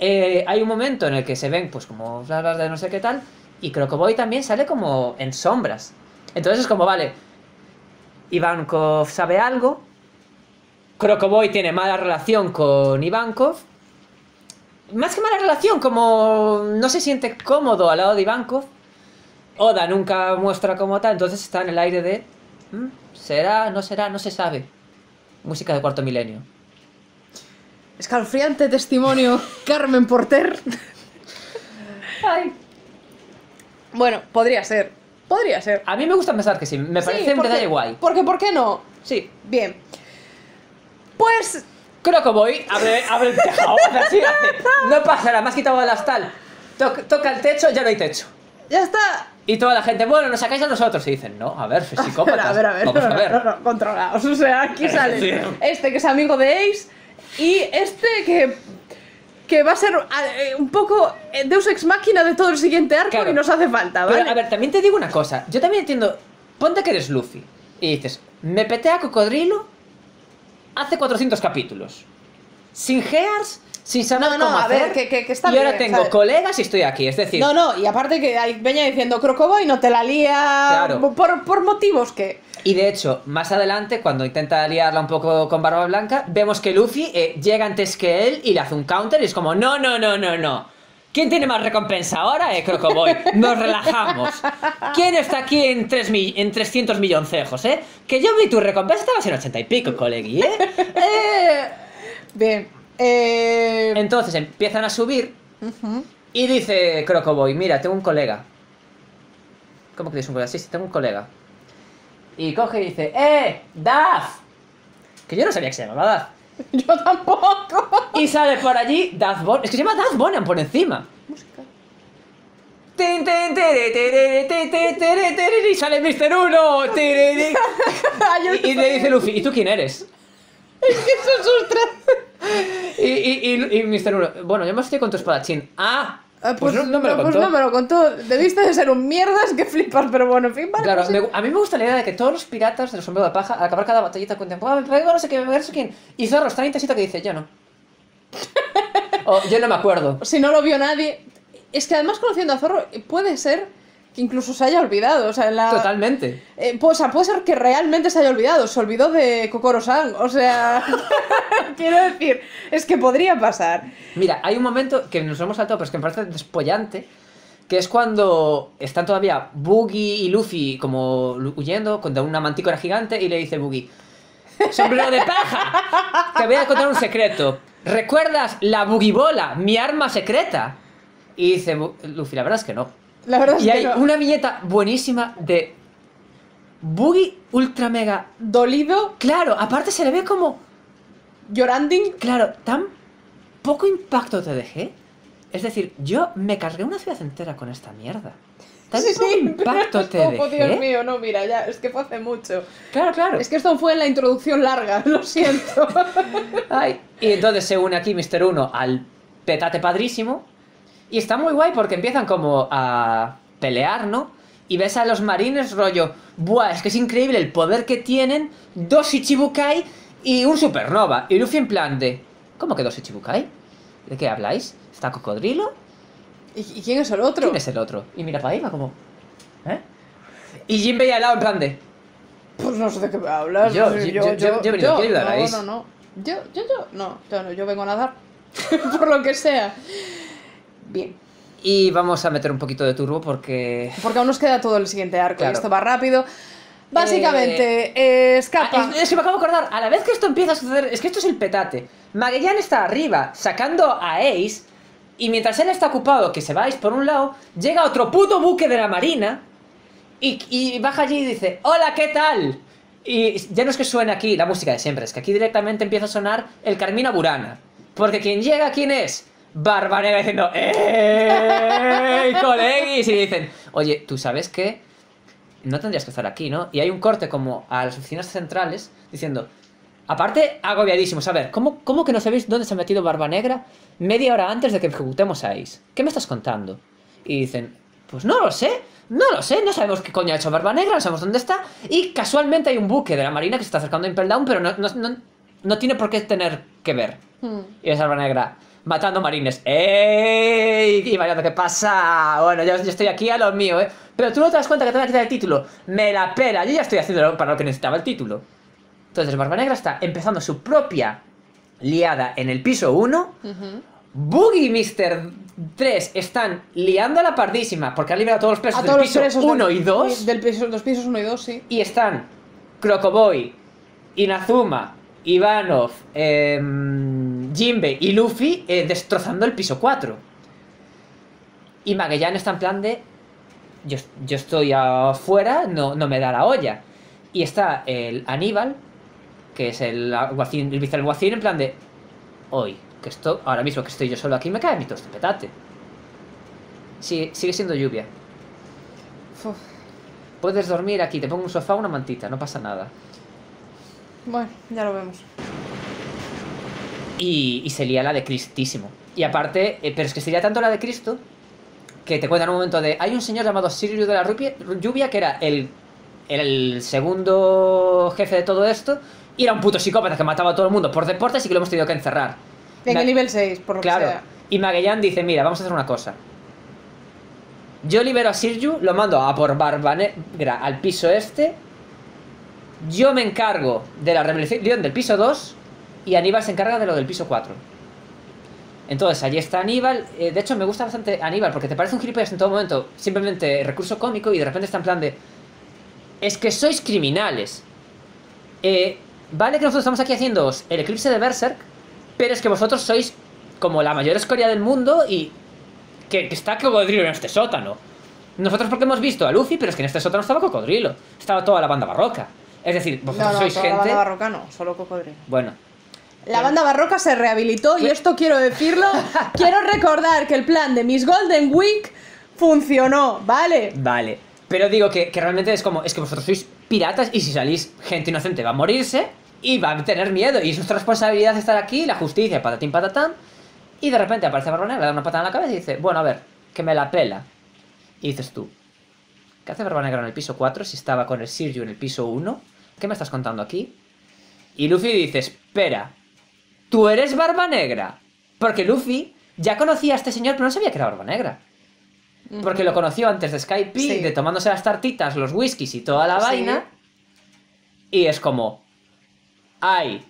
A: Eh, hay un momento en el que se ven pues como hablas de no sé qué tal y Crocoboy también sale como en sombras. Entonces es como, vale, Ivankov sabe algo, Crocoboy tiene mala relación con Ivankov. Más que mala relación, como no se siente cómodo al lado de Ivankov. Oda nunca muestra como tal, entonces está en el aire de... Mm, ¿Será? ¿No será? No se sabe. Música de cuarto milenio. Escalfriante
B: testimonio, Carmen Porter. Ay. Bueno, podría ser. Podría ser. A mí me gusta pensar que sí. Me parece sí, un Porque, ¿por qué no? Sí. Bien. Pues creo que voy,
A: abre, abre el tejado, no pasa nada, más quitado las tal. toca el techo, ya no hay techo. ¡Ya está! Y toda la gente, bueno, nos sacáis a nosotros. Y dicen, no, a ver, psicópatas. A ver, a ver, Vamos a ver.
B: controlaos. O sea, aquí sale este que es amigo de Ace y este que que va a ser eh, un poco eh, Deus Ex Máquina de todo el siguiente arco y nos hace
A: falta, ¿vale? a ver, también te digo una cosa. Yo también entiendo. Ponte que eres Luffy y dices, me
B: petea cocodrilo
A: hace 400 capítulos.
B: Sin Gears, sin saber no, no, a Ver, que, está y ahora tengo
A: colegas y estoy aquí, es decir. No, no,
B: y aparte que hay Peña diciendo Crocoboy no te la lía por, por, motivos que.
A: Y de hecho, más adelante, cuando intenta liarla un poco con Barba Blanca, vemos que Luffy eh, llega antes que él y le hace un counter y es como, no, no, no, no, no. ¿Quién tiene más recompensa ahora? Eh, Crocoboy. Nos relajamos. ¿Quién está aquí en, en 300 milloncejos, eh? Que yo vi tu recompensa, estabas en 80 y pico, colegui, ¿eh?
B: eh. Bien. Eh,
A: Entonces empiezan a subir. Y dice Crocoboy, mira, tengo un colega. ¿Cómo que tienes un colega? Sí, sí, tengo un colega. Y coge y dice, ¡eh! ¡Daf! Que yo no sabía que se llamaba Daf. Yo tampoco. Y sale por allí Daz Es que se llama Daz Bonan por encima. Música. Y sale Mr. Uno. Y, le dice Luffy, ¿y tú quién eres?
B: Es que eso
A: es Y, y, y, Mr. Uno, bueno, yo me estoy con tu espadachín. Ah, ¡Ah! Pues, pues no, me lo pues contó. no me
B: lo contó. Debiste de ser un mierdas que flipas, pero bueno, en fin,
A: Claro, pues a mí
B: me gusta la idea de que todos los piratas de los sombreros de paja, al acabar cada batallita, cuenten, ¡Ah, me pego no sé qué, me pego no sé quién! Y Zorro está en que dice, yo no
A: yo no me acuerdo.
B: Si no lo vio nadie. Es que además conociendo a Zorro puede ser que incluso se haya olvidado. O sea, Totalmente. Eh, o sea, puede ser que realmente se haya olvidado. Se olvidó de Kokoro-san. O sea, quiero decir, es que podría
A: pasar. Mira, hay un momento que nos hemos saltado, pero es que me parece despollante. Que es cuando están todavía Boogie y Luffy como huyendo contra una mantícora gigante y le dice Boogie: ¡Sombrero de paja! Te voy a contar un secreto. ¿recuerdas la bola? mi arma secreta? Y dice Luffy, la verdad es que no. La y hay una viñeta buenísima de Boogie ultra mega dolido. Claro, aparte se le ve como llorando. Claro, tan poco impacto te dejé. Es decir, yo me cargué una ciudad entera con esta mierda.
B: Es sí, impacto
A: oh, Dios ¿eh?
B: mío, no, mira, ya, es que fue hace mucho. Claro, claro. Es que esto fue en la introducción larga, lo siento. Ay,
A: y entonces se une aquí Mister 1 al petate padrísimo. Y está muy guay porque empiezan como a pelear, ¿no? Y ves a los marines rollo, ¡buah! Es que es increíble el poder que tienen dos Ichibukai y un supernova. Y Luffy en plan de, ¿cómo que dos Ichibukai? ¿De qué habláis? ¿Está cocodrilo? ¿Y, quién es el otro? ¿Quién es el otro? Y mira para ahí, va como. ¿Eh? Y Jim veía al lado en plan de.
B: Pues no sé de qué me hablas.
A: Yo, yo, yo, yo, yo, No, no,
B: no. Yo, yo, yo. No, yo no, yo vengo a nadar. Por lo que sea. Bien.
A: Y vamos a meter un poquito de turbo porque.
B: Porque aún nos queda todo el siguiente arco y esto va rápido. Básicamente, eh, escapa. Ah, es, que me acabo de acordar, a la vez que esto empieza a suceder, es que esto es el petate. Magellan está arriba
A: sacando a Ace y mientras él está ocupado, que se vais por un lado, llega otro puto buque de la marina y, baja allí y dice, hola, ¿qué tal? Y ya no es que suene aquí la música de siempre, es que aquí directamente empieza a sonar el Carmina Burana. Porque quien llega, ¿quién es? negra diciendo, ¡eh, colegis! Y dicen, oye, ¿tú sabes qué? No tendrías que estar aquí, ¿no? Y hay un corte como a las oficinas centrales diciendo, Aparte, agobiadísimos. A ver, ¿cómo, ¿cómo que no sabéis dónde se ha metido Barba Negra media hora antes de que ejecutemos a Ace? ¿Qué me estás contando? Y dicen, pues no lo sé, no lo sé, no sabemos qué coño ha hecho Barba Negra, no sabemos dónde está. Y casualmente hay un buque de la marina que se está acercando a Impel Down, pero no, tiene por qué tener que ver. Hmm. Y es Barba Negra matando marines. ¡Ey! Y Mariano, ¿qué pasa? Bueno, yo, estoy aquí a lo mío, ¿eh? Pero tú no te das cuenta que te voy a quitar el título. Me la pela, yo ya estoy haciendo para lo que necesitaba el título. Entonces, Barba Negra está empezando su propia liada en el piso 1. Boogie y Mr. 3 están liando a la pardísima porque han liberado a todos los presos del piso 1 y 2.
B: Del piso, pisos 1 y 2, sí. Y están
A: Crocoboy, Inazuma, Ivanov, eh, y Luffy eh, destrozando el piso 4. Y Magellan está en plan de. Yo, estoy afuera, no, no me da la olla. Y está el Aníbal que es el guacín, el en plan de, hoy, que esto, ahora mismo que estoy yo solo aquí, me cae mi toste petate. sigue siendo lluvia. Puedes dormir aquí, te pongo un sofá, una mantita, no pasa nada.
B: Bueno, ya lo vemos.
A: Y, sería la de Cristísimo. Y aparte, eh, pero es que sería tanto la de Cristo que te cuentan un momento de. Hay un señor llamado Sirio de la Lluvia que era el, el segundo jefe de todo esto, y era un puto psicópata que mataba a todo el mundo por deportes y que lo hemos tenido que encerrar. En el nivel
B: 6, por lo claro. que sea.
A: Y Magellan dice, mira, vamos a hacer una cosa. Yo libero a Sirju, lo mando a por Barbanegra al piso este. Yo me encargo de la rebelión del piso 2 y Aníbal se encarga de lo del piso 4. Entonces, allí está Aníbal. Eh, de hecho, me gusta bastante Aníbal porque te parece un gilipollas en todo momento. Simplemente recurso cómico y de repente está en plan de... Es que sois criminales. Eh, Vale que nosotros estamos aquí haciendo el eclipse de Berserk, pero es que vosotros sois como la mayor escoria del mundo y que, está Cocodrilo en este sótano. Nosotros porque hemos visto a Luffy, pero es que en este sótano estaba Cocodrilo. Estaba toda la banda barroca. Es decir, vosotros sois gente... la banda barroca
B: no, solo Cocodrilo. Bueno, la banda barroca se rehabilitó y esto quiero decirlo. quiero recordar que el plan de Miss Golden Week funcionó, ¿vale?
A: Vale. Pero digo que, realmente es como, es que vosotros sois piratas y si salís gente inocente va a morirse y va a tener miedo y es nuestra responsabilidad estar aquí, la justicia, patatín patatán. Y de repente aparece Barba le da una patada en la cabeza y dice, bueno, a ver, que me la pela. Y dices tú, ¿qué hace Barba Negra en el piso 4 si estaba con el Sirju en el piso 1? ¿Qué me estás contando aquí? Y Luffy dice, espera, tú eres Barba Negra. Porque Luffy ya conocía a este señor, pero no sabía que era Barba Negra porque lo conoció antes de Skype, y de tomándose las tartitas, los whiskies y toda la vaina. Y es como. ¡Ay!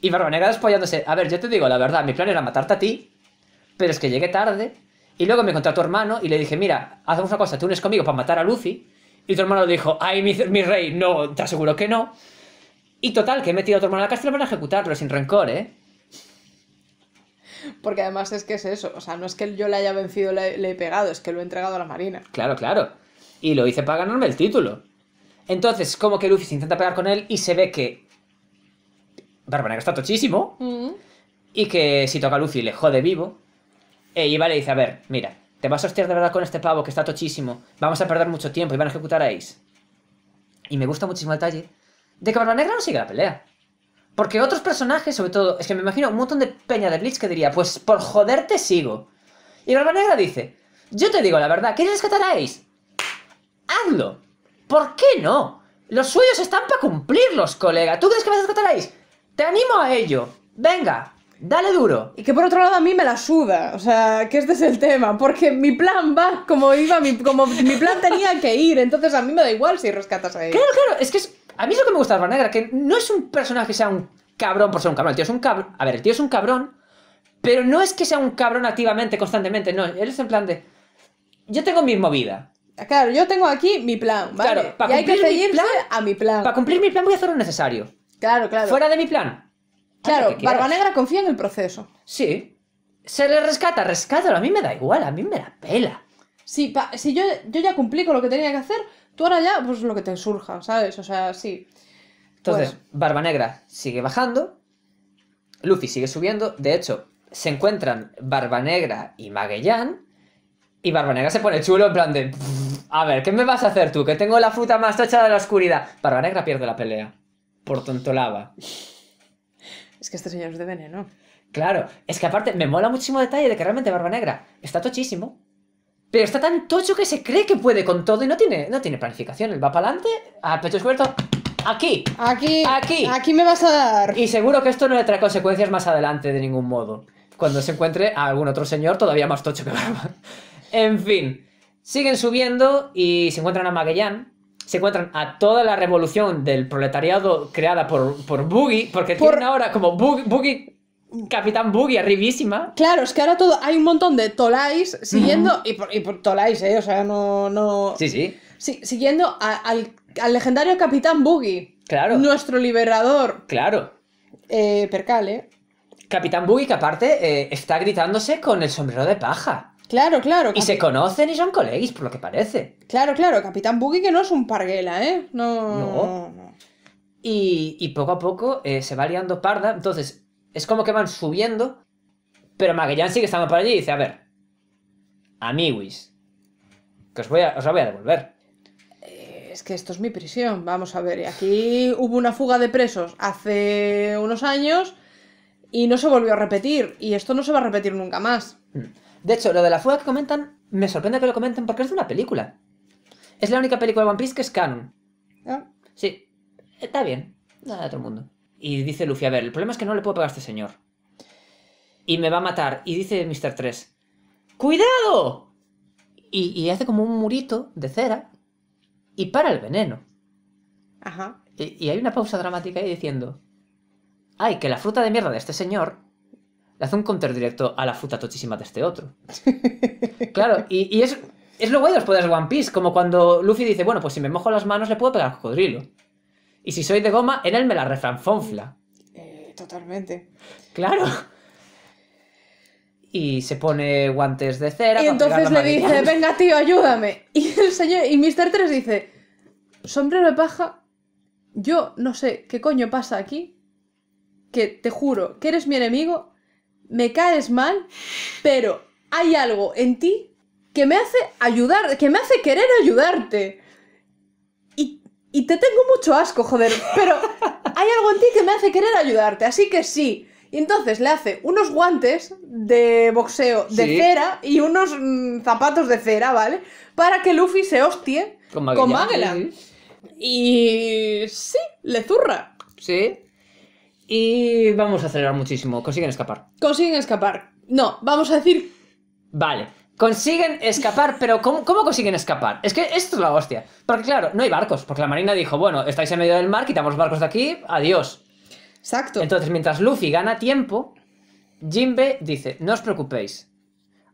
A: Y Barba Negra A ver, yo te digo la verdad, mi plan era matarte a ti, pero es que llegué tarde. Y luego me encontré a tu hermano y le dije: Mira, hacemos una cosa, tú unes conmigo para matar a Luffy. Y tu hermano dijo: ¡Ay, mi, rey! No, te aseguro que no. Y total, que he metido a tu hermano a la cárcel para ejecutarlo sin rencor, ¿eh?
B: Porque además es que es eso. O sea, no es que yo le haya vencido, le, he pegado, es que lo he entregado a la Marina.
A: Claro, claro. Y lo hice para ganarme el título. Entonces, como que Luffy se intenta pegar con él y se ve que Barba está tochísimo. Mm. Y que si toca a Luffy le jode vivo. Y e Iba le dice, a ver, mira, te vas a hostiar de verdad con este pavo que está tochísimo. Vamos a perder mucho tiempo y van a ejecutar a Ace. Y me gusta muchísimo el detalle de que Barba Negra no sigue la pelea. Porque otros personajes, sobre todo, es que me imagino un montón de peña de Blitz que diría, pues por joder te sigo. Y Barba Negra dice, yo te digo la verdad, ¿quieres rescatar a Ace? Hazlo. ¿Por qué no? Los suyos están para cumplirlos, colega. ¿Tú
B: crees que vas a rescatar a Ace? Te animo a ello. Venga, dale duro. Y que por otro lado a mí me la suda, o sea, que este es el tema, porque mi plan va como iba, mi, como mi plan tenía que ir, entonces a mí me da igual si rescatas a él. Claro, claro, es que es, a mí es lo que me gusta de Barba Negra, que no
A: es un personaje que sea un cabrón por ser un cabrón. El tío es un cabrón. A ver, el tío es un cabrón, pero no es que sea un cabrón activamente, constantemente. No, él es en plan de. Yo tengo mi movida.
B: Ah, claro, yo tengo aquí mi plan, ¿vale? Claro, para y hay que a mi plan.
A: Para cumplir mi plan voy a hacer lo necesario.
B: Claro, claro. Fuera de mi plan. Claro, Barba Negra confía en el proceso. Sí. Se le rescata, rescátalo. A mí me da igual, a mí me da pela. Sí, si yo, yo ya cumplí con lo que tenía que hacer, Tú ahora ya, pues lo que te surja, ¿sabes? O sea, sí. Entonces,
A: pues Barba Negra sigue bajando, Luffy sigue subiendo, de hecho, se encuentran Barba Negra y Magellan, y Barba Negra se pone chulo en plan de, a ver, ¿qué me vas a hacer tú? Que tengo la fruta más tocha de la oscuridad. Barba Negra pierde la pelea, por tontolaba. Es
B: que este señor es de veneno.
A: Claro, es que aparte me mola muchísimo el detalle de que realmente Barba Negra está tochísimo, pero está tan tocho que se cree que puede con todo y no tiene, no tiene planificación. Él va para adelante, a pecho descubierto, aquí, aquí, aquí. Aquí me vas a dar. Y seguro que esto no le trae consecuencias más adelante de ningún modo. Cuando se encuentre a algún otro señor todavía más tocho que Barba. en fin, siguen subiendo y se encuentran a Magellan. Se encuentran a toda la revolución del proletariado creada por, por Boogie, porque por... tienen ahora como Boogie Capitán Boogie, arribísima.
B: Claro, es que ahora todo. Hay un montón de Tolais siguiendo. Y por, y Tolais, ¿eh? O sea, no. no... Sí, sí. siguiendo al, legendario Capitán Boogie. Claro. Nuestro
A: liberador. Claro.
B: Eh, percal, ¿eh?
A: Capitán Boogie, que aparte eh, está gritándose con el sombrero de paja. Claro, claro. Y se conocen y son colegis, por lo que parece. Claro,
B: claro. Capitán Boogie que no es un parguela, ¿eh? No. No.
A: no. Y, y poco a poco eh, se va liando parda. Entonces, es como que van subiendo, pero Magellan sigue estando por allí y dice, a ver, amiguis, que os, voy a, os la voy a devolver.
B: Eh, es que esto es mi prisión, vamos a ver. Aquí hubo una fuga de presos hace unos años y no se volvió a repetir. Y esto no se va a repetir nunca más. Mm. De hecho, lo de la fuga que comentan, me sorprende que lo comenten porque es de una película.
A: Es la única película de One Piece que es canon. Ah. Sí, está bien, nada de otro mundo. Y dice Luffy, a ver, el problema es que no le puedo pegar a este señor. Y me va a matar. Y dice Mr. 3, ¡cuidado! Y, hace como un murito de cera y para el veneno. Ajá. Y, hay una pausa dramática ahí diciendo, ay, que la fruta de mierda de este señor le hace un counter directo a la fruta tochísima de este otro. claro, y, es, es lo guay de los poderes One Piece, como cuando Luffy dice, bueno, pues si me mojo las manos le puedo pegar al cocodrilo. Y si soy de goma, en él me la refranfonfla.
B: Eh, totalmente.
A: Claro. Y se pone guantes de cera. Y entonces le dice, venga
B: tío, ayúdame. Y el señor, y Mr. 3 dice, sombrero de paja, yo no sé qué coño pasa aquí, que te juro que eres mi enemigo, me caes mal, pero hay algo en ti que me hace ayudar, que me hace querer ayudarte. Y te tengo mucho asco, joder, pero hay algo en ti que me hace querer ayudarte, así que sí. Y entonces le hace unos guantes de boxeo de cera y unos mm, zapatos de cera, ¿vale? Para que Luffy se hostie con, Magellan. Y sí, le zurra. Sí.
A: Y vamos a acelerar muchísimo. Consiguen escapar.
B: Consiguen escapar. No, vamos a decir.
A: Vale. Consiguen escapar, pero ¿cómo, consiguen escapar? Es que esto es la hostia. Porque claro, no hay barcos, porque la Marina dijo, bueno, estáis en medio del mar, quitamos barcos de aquí, adiós. Exacto. Entonces, mientras Luffy gana tiempo, Jinbe dice, no os preocupéis.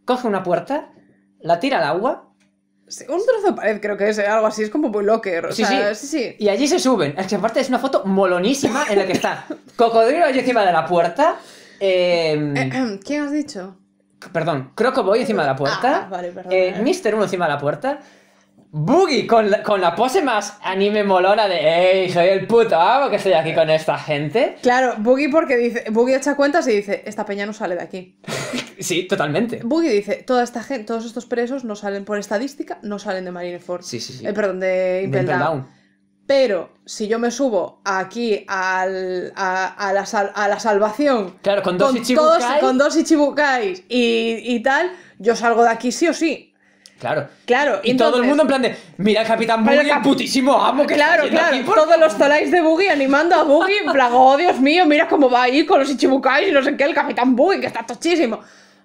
A: Coge una puerta, la tira al agua. un trozo de pared creo que es, eh, algo así, es como muy sí, sí. sí, Y allí se suben. Es que aparte es una foto molonísima en la que está Cocodrilo allí encima de la puerta. Em, eh,
B: eh... ¿Quién has dicho?
A: Perdón, Crocoboy encima de la puerta. Ah,
B: vale, eh, eh. Mister
A: Uno encima de la puerta. Boogie con la, pose más anime molona de ¡Ey, soy el puto amo que estoy aquí con esta
B: gente! Claro, Boogie porque dice... Boogie echa cuentas y dice, esta peña no sale de aquí.
A: sí, totalmente.
B: Boogie dice, toda esta gente, todos estos presos no salen por estadística, no salen de Marineford. Sí, sí, sí. Eh, perdón, de Impel pero si yo me subo aquí a, la salvación. Claro, con dos, ichibukais, y, tal, yo salgo de aquí sí o sí. Claro. Claro. Y todo el mundo en plan
A: de. Mira, Capitán el, capitán el putísimo amo que Claro, claro. Todos
B: los taláis de Boogie animando a Boogie en plan, oh Dios mío, mira cómo va ahí con los ichibukais y no sé qué, el Capitán Boogie, que está tochísimo.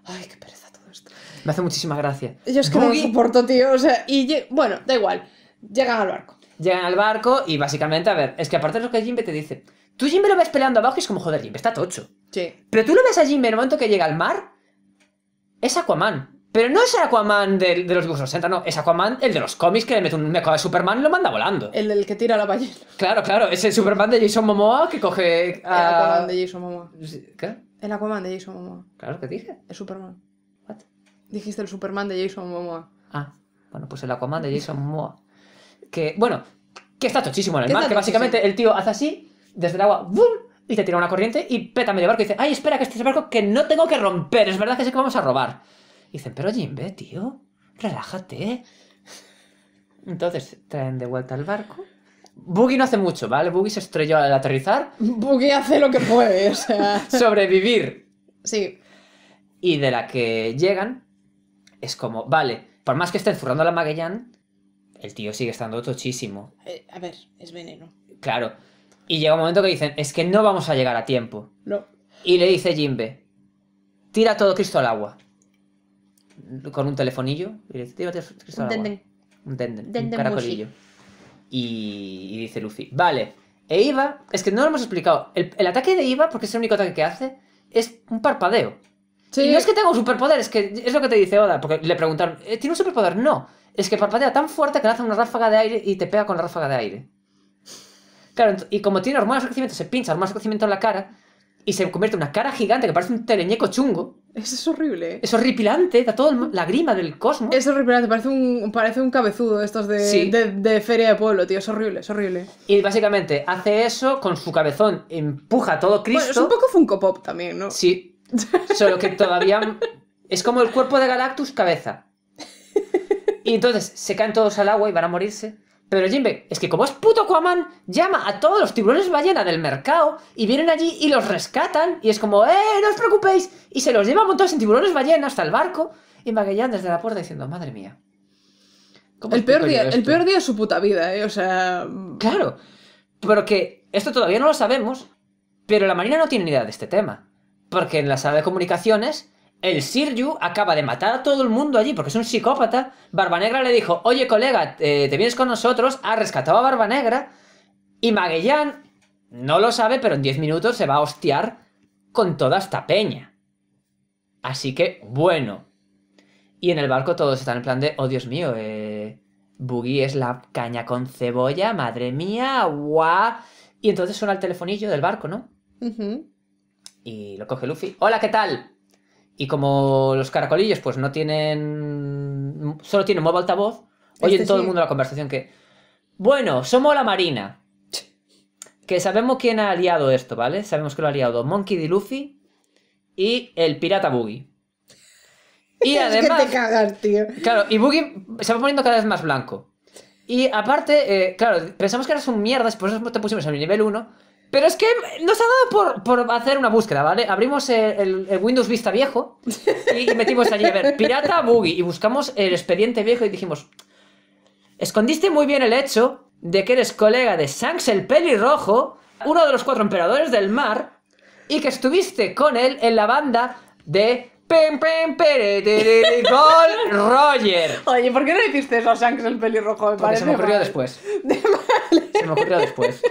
B: Ay, qué
A: pereza todo esto. Me hace muchísima gracia. Yo es que no lo soporto,
B: tío. O sea, y bueno, da igual. Llegan al barco
A: llegan al barco y básicamente, a
B: ver, es que aparte de lo que Jimbe
A: te dice, tú Jimbe lo ves peleando abajo y es como, joder, Jimbe está tocho. Sí. Pero tú lo ves a Jimbe en el momento que llega al mar, es Aquaman. Pero no es el Aquaman de, de los dibujos 60, no, es Aquaman el de los cómics que le mete un meco a Superman y lo manda volando.
B: El del que tira la ballena.
A: Claro, claro, es el Superman de Jason Momoa que coge a... El Aquaman de Jason Momoa. ¿Qué?
B: El Aquaman de Jason Momoa. Claro que dije. El Superman. What? Dijiste el Superman de Jason Momoa.
A: Ah, bueno, pues el Aquaman de Jason Momoa que, bueno,
B: que está tochísimo en el mar, que básicamente el tío hace así, desde el agua,
A: ¡bum! y te tira una corriente y peta medio barco y dice, ay, espera, que este es el barco que no tengo que romper, es verdad que sé que vamos a robar. Y dicen, pero Jimbe, tío, relájate. Entonces traen de vuelta el barco. Boogie no hace mucho, ¿vale? Boogie se estrelló al aterrizar.
B: Boogie hace lo que puede, o sea.
A: Sobrevivir. Sí. Y de la que llegan, es como, vale, por más que estén zurrando a la Magellan, el tío sigue estando tochísimo.
B: Eh, a ver, es veneno.
A: Claro. Y llega un momento que dicen, es que no vamos a llegar a tiempo. No. Y le dice Jimbe, tira todo Cristo al agua. Con un telefonillo. Y le dice, tira Cristo al agua. Un tenden. Un caracolillo. Y, dice Luffy, vale. E Iva, es que no lo hemos explicado. El, ataque de Iva, porque es el único ataque que hace, es un parpadeo. Sí. Y no es que tenga un superpoder, es que es lo que te dice Oda, porque le preguntaron, eh, ¿tiene un superpoder? No es que parpadea tan fuerte que hace una ráfaga de aire y te pega con la ráfaga de aire. Claro, y como tiene hormonas de crecimiento, se pincha hormonas de crecimiento en la cara y se convierte en una cara gigante que parece un tereñeco chungo.
B: Eso es horrible. ¿eh? Es
A: horripilante, da todo la grima del cosmos. Es horripilante, parece un, parece un cabezudo estos de,
B: de, feria de pueblo, tío. Es horrible, es horrible.
A: Y básicamente hace eso con su cabezón, empuja todo Cristo. Bueno, es un
B: poco Funko Pop también, ¿no?
A: Sí. Solo que todavía. es como el cuerpo de Galactus cabeza. Y entonces se caen todos al agua y van a morirse. Pero Jimbe, es que como es puto Aquaman, llama a todos los tiburones ballena del mercado y vienen allí y los rescatan. Y es como, ¡eh, no os preocupéis! Y se los lleva montados en tiburones ballena hasta el barco. Y Magellan desde la puerta diciendo, madre mía. El peor, día, el peor
B: de su puta vida, ¿eh? O sea...
A: Claro. que esto todavía no lo sabemos, pero la Marina no tiene ni idea de este tema. Porque en la sala de comunicaciones el Sirju acaba de matar a todo el mundo allí porque es un psicópata. Barbanegra le dijo, oye colega, eh, te, vienes con nosotros, ha rescatado a Barbanegra. Y Magellan no lo sabe, pero en 10 minutos se va a hostiar con toda esta peña. Así que, bueno. Y en el barco todos están en plan de, oh Dios mío, eh, es la caña con cebolla, madre mía, guau. Y entonces suena el telefonillo del barco, ¿no? Y lo coge Luffy. Hola, ¿qué tal? Y como los caracolillos, pues no tienen. Solo tienen modo altavoz,
B: este oye todo el mundo
A: la conversación que. Bueno, somos la Marina. Que sabemos quién ha aliado esto, ¿vale? Sabemos que lo ha aliado Monkey D. Luffy y el pirata Boogie.
B: Y además. Es que tío.
A: Claro, y Boogie se va poniendo cada vez más blanco. Y aparte, eh, claro, pensamos que eras un mierda, por eso te pusimos en el nivel 1, pero es que nos ha dado por, por hacer una búsqueda, ¿vale? Abrimos el, Windows Vista viejo y, metimos allí, a ver, pirata boogie. Y buscamos el expediente viejo y dijimos, escondiste muy bien el hecho de que eres colega de Shanks el pelirrojo, uno de los cuatro emperadores del mar, y que estuviste con él en la banda de Pem, pem, pere, Roger.
B: Oye, ¿por qué no hiciste eso a Shanks el pelirrojo? Me se me ocurrió después.
A: se me ocurrió después.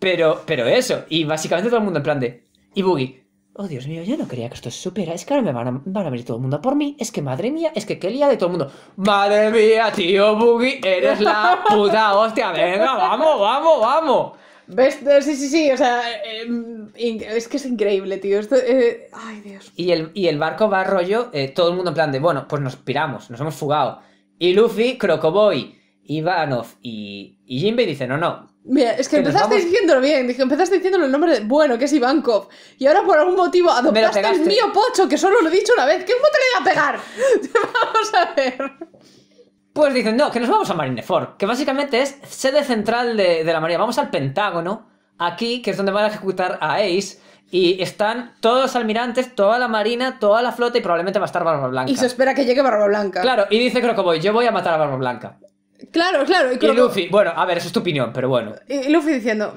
A: Pero, pero eso, y básicamente todo el mundo en plan de... Y Boogie, oh Dios mío, yo no creía que esto se supiera, es que ahora me van a, van venir todo el mundo por mí, es que madre mía, es que qué lía de todo el mundo. Madre mía, tío Boogie, eres la puta hostia, venga, vamos, vamos, vamos.
B: ¿Ves? Sí, sí, sí, o sea, eh, em, es que es increíble, tío. Esto, eh, ay, Dios.
A: Y el, y el barco va rollo, eh, todo el mundo en plan de, bueno, pues nos piramos, nos hemos fugado. Y Luffy, Crocoboy, Ivanov y, y dice dicen, no, no.
B: Mira, es que, empezaste diciéndolo bien, dije, empezaste diciéndolo el nombre de, bueno, que es Ivankov, y ahora por algún motivo adoptaste el mío pocho, que solo lo he dicho una vez, ¿qué foto le iba a pegar? vamos a ver.
A: Pues dicen, no, que nos vamos a Marineford, que básicamente es sede central de, de la Marina, vamos al Pentágono, aquí, que es donde van a ejecutar a Ace, y están todos los almirantes, toda la marina, toda la flota y probablemente va a estar Barba Blanca. Y se
B: espera que llegue Barba Blanca. Claro,
A: y dice Crocoboy, yo voy a matar a Barba Blanca.
B: Claro, claro. Y, Luffy,
A: bueno, a ver, eso es tu opinión, pero bueno.
B: Y Luffy diciendo,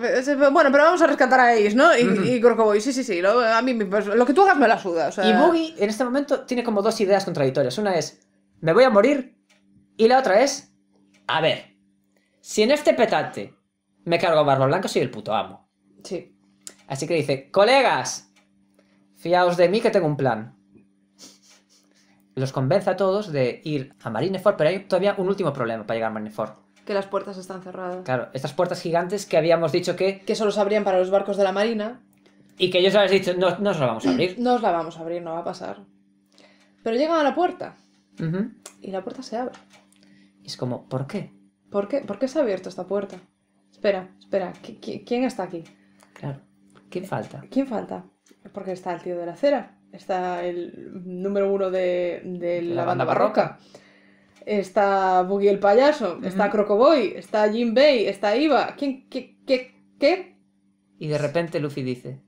B: bueno, pero vamos a rescatar a Ace, ¿no? Y, uh sí, sí, sí, lo, a mí pues, lo que tú hagas me la suda. Y Buggy, en este momento
A: tiene como dos ideas contradictorias. Una es, me voy a morir, y la otra es, a ver, si en este petate me cargo a Blanco, soy el puto amo. Sí. Así que dice, colegas, fiaos de mí que tengo un plan los convence a todos de ir a Marineford, pero hay todavía un último problema para llegar a Marineford.
B: Que las puertas están cerradas.
A: Claro, estas puertas gigantes que habíamos dicho que...
B: Que solo se abrían para los barcos de la marina.
A: Y que ellos habéis dicho, no, nos la vamos a abrir.
B: no os la vamos a abrir, no va a pasar. Pero llegan a la puerta. Y la puerta se abre.
A: Y es como, ¿por qué?
B: ¿Por qué, ¿Por se ha abierto esta puerta? Espera, espera, ¿qu quién está aquí? Claro. ¿Quién falta? ¿Quién falta? Porque está el tío de la acera está el número uno de, la, banda barroca. Está Boogie el payaso, está Crocoboy, está Jim Bay, está Iva. ¿Quién, qué, qué, qué?
A: Y de repente Luffy dice: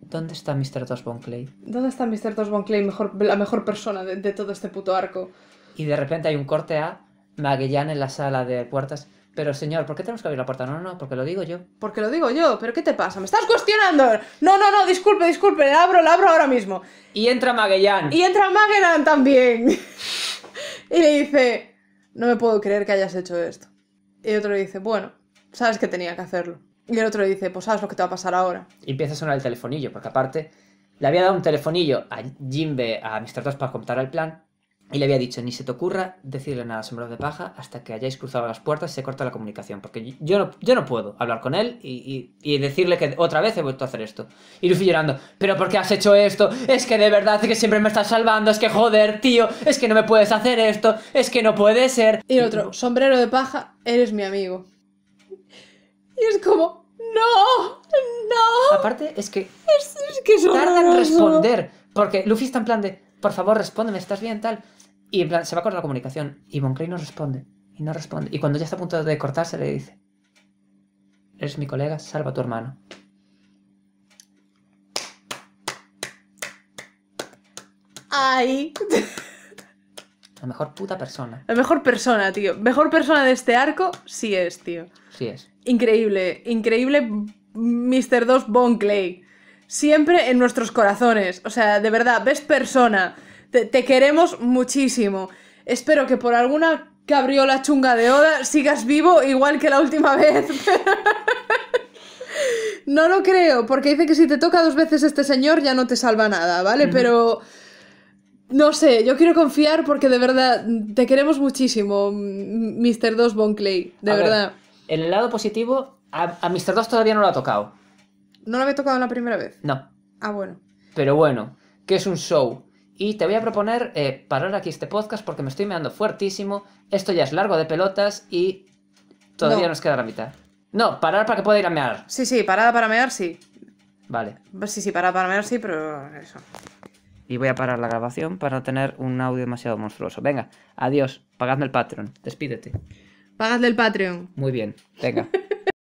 A: ¿Dónde está Mr. Dos Clay?
B: ¿Dónde está Mr. Dos Clay, mejor, la mejor persona de, de, todo este puto arco?
A: Y de repente hay un corte a Magellan en la sala de puertas. Pero señor, ¿por qué tenemos que abrir la puerta? No, no, porque lo digo yo. Porque lo digo yo, pero ¿qué te pasa? ¿Me estás
B: cuestionando? No, no, no, disculpe, disculpe, Le abro, la abro ahora mismo. Y entra Magellan. Y entra Magellan también. y le dice, no me puedo creer que hayas hecho esto. Y el otro le dice, bueno, sabes que tenía que hacerlo. Y el otro le dice, pues sabes lo que te va a pasar ahora.
A: Y empieza a sonar el telefonillo, porque aparte le había dado un telefonillo a Jimbe, a Mr. Dos para contar el plan. Y le había dicho, ni se te ocurra decirle nada al sombrero de Paja hasta que hayáis cruzado las puertas y se corta la comunicación. Porque yo no, yo no puedo hablar con él y, decirle que otra vez he vuelto a hacer esto. Y Luffy llorando, pero ¿por qué has hecho esto? Es que de verdad es que siempre me estás salvando, es que joder, tío, es que no me puedes hacer esto, es que no puede ser. Y el otro,
B: Sombrero de Paja, eres mi amigo. Y es como, no, no.
A: Aparte, es que...
B: Es, es que tarda en responder.
A: Porque Luffy está en plan de, por favor, respóndeme, ¿estás bien? Tal y en plan, se va a cortar la comunicación. Y Bonclay no responde. Y no responde. Y cuando ya está a punto de cortarse, le dice: Eres mi colega, salva a tu hermano.
B: ¡Ay!
A: La mejor puta persona.
B: La mejor persona, tío. Mejor persona de este arco, sí es, tío. Sí es. Increíble, increíble Mr. 2 Bon Siempre en nuestros corazones. O sea, de verdad, ves persona te, queremos muchísimo. Espero que por alguna cabriola chunga de Oda sigas vivo igual que la última vez. no lo creo, porque dice que si te toca dos veces este señor ya no te salva nada, ¿vale? Pero... No sé, yo quiero confiar porque de verdad te queremos muchísimo, Mr. 2 Bon Clay, de verdad.
A: en el lado positivo, a, Mr. 2 todavía no lo ha tocado.
B: ¿No lo había tocado la primera vez? No. Ah, bueno.
A: Pero bueno, que es un show y te voy a proponer eh, parar aquí este podcast porque me estoy meando fuertísimo. Esto ya es largo de pelotas y todavía nos queda la mitad.
B: No, parar para que pueda ir a mear. Sí, sí, parada para mear, sí. Vale. Pues sí, sí, parada para mear, sí, pero eso.
A: Y voy a parar la grabación para no tener un audio demasiado monstruoso. Venga, adiós. Pagadme el Patreon. Despídete. Pagadme el Patreon. Muy bien. Venga.